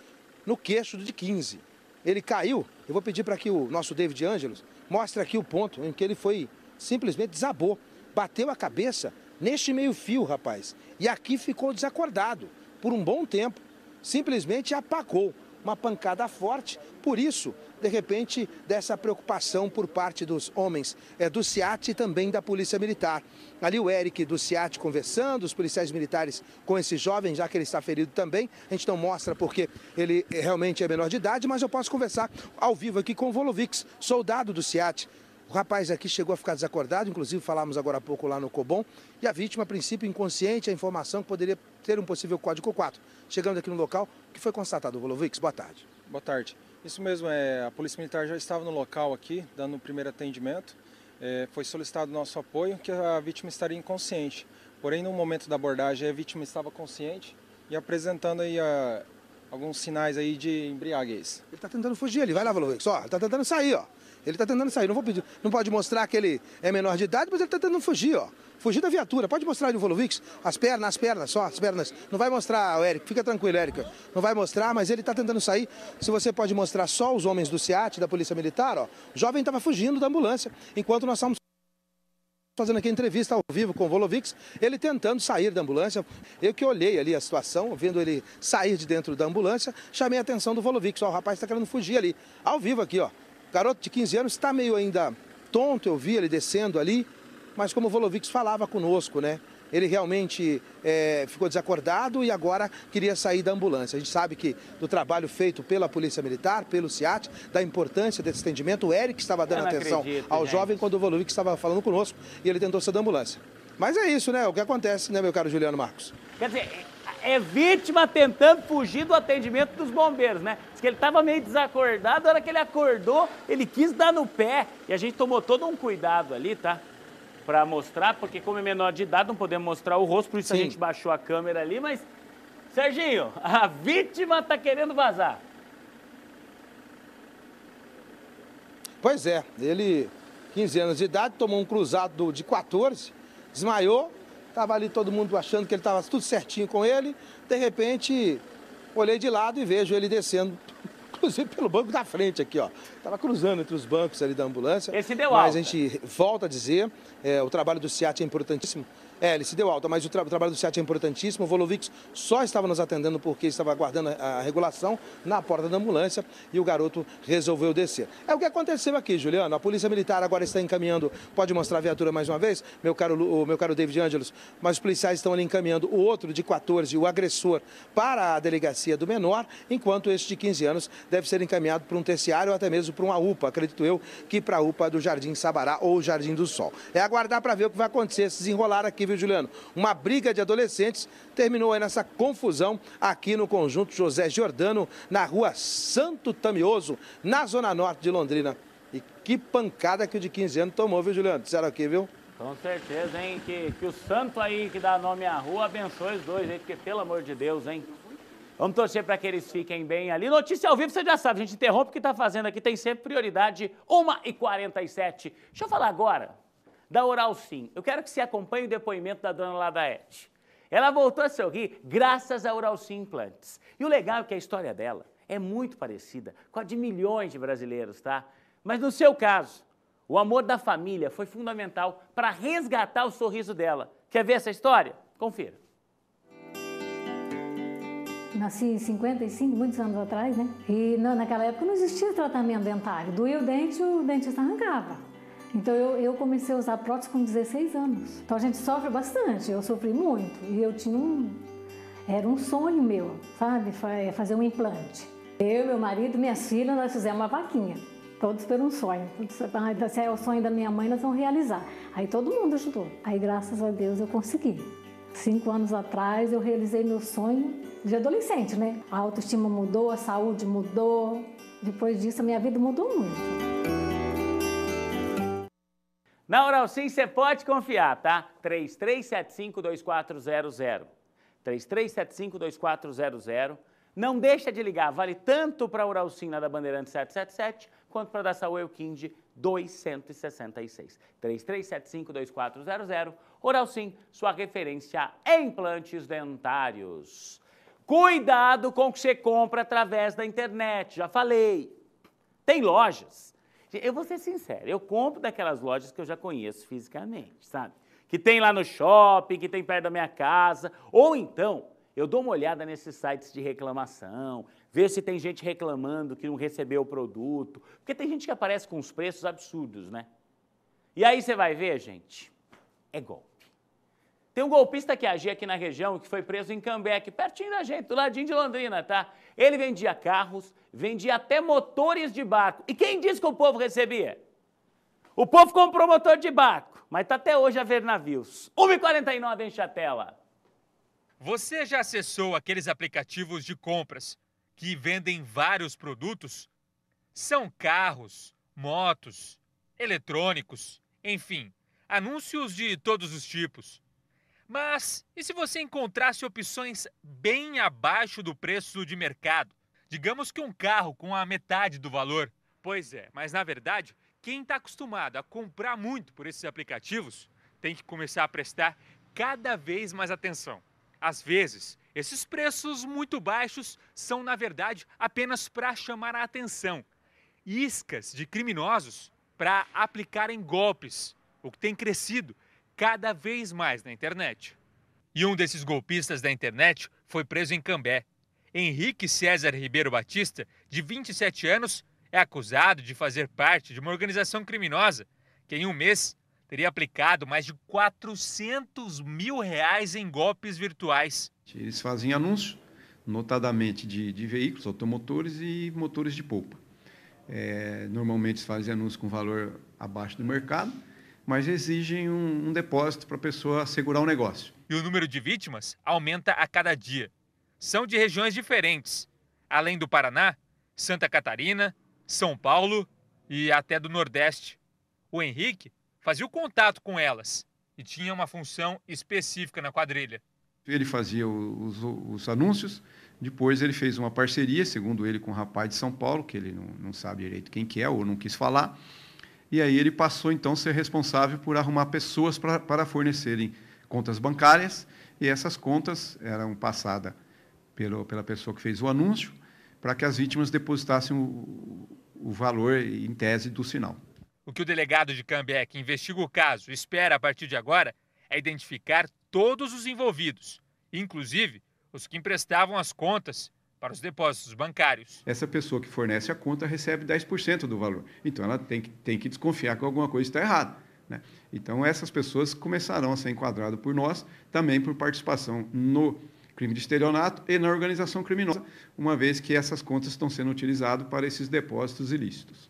no queixo do de 15. Ele caiu. Eu vou pedir para que o nosso David Ângelos mostre aqui o ponto em que ele foi simplesmente desabou, bateu a cabeça neste meio-fio, rapaz. E aqui ficou desacordado por um bom tempo, simplesmente apagou uma pancada forte. Por isso, de repente, dessa preocupação por parte dos homens é, do SEAT e também da Polícia Militar. Ali o Eric do SEAT conversando, os policiais militares com esse jovem, já que ele está ferido também. A gente não mostra porque ele realmente é menor de idade, mas eu posso conversar ao vivo aqui com o Volovix, soldado do SEAT. O rapaz aqui chegou a ficar desacordado, inclusive falamos agora há pouco lá no Cobon. e a vítima, a princípio, inconsciente, a informação que poderia ter um possível código 4. Chegando aqui no local, que foi constatado, Volovix, boa tarde. Boa tarde. Isso mesmo, é, a Polícia Militar já estava no local aqui, dando o primeiro atendimento. É, foi solicitado nosso apoio, que a vítima estaria inconsciente. Porém, no momento da abordagem, a vítima estava consciente e apresentando aí a, ah, alguns sinais aí de embriaguez. Ele está tentando fugir, ele vai lá, Volovix, ó, ele está tentando sair, ó. Ele está tentando sair. Não vou pedir, não pode mostrar que ele é menor de idade, mas ele está tentando fugir, ó. Fugir da viatura. Pode mostrar o Volovix? As pernas, as pernas, só as pernas. Não vai mostrar, Érico. Fica tranquilo, Érico. Não vai mostrar, mas ele está tentando sair. Se você pode mostrar só os homens do SEAT, da Polícia Militar, ó. O jovem estava fugindo da ambulância, enquanto nós estávamos fazendo aqui entrevista ao vivo com o Volovix, ele tentando sair da ambulância. Eu que olhei ali a situação, vendo ele sair de dentro da ambulância, chamei a atenção do Volovix. Ó, o rapaz está querendo fugir ali, ao vivo aqui, ó garoto de 15 anos está meio ainda tonto, eu vi ele descendo ali, mas como o Volovix falava conosco, né? Ele realmente é, ficou desacordado e agora queria sair da ambulância. A gente sabe que do trabalho feito pela Polícia Militar, pelo SIAT, da importância desse atendimento, o Eric estava dando atenção acredito, ao gente. jovem quando o Volovix estava falando conosco e ele tentou sair da ambulância. Mas é isso, né? O que acontece, né, meu caro Juliano Marcos? Quer dizer, é vítima tentando fugir do atendimento dos bombeiros, né? Diz que ele estava meio desacordado, na hora que ele acordou, ele quis dar no pé. E a gente tomou todo um cuidado ali, tá? Para mostrar, porque como é menor de idade, não podemos mostrar o rosto, por isso Sim. a gente baixou a câmera ali, mas. Serginho, a vítima tá querendo vazar. Pois é, ele, 15 anos de idade, tomou um cruzado de 14, desmaiou, Estava ali todo mundo achando que ele estava tudo certinho com ele. De repente, olhei de lado e vejo ele descendo, inclusive pelo banco da frente aqui, ó. Estava cruzando entre os bancos ali da ambulância. Esse deu alta. Mas a gente volta a dizer, é, o trabalho do SIAT é importantíssimo é, ele se deu alta, mas o, tra o trabalho do SEAT é importantíssimo. O Volovix só estava nos atendendo porque estava aguardando a, a regulação na porta da ambulância e o garoto resolveu descer. É o que aconteceu aqui, Juliano. A Polícia Militar agora está encaminhando. Pode mostrar a viatura mais uma vez, meu caro, o, meu caro David Angelos. Mas os policiais estão ali encaminhando o outro de 14, o agressor, para a delegacia do menor, enquanto este de 15 anos deve ser encaminhado para um terciário ou até mesmo para uma UPA, acredito eu, que para a UPA do Jardim Sabará ou Jardim do Sol. É aguardar para ver o que vai acontecer, se desenrolar aqui viu, Juliano? Uma briga de adolescentes terminou aí nessa confusão aqui no conjunto José Giordano, na rua Santo Tamioso, na zona norte de Londrina. E que pancada que o de 15 anos tomou, viu, Juliano? Disseram aqui, viu? Com certeza, hein? Que, que o santo aí que dá nome à rua abençoe os dois aí, porque pelo amor de Deus, hein? Vamos torcer para que eles fiquem bem ali. Notícia ao vivo, você já sabe, a gente interrompe o que está fazendo aqui, tem sempre prioridade 1h47. Deixa eu falar agora da Oral Sim. Eu quero que você acompanhe o depoimento da dona Ladaete. Ela voltou a sorrir graças à Oral Sim Implantes. E o legal é que a história dela é muito parecida com a de milhões de brasileiros, tá? Mas no seu caso, o amor da família foi fundamental para resgatar o sorriso dela. Quer ver essa história? Confira. Nasci em 55, muitos anos atrás, né? E naquela época não existia tratamento dentário. Doía o dente, o dentista arrancava. Então eu, eu comecei a usar prótese com 16 anos. Então a gente sofre bastante, eu sofri muito. E eu tinha um. Era um sonho meu, sabe? É fazer um implante. Eu, meu marido, minhas filhas, nós fizemos uma vaquinha. Todos por um sonho. Ah, se é o sonho da minha mãe, nós vamos realizar. Aí todo mundo ajudou. Aí, graças a Deus, eu consegui. Cinco anos atrás, eu realizei meu sonho de adolescente, né? A autoestima mudou, a saúde mudou. Depois disso, a minha vida mudou muito. Na Oral Sim você pode confiar, tá? 33752400. 33752400. Não deixa de ligar, vale tanto para a Oral Sim na da Bandeirante 777 quanto para a da Saúl Kind 266. 33752400. Oral Sim, sua referência em é implantes dentários. Cuidado com o que você compra através da internet, já falei. Tem lojas eu vou ser sincero, eu compro daquelas lojas que eu já conheço fisicamente, sabe? Que tem lá no shopping, que tem perto da minha casa, ou então eu dou uma olhada nesses sites de reclamação, ver se tem gente reclamando que não recebeu o produto, porque tem gente que aparece com uns preços absurdos, né? E aí você vai ver, gente, é golpe. Tem um golpista que agia aqui na região, que foi preso em Cambé, pertinho da gente, do ladinho de Londrina, tá? Ele vendia carros, vendia até motores de barco. E quem disse que o povo recebia? O povo comprou motor de barco, mas tá até hoje a ver navios. 1h49 em Chatela. Você já acessou aqueles aplicativos de compras que vendem vários produtos? São carros, motos, eletrônicos, enfim, anúncios de todos os tipos. Mas e se você encontrasse opções bem abaixo do preço de mercado? Digamos que um carro com a metade do valor. Pois é, mas na verdade, quem está acostumado a comprar muito por esses aplicativos tem que começar a prestar cada vez mais atenção. Às vezes, esses preços muito baixos são, na verdade, apenas para chamar a atenção. Iscas de criminosos para aplicarem golpes, o que tem crescido cada vez mais na internet. E um desses golpistas da internet foi preso em Cambé. Henrique César Ribeiro Batista, de 27 anos, é acusado de fazer parte de uma organização criminosa que, em um mês, teria aplicado mais de 400 mil reais em golpes virtuais. Eles fazem anúncios, notadamente de, de veículos, automotores e motores de polpa. É, normalmente fazem anúncios com valor abaixo do mercado mas exigem um, um depósito para a pessoa segurar o um negócio. E o número de vítimas aumenta a cada dia. São de regiões diferentes, além do Paraná, Santa Catarina, São Paulo e até do Nordeste. O Henrique fazia o contato com elas e tinha uma função específica na quadrilha. Ele fazia os, os anúncios, depois ele fez uma parceria, segundo ele, com um rapaz de São Paulo, que ele não, não sabe direito quem que é ou não quis falar. E aí ele passou então a ser responsável por arrumar pessoas pra, para fornecerem contas bancárias, e essas contas eram passadas pelo, pela pessoa que fez o anúncio para que as vítimas depositassem o, o valor em tese do sinal. O que o delegado de Cambé, que investiga o caso, espera a partir de agora é identificar todos os envolvidos, inclusive os que emprestavam as contas para os depósitos bancários. Essa pessoa que fornece a conta recebe 10% do valor. Então ela tem que, tem que desconfiar que alguma coisa está errada. Né? Então essas pessoas começarão a ser enquadradas por nós, também por participação no crime de estelionato e na organização criminosa, uma vez que essas contas estão sendo utilizadas para esses depósitos ilícitos.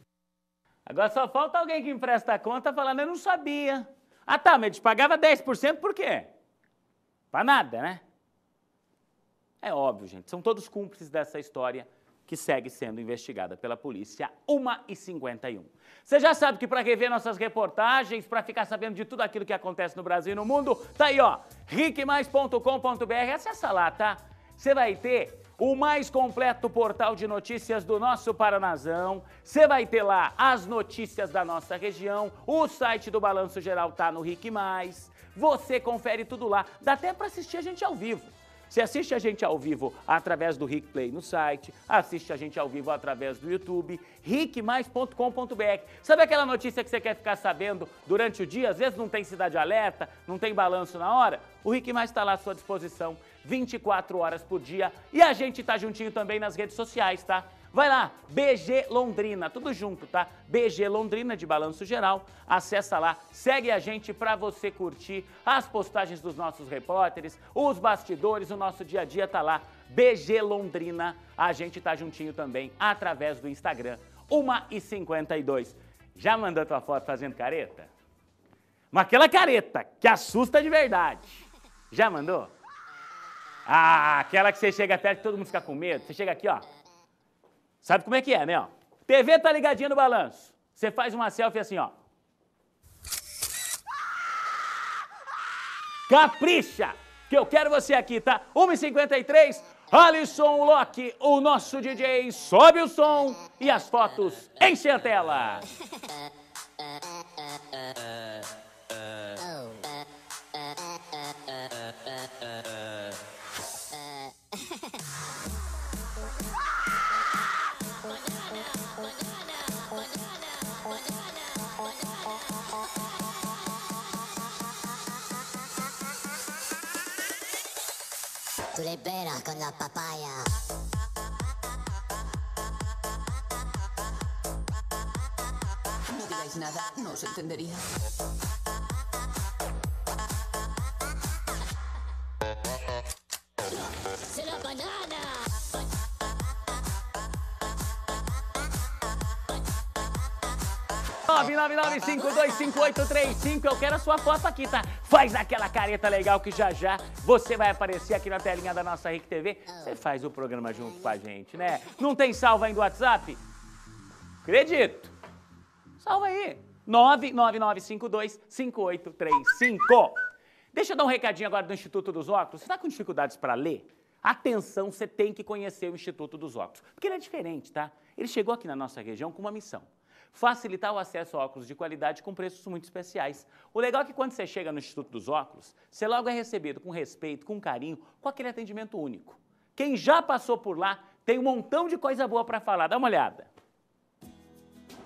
Agora só falta alguém que empresta a conta falando, eu não sabia. Ah tá, mas pagava 10% por quê? Para nada, né? É óbvio, gente, são todos cúmplices dessa história que segue sendo investigada pela polícia, 1h51. Você já sabe que para rever nossas reportagens, para ficar sabendo de tudo aquilo que acontece no Brasil e no mundo, tá aí, ó, riquemais.com.br, acessa lá, tá? Você vai ter o mais completo portal de notícias do nosso Paranazão. Você vai ter lá as notícias da nossa região, o site do Balanço Geral tá no Rique Mais. Você confere tudo lá, dá até para assistir a gente ao vivo. Você assiste a gente ao vivo através do Rick Play no site, assiste a gente ao vivo através do YouTube, rickmais.com.br. Sabe aquela notícia que você quer ficar sabendo durante o dia? Às vezes não tem cidade alerta, não tem balanço na hora? O Rick Mais está lá à sua disposição 24 horas por dia e a gente está juntinho também nas redes sociais, tá? Vai lá, BG Londrina, tudo junto, tá? BG Londrina de Balanço Geral. Acessa lá, segue a gente para você curtir as postagens dos nossos repórteres, os bastidores, o nosso dia a dia tá lá. BG Londrina, a gente tá juntinho também através do Instagram. 1 e 52 Já mandou tua foto fazendo careta? Mas aquela careta que assusta de verdade. Já mandou? Ah, aquela que você chega perto e todo mundo fica com medo. Você chega aqui, ó. Sabe como é que é, né? Ó, TV tá ligadinha no balanço. Você faz uma selfie assim, ó. Capricha, que eu quero você aqui, tá? 1h53, Alisson Locke, o nosso DJ, sobe o som e as fotos enchem a tela. libera con la papaya. No digáis nada, no os entendería. ¡Será banana! nove nove nove cinco dois cinco oito três cinco eu quero a sua foto aqui, tá? faz aquela careta legal que já já você vai aparecer aqui na telinha da nossa RIC TV. Você faz o programa junto com a gente, né? Não tem salva aí do WhatsApp? Acredito. Salva aí. 999525835. Deixa eu dar um recadinho agora do Instituto dos Óculos. Você está com dificuldades para ler? Atenção, você tem que conhecer o Instituto dos Óculos, porque ele é diferente, tá? Ele chegou aqui na nossa região com uma missão facilitar o acesso a óculos de qualidade com preços muito especiais. O legal é que quando você chega no Instituto dos Óculos, você logo é recebido com respeito, com carinho, com aquele atendimento único. Quem já passou por lá tem um montão de coisa boa para falar. Dá uma olhada.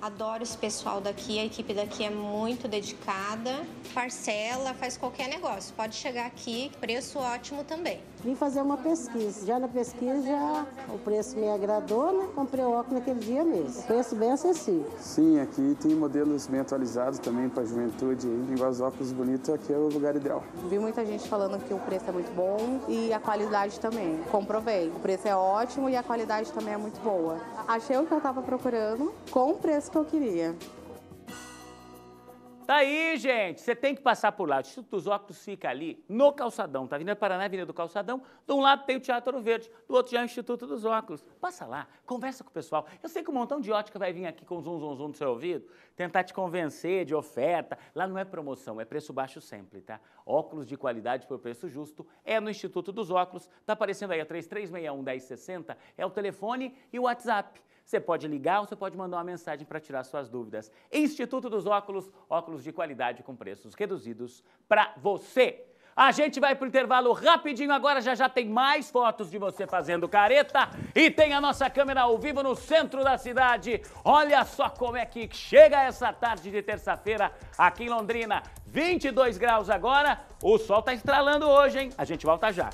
Adoro esse pessoal daqui, a equipe daqui é muito dedicada. Parcela, faz qualquer negócio. Pode chegar aqui, preço ótimo também. Vim fazer uma pesquisa. Já na pesquisa, já o preço me agradou, né? Comprei o óculos naquele dia mesmo. Preço bem acessível. Sim, aqui tem modelos bem atualizados também para a juventude. Igual os óculos bonitos aqui é o lugar ideal. Vi muita gente falando que o preço é muito bom e a qualidade também. Comprovei. O preço é ótimo e a qualidade também é muito boa. Achei o que eu estava procurando com o preço que eu queria. Tá aí, gente. Você tem que passar por lá. O Instituto dos Óculos fica ali no calçadão, tá? Avenida é Paraná, Avenida do Calçadão. De um lado tem o Teatro Verde, do outro já é o Instituto dos Óculos. Passa lá, conversa com o pessoal. Eu sei que um montão de ótica vai vir aqui com zum, zum, zum no seu ouvido, tentar te convencer de oferta. Lá não é promoção, é preço baixo sempre, tá? Óculos de qualidade por preço justo é no Instituto dos Óculos. Tá aparecendo aí a 3361 1060, é o telefone e o WhatsApp. Você pode ligar ou você pode mandar uma mensagem para tirar suas dúvidas. Instituto dos Óculos, óculos de qualidade com preços reduzidos para você. A gente vai pro intervalo rapidinho agora, já já tem mais fotos de você fazendo careta e tem a nossa câmera ao vivo no centro da cidade. Olha só como é que chega essa tarde de terça-feira aqui em Londrina. 22 graus agora, o sol está estralando hoje, hein? A gente volta já.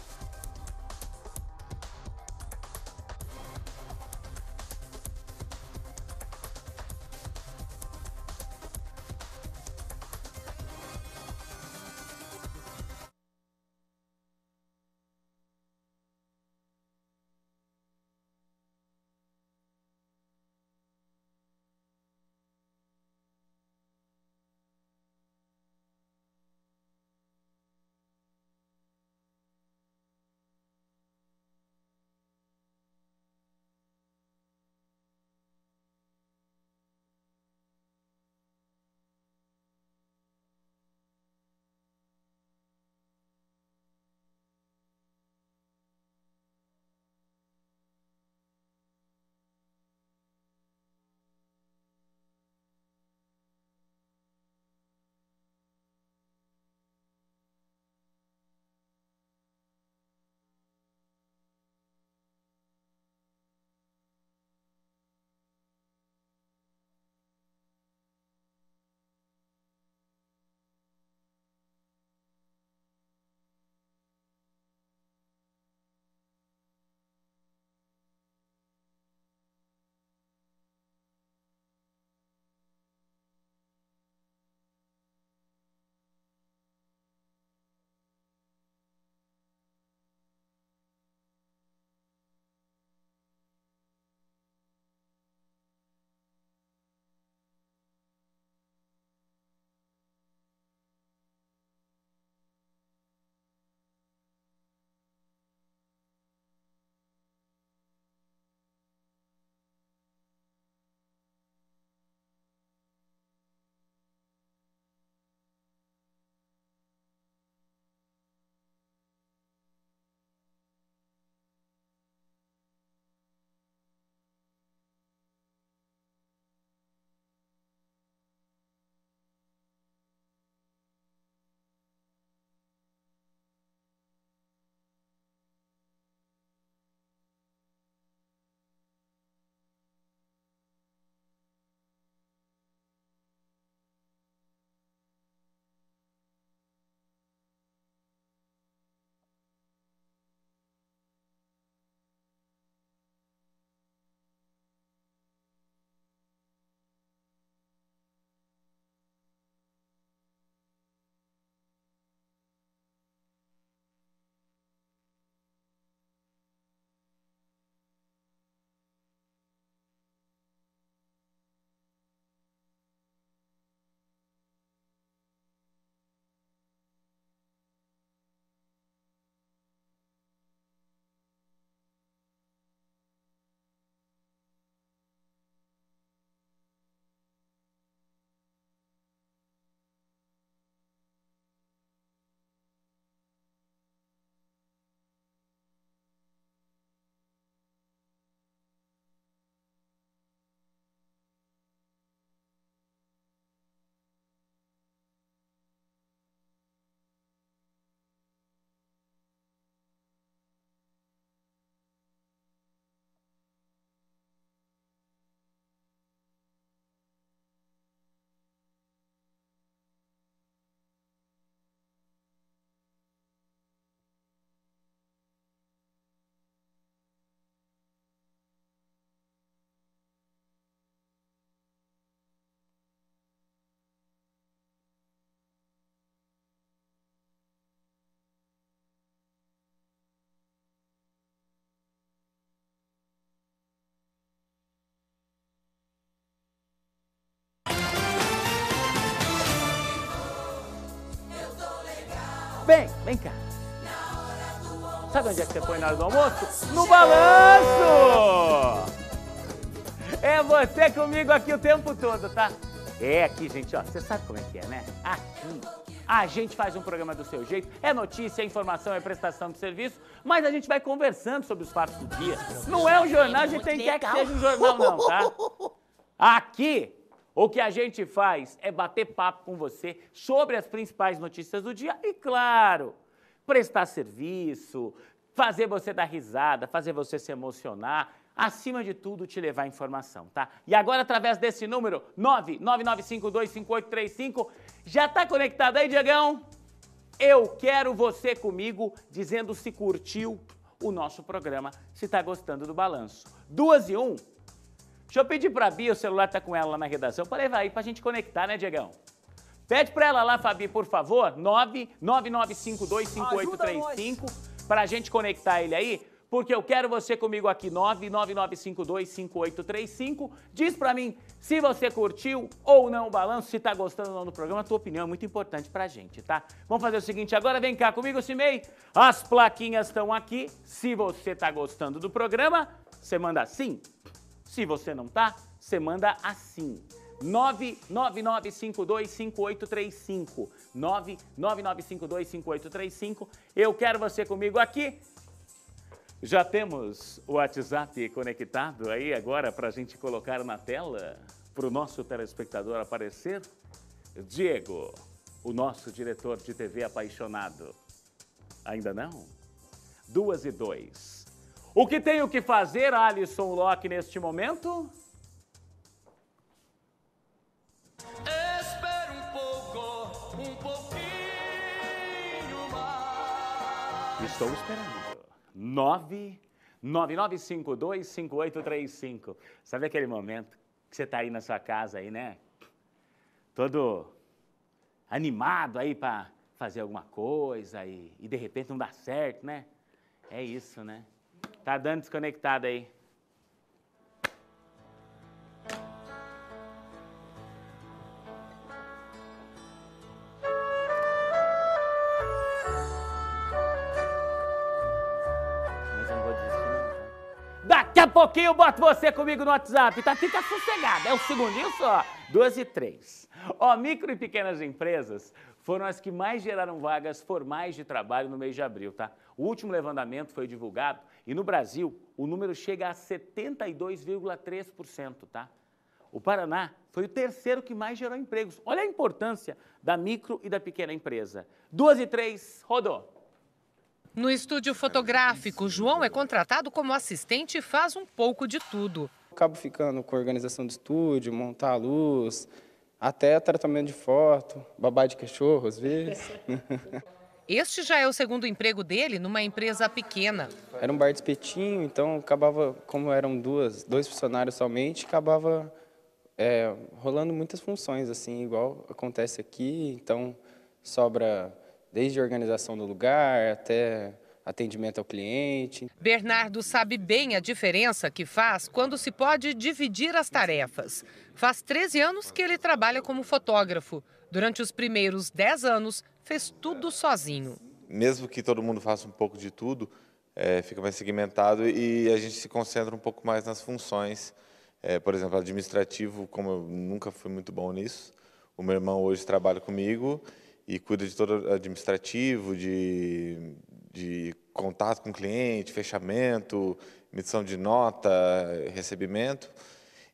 bem, vem cá. Sabe onde é que você põe na hora do almoço? No balanço! É você comigo aqui o tempo todo, tá? É aqui, gente, ó. Você sabe como é que é, né? Aqui. A gente faz um programa do seu jeito, é notícia, é informação, é prestação de serviço, mas a gente vai conversando sobre os fatos do dia. Não é um jornal, a gente tem que é que seja um jornal, não, tá? Aqui o que a gente faz é bater papo com você sobre as principais notícias do dia e, claro, prestar serviço, fazer você dar risada, fazer você se emocionar, acima de tudo, te levar informação, tá? E agora, através desse número, 999525835, já está conectado aí, Diegão? Eu quero você comigo dizendo se curtiu o nosso programa, se está gostando do balanço. Duas e um, Deixa eu pedir pra Bia, o celular tá com ela lá na redação, pra levar aí pra gente conectar, né, Diegão? Pede pra ela lá, Fabi, por favor, 999525835, pra gente conectar ele aí, porque eu quero você comigo aqui, 999525835. Diz pra mim se você curtiu ou não o balanço, se tá gostando ou não do programa, a tua opinião é muito importante pra gente, tá? Vamos fazer o seguinte agora, vem cá comigo, Simei. As plaquinhas estão aqui, se você tá gostando do programa, você manda sim se você não tá, você manda assim. 999525835. 999525835. Eu quero você comigo aqui. Já temos o WhatsApp conectado aí agora para a gente colocar na tela para o nosso telespectador aparecer. Diego, o nosso diretor de TV apaixonado. Ainda não? Duas e dois. O que tenho que fazer, Alisson Locke, neste momento? Espera um pouco, um pouquinho mais. Estou esperando. 9 5835. Sabe aquele momento que você está aí na sua casa aí, né? Todo animado aí para fazer alguma coisa e, e de repente não dá certo, né? É isso, né? Tá dando desconectada aí. Mas eu não vou Daqui a pouquinho eu boto você comigo no WhatsApp, tá? Fica sossegado. É um segundinho só. Duas e três. Ó, micro e pequenas empresas foram as que mais geraram vagas formais de trabalho no mês de abril, tá? O último levantamento foi divulgado e no Brasil, o número chega a 72,3%, tá? O Paraná foi o terceiro que mais gerou empregos. Olha a importância da micro e da pequena empresa. Duas e três, rodou. No estúdio fotográfico, João é contratado como assistente e faz um pouco de tudo. Acabo ficando com a organização do estúdio, montar a luz, até tratamento de foto, babá de cachorro às vezes. Este já é o segundo emprego dele numa empresa pequena. Era um bar de espetinho, então acabava, como eram duas, dois funcionários somente, acabava é, rolando muitas funções, assim, igual acontece aqui. Então sobra desde a organização do lugar até atendimento ao cliente. Bernardo sabe bem a diferença que faz quando se pode dividir as tarefas. Faz 13 anos que ele trabalha como fotógrafo. Durante os primeiros 10 anos, fez tudo sozinho. Mesmo que todo mundo faça um pouco de tudo, é, fica mais segmentado e a gente se concentra um pouco mais nas funções. É, por exemplo, administrativo, como eu nunca fui muito bom nisso, o meu irmão hoje trabalha comigo e cuida de todo administrativo, de, de contato com o cliente, fechamento, emissão de nota, recebimento.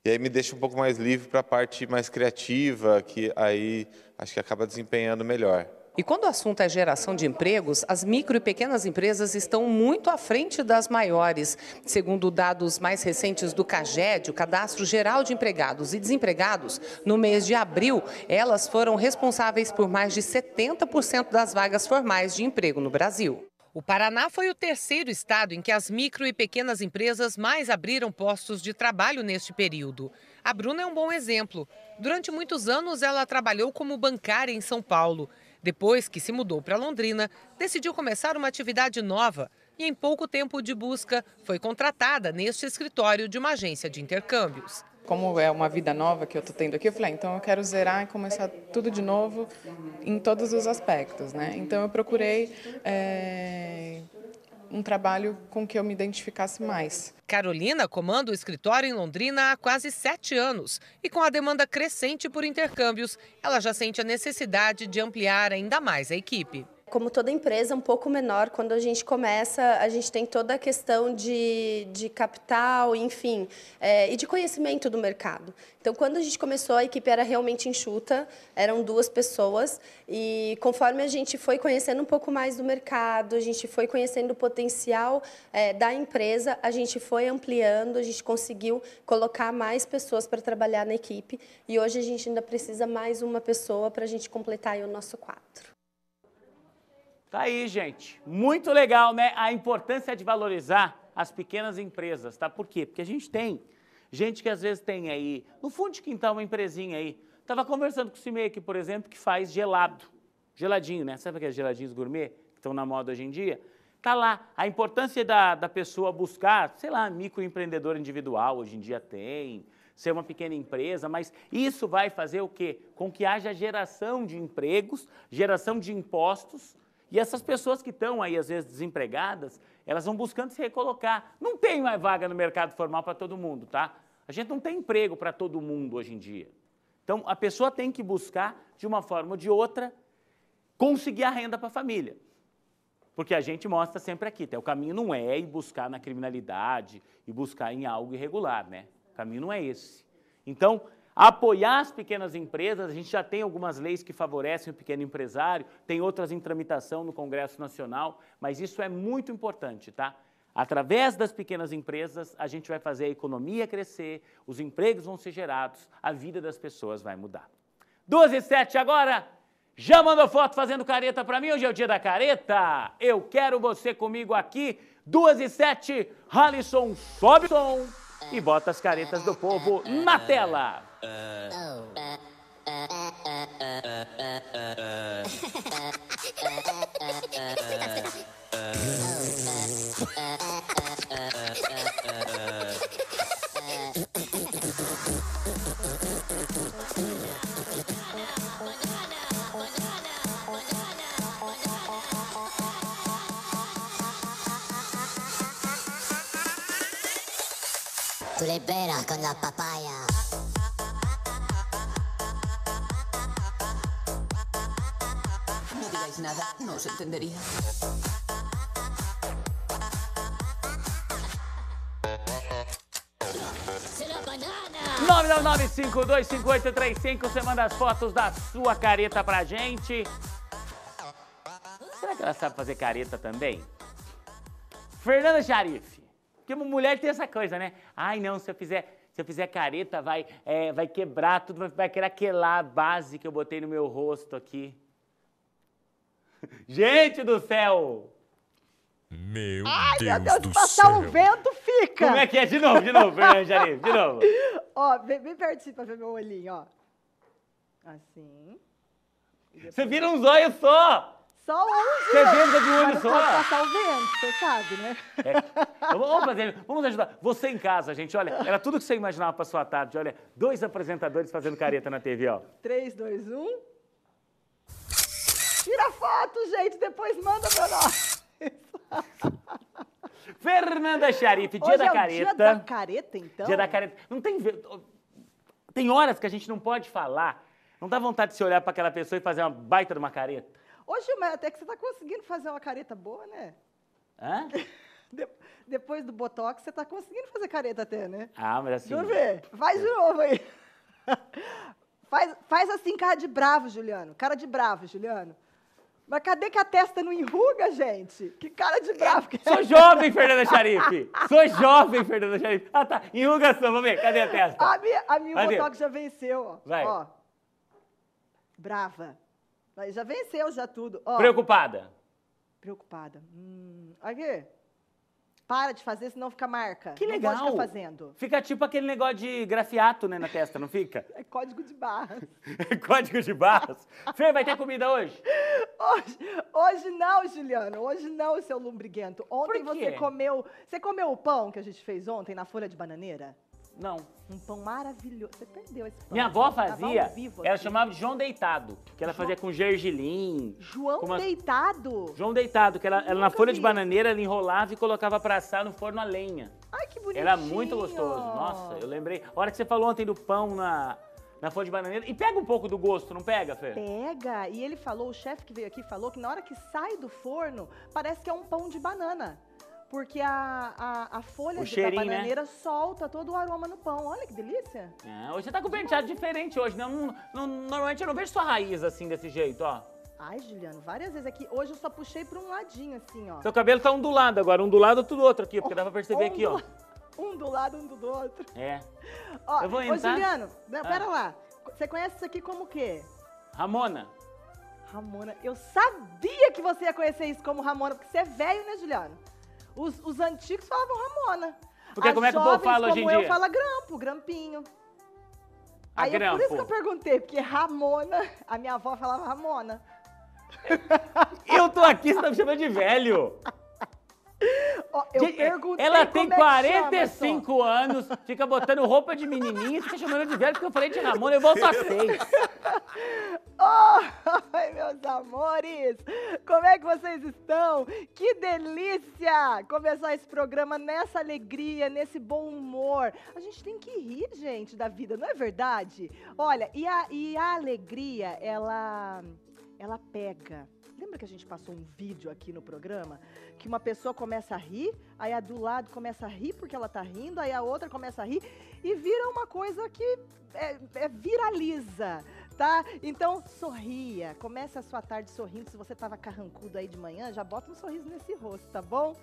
E aí me deixa um pouco mais livre para a parte mais criativa, que aí acho que acaba desempenhando melhor. E quando o assunto é geração de empregos, as micro e pequenas empresas estão muito à frente das maiores. Segundo dados mais recentes do CAGED, o Cadastro Geral de Empregados e Desempregados, no mês de abril, elas foram responsáveis por mais de 70% das vagas formais de emprego no Brasil. O Paraná foi o terceiro estado em que as micro e pequenas empresas mais abriram postos de trabalho neste período. A Bruna é um bom exemplo. Durante muitos anos, ela trabalhou como bancária em São Paulo depois que se mudou para Londrina, decidiu começar uma atividade nova e, em pouco tempo de busca, foi contratada neste escritório de uma agência de intercâmbios. Como é uma vida nova que eu estou tendo aqui, eu falei, ah, então eu quero zerar e começar tudo de novo em todos os aspectos, né? Então eu procurei é um trabalho com que eu me identificasse mais. Carolina comanda o escritório em Londrina há quase sete anos e com a demanda crescente por intercâmbios, ela já sente a necessidade de ampliar ainda mais a equipe. Como toda empresa um pouco menor, quando a gente começa, a gente tem toda a questão de, de capital, enfim, é, e de conhecimento do mercado. Então, quando a gente começou, a equipe era realmente enxuta, eram duas pessoas, e conforme a gente foi conhecendo um pouco mais do mercado, a gente foi conhecendo o potencial é, da empresa, a gente foi ampliando, a gente conseguiu colocar mais pessoas para trabalhar na equipe, e hoje a gente ainda precisa mais uma pessoa para a gente completar o nosso quadro. Tá aí, gente. Muito legal, né? A importância de valorizar as pequenas empresas, tá? Por quê? Porque a gente tem gente que às vezes tem aí, no fundo de quintal, uma empresinha aí. Tava conversando com o Cimei aqui, por exemplo, que faz gelado. Geladinho, né? Sabe aqueles geladinhos gourmet que estão na moda hoje em dia? Tá lá. A importância da, da pessoa buscar, sei lá, microempreendedor individual, hoje em dia tem, ser uma pequena empresa, mas isso vai fazer o quê? Com que haja geração de empregos, geração de impostos e essas pessoas que estão aí, às vezes, desempregadas, elas vão buscando se recolocar. Não tem mais vaga no mercado formal para todo mundo, tá? A gente não tem emprego para todo mundo hoje em dia. Então, a pessoa tem que buscar, de uma forma ou de outra, conseguir a renda para a família. Porque a gente mostra sempre aqui, tá? o caminho não é ir buscar na criminalidade e buscar em algo irregular, né? O caminho não é esse. Então, apoiar as pequenas empresas. A gente já tem algumas leis que favorecem o pequeno empresário, tem outras em tramitação no Congresso Nacional, mas isso é muito importante, tá? Através das pequenas empresas, a gente vai fazer a economia crescer, os empregos vão ser gerados, a vida das pessoas vai mudar. 12 e 7 agora. Já mandou foto fazendo careta para mim? Hoje é o dia da careta. Eu quero você comigo aqui. 2 e 7. Alisson, sobe o som e bota as caretas do povo na tela. Tú le veras con la papaya. dijerais nada, no se entendería. Será banana! você manda as fotos da sua careta pra gente. Será que ela sabe fazer careta também? Fernanda Jarife. Porque mulher tem essa coisa, né? Ai, não, se eu fizer se eu fizer careta, vai, é, vai quebrar tudo, vai, vai querer aquelar a base que eu botei no meu rosto aqui. Gente do céu! Meu Ai, Deus meu Deus, do passar céu. vento fica! Como é que é? De novo, de novo, Angelina, de novo. ó, vem, vem pertinho pra ver meu olhinho, ó. Assim. Você vira uns olhos só! Só onde? Você vira de um olho só. Pode passar o vento, você sabe, né? É. Vamos fazer, vamos ajudar. Você em casa, gente, olha, era tudo que você imaginava para sua tarde. Olha, dois apresentadores fazendo careta na TV, ó. 3, 2, 1. Tira foto, gente, depois manda pra nós. Fernanda Xarife, dia Hoje da é careta. Dia da careta, então? Dia da careta. Não tem. Tem horas que a gente não pode falar. Não dá vontade de se olhar para aquela pessoa e fazer uma baita de uma careta. Ô, Gilmar, até que você tá conseguindo fazer uma careta boa, né? Hã? De, depois do Botox, você tá conseguindo fazer careta até, né? Ah, mas assim. eu ver. Faz de é. novo aí. faz, faz assim, cara de bravo, Juliano. Cara de bravo, Juliano. Mas cadê que a testa não enruga, gente? Que cara de bravo que é Sou jovem, Fernanda Xarife! Sou jovem, Fernanda Xarife! Ah, tá. Enrugação, vamos ver. Cadê a testa? A minha, a minha Botox já venceu, ó. Vai. Ó. Brava. já venceu já tudo. Ó. Preocupada. Preocupada. Hum. Aqui. Para de fazer, senão fica marca. Que legal. Não pode ficar fazendo. Fica tipo aquele negócio de grafiato, né, na testa, não fica? É código de barras. É código de barras? Fê, vai ter comida hoje? Hoje, hoje não, Juliano. Hoje não, seu lombriguento. Ontem você comeu... Você comeu o pão que a gente fez ontem na folha de bananeira? Não. Um pão maravilhoso. Você perdeu esse pão. Minha avó fazia. Ela chamava de João Deitado, que ela João... fazia com gergelim. João com uma... Deitado? João Deitado, que ela, ela na folha vi. de bananeira ela enrolava e colocava pra assar no forno a lenha. Ai, que bonitinho. Era muito gostoso. Nossa, eu lembrei. A hora que você falou ontem do pão na, na folha de bananeira. E pega um pouco do gosto, não pega, Fê? Pega. E ele falou, o chefe que veio aqui falou que na hora que sai do forno, parece que é um pão de banana. Porque a, a, a folha de, da né? bananeira né? solta todo o aroma no pão. Olha que delícia. É, hoje você tá com um penteado diferente hoje, né? Não, não, normalmente eu não vejo sua raiz assim, desse jeito, ó. Ai, Juliano, várias vezes aqui. Hoje eu só puxei pra um ladinho, assim, ó. Seu cabelo tá ondulado agora. Um do lado, outro do outro aqui. Porque o, dá pra perceber aqui, ó. Um do lado, um do outro. É. Ó, eu vou entrar. Ô, Juliano, não, né, ah. pera lá. Você conhece isso aqui como o quê? Ramona. Ramona. Eu sabia que você ia conhecer isso como Ramona, porque você é velho, né, Juliano? Os, os antigos falavam Ramona. Porque As como é que o povo fala hoje em dia? eu falo grampo, grampinho. A Aí grampo. É por isso que eu perguntei, porque Ramona, a minha avó falava Ramona. Eu tô aqui, você tá me chamando de velho. Eu perguntei Ela tem 45 é chama, anos, fica botando roupa de menininha e fica chamando de velho porque eu falei de Ramona, eu volto a seis. Oi, meus amores! Como é que vocês estão? Que delícia começar esse programa nessa alegria, nesse bom humor. A gente tem que rir, gente, da vida, não é verdade? Olha, e a, e a alegria, ela, ela pega Lembra que a gente passou um vídeo aqui no programa? Que uma pessoa começa a rir, aí a do lado começa a rir porque ela tá rindo, aí a outra começa a rir e vira uma coisa que é, é viraliza, tá? Então, sorria. Comece a sua tarde sorrindo. Se você tava carrancudo aí de manhã, já bota um sorriso nesse rosto, tá bom?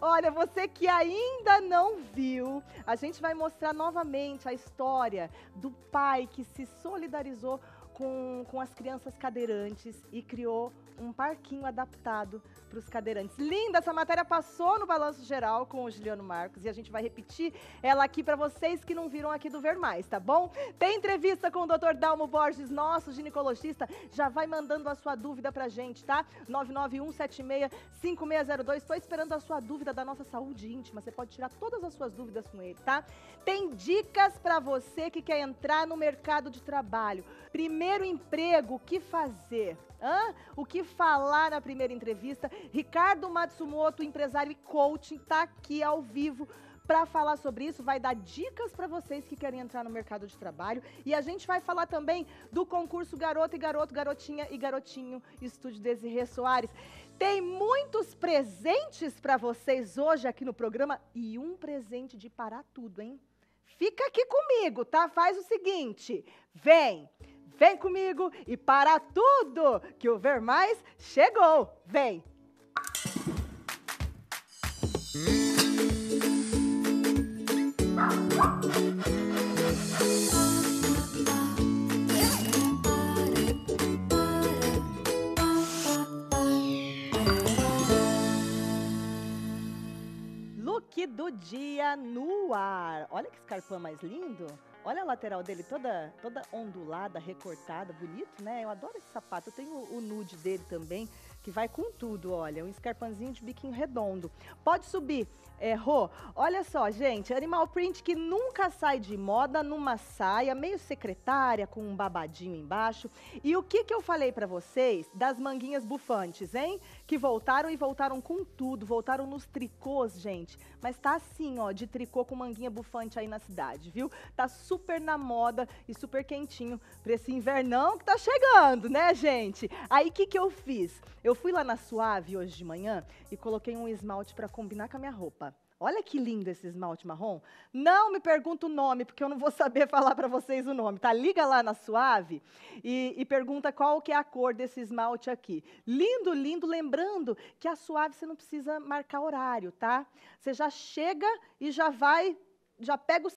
Olha, você que ainda não viu, a gente vai mostrar novamente a história do pai que se solidarizou com, com as crianças cadeirantes e criou um parquinho adaptado para os cadeirantes. Linda, essa matéria passou no Balanço Geral com o Juliano Marcos e a gente vai repetir ela aqui para vocês que não viram aqui do Ver Mais, tá bom? Tem entrevista com o Dr. Dalmo Borges, nosso ginecologista. Já vai mandando a sua dúvida para a gente, tá? 991765602. Estou esperando a sua dúvida da nossa saúde íntima. Você pode tirar todas as suas dúvidas com ele, tá? Tem dicas para você que quer entrar no mercado de trabalho. Primeiro emprego, o que fazer? Hã? O que falar na primeira entrevista? Ricardo Matsumoto, empresário e coaching, está aqui ao vivo para falar sobre isso, vai dar dicas para vocês que querem entrar no mercado de trabalho e a gente vai falar também do concurso Garoto e Garoto, Garotinha e Garotinho Estúdio Desirê Soares. Tem muitos presentes para vocês hoje aqui no programa e um presente de parar tudo, hein? Fica aqui comigo, tá? Faz o seguinte, vem. Vem comigo e para tudo que o Ver Mais chegou. Vem! Look do dia no ar. Olha que escarpão mais lindo. Olha a lateral dele toda, toda ondulada, recortada, bonito, né? Eu adoro esse sapato. Eu tenho o, nude dele também, que vai com tudo, olha. Um escarpanzinho de biquinho redondo. Pode subir, é, Rô. Olha só, gente, animal print que nunca sai de moda numa saia, meio secretária, com um babadinho embaixo. E o que, que eu falei para vocês das manguinhas bufantes, hein? que voltaram e voltaram com tudo, voltaram nos tricôs, gente. Mas tá assim, ó, de tricô com manguinha bufante aí na cidade, viu? Tá super na moda e super quentinho pra esse invernão que tá chegando, né, gente? Aí o que que eu fiz? Eu fui lá na Suave hoje de manhã e coloquei um esmalte para combinar com a minha roupa. Olha que lindo esse esmalte marrom. Não me pergunta o nome, porque eu não vou saber falar para vocês o nome, tá? Liga lá na Suave e, e, pergunta qual que é a cor desse esmalte aqui. Lindo, lindo. Lembrando que a Suave você não precisa marcar horário, tá? Você já chega e já vai já pega o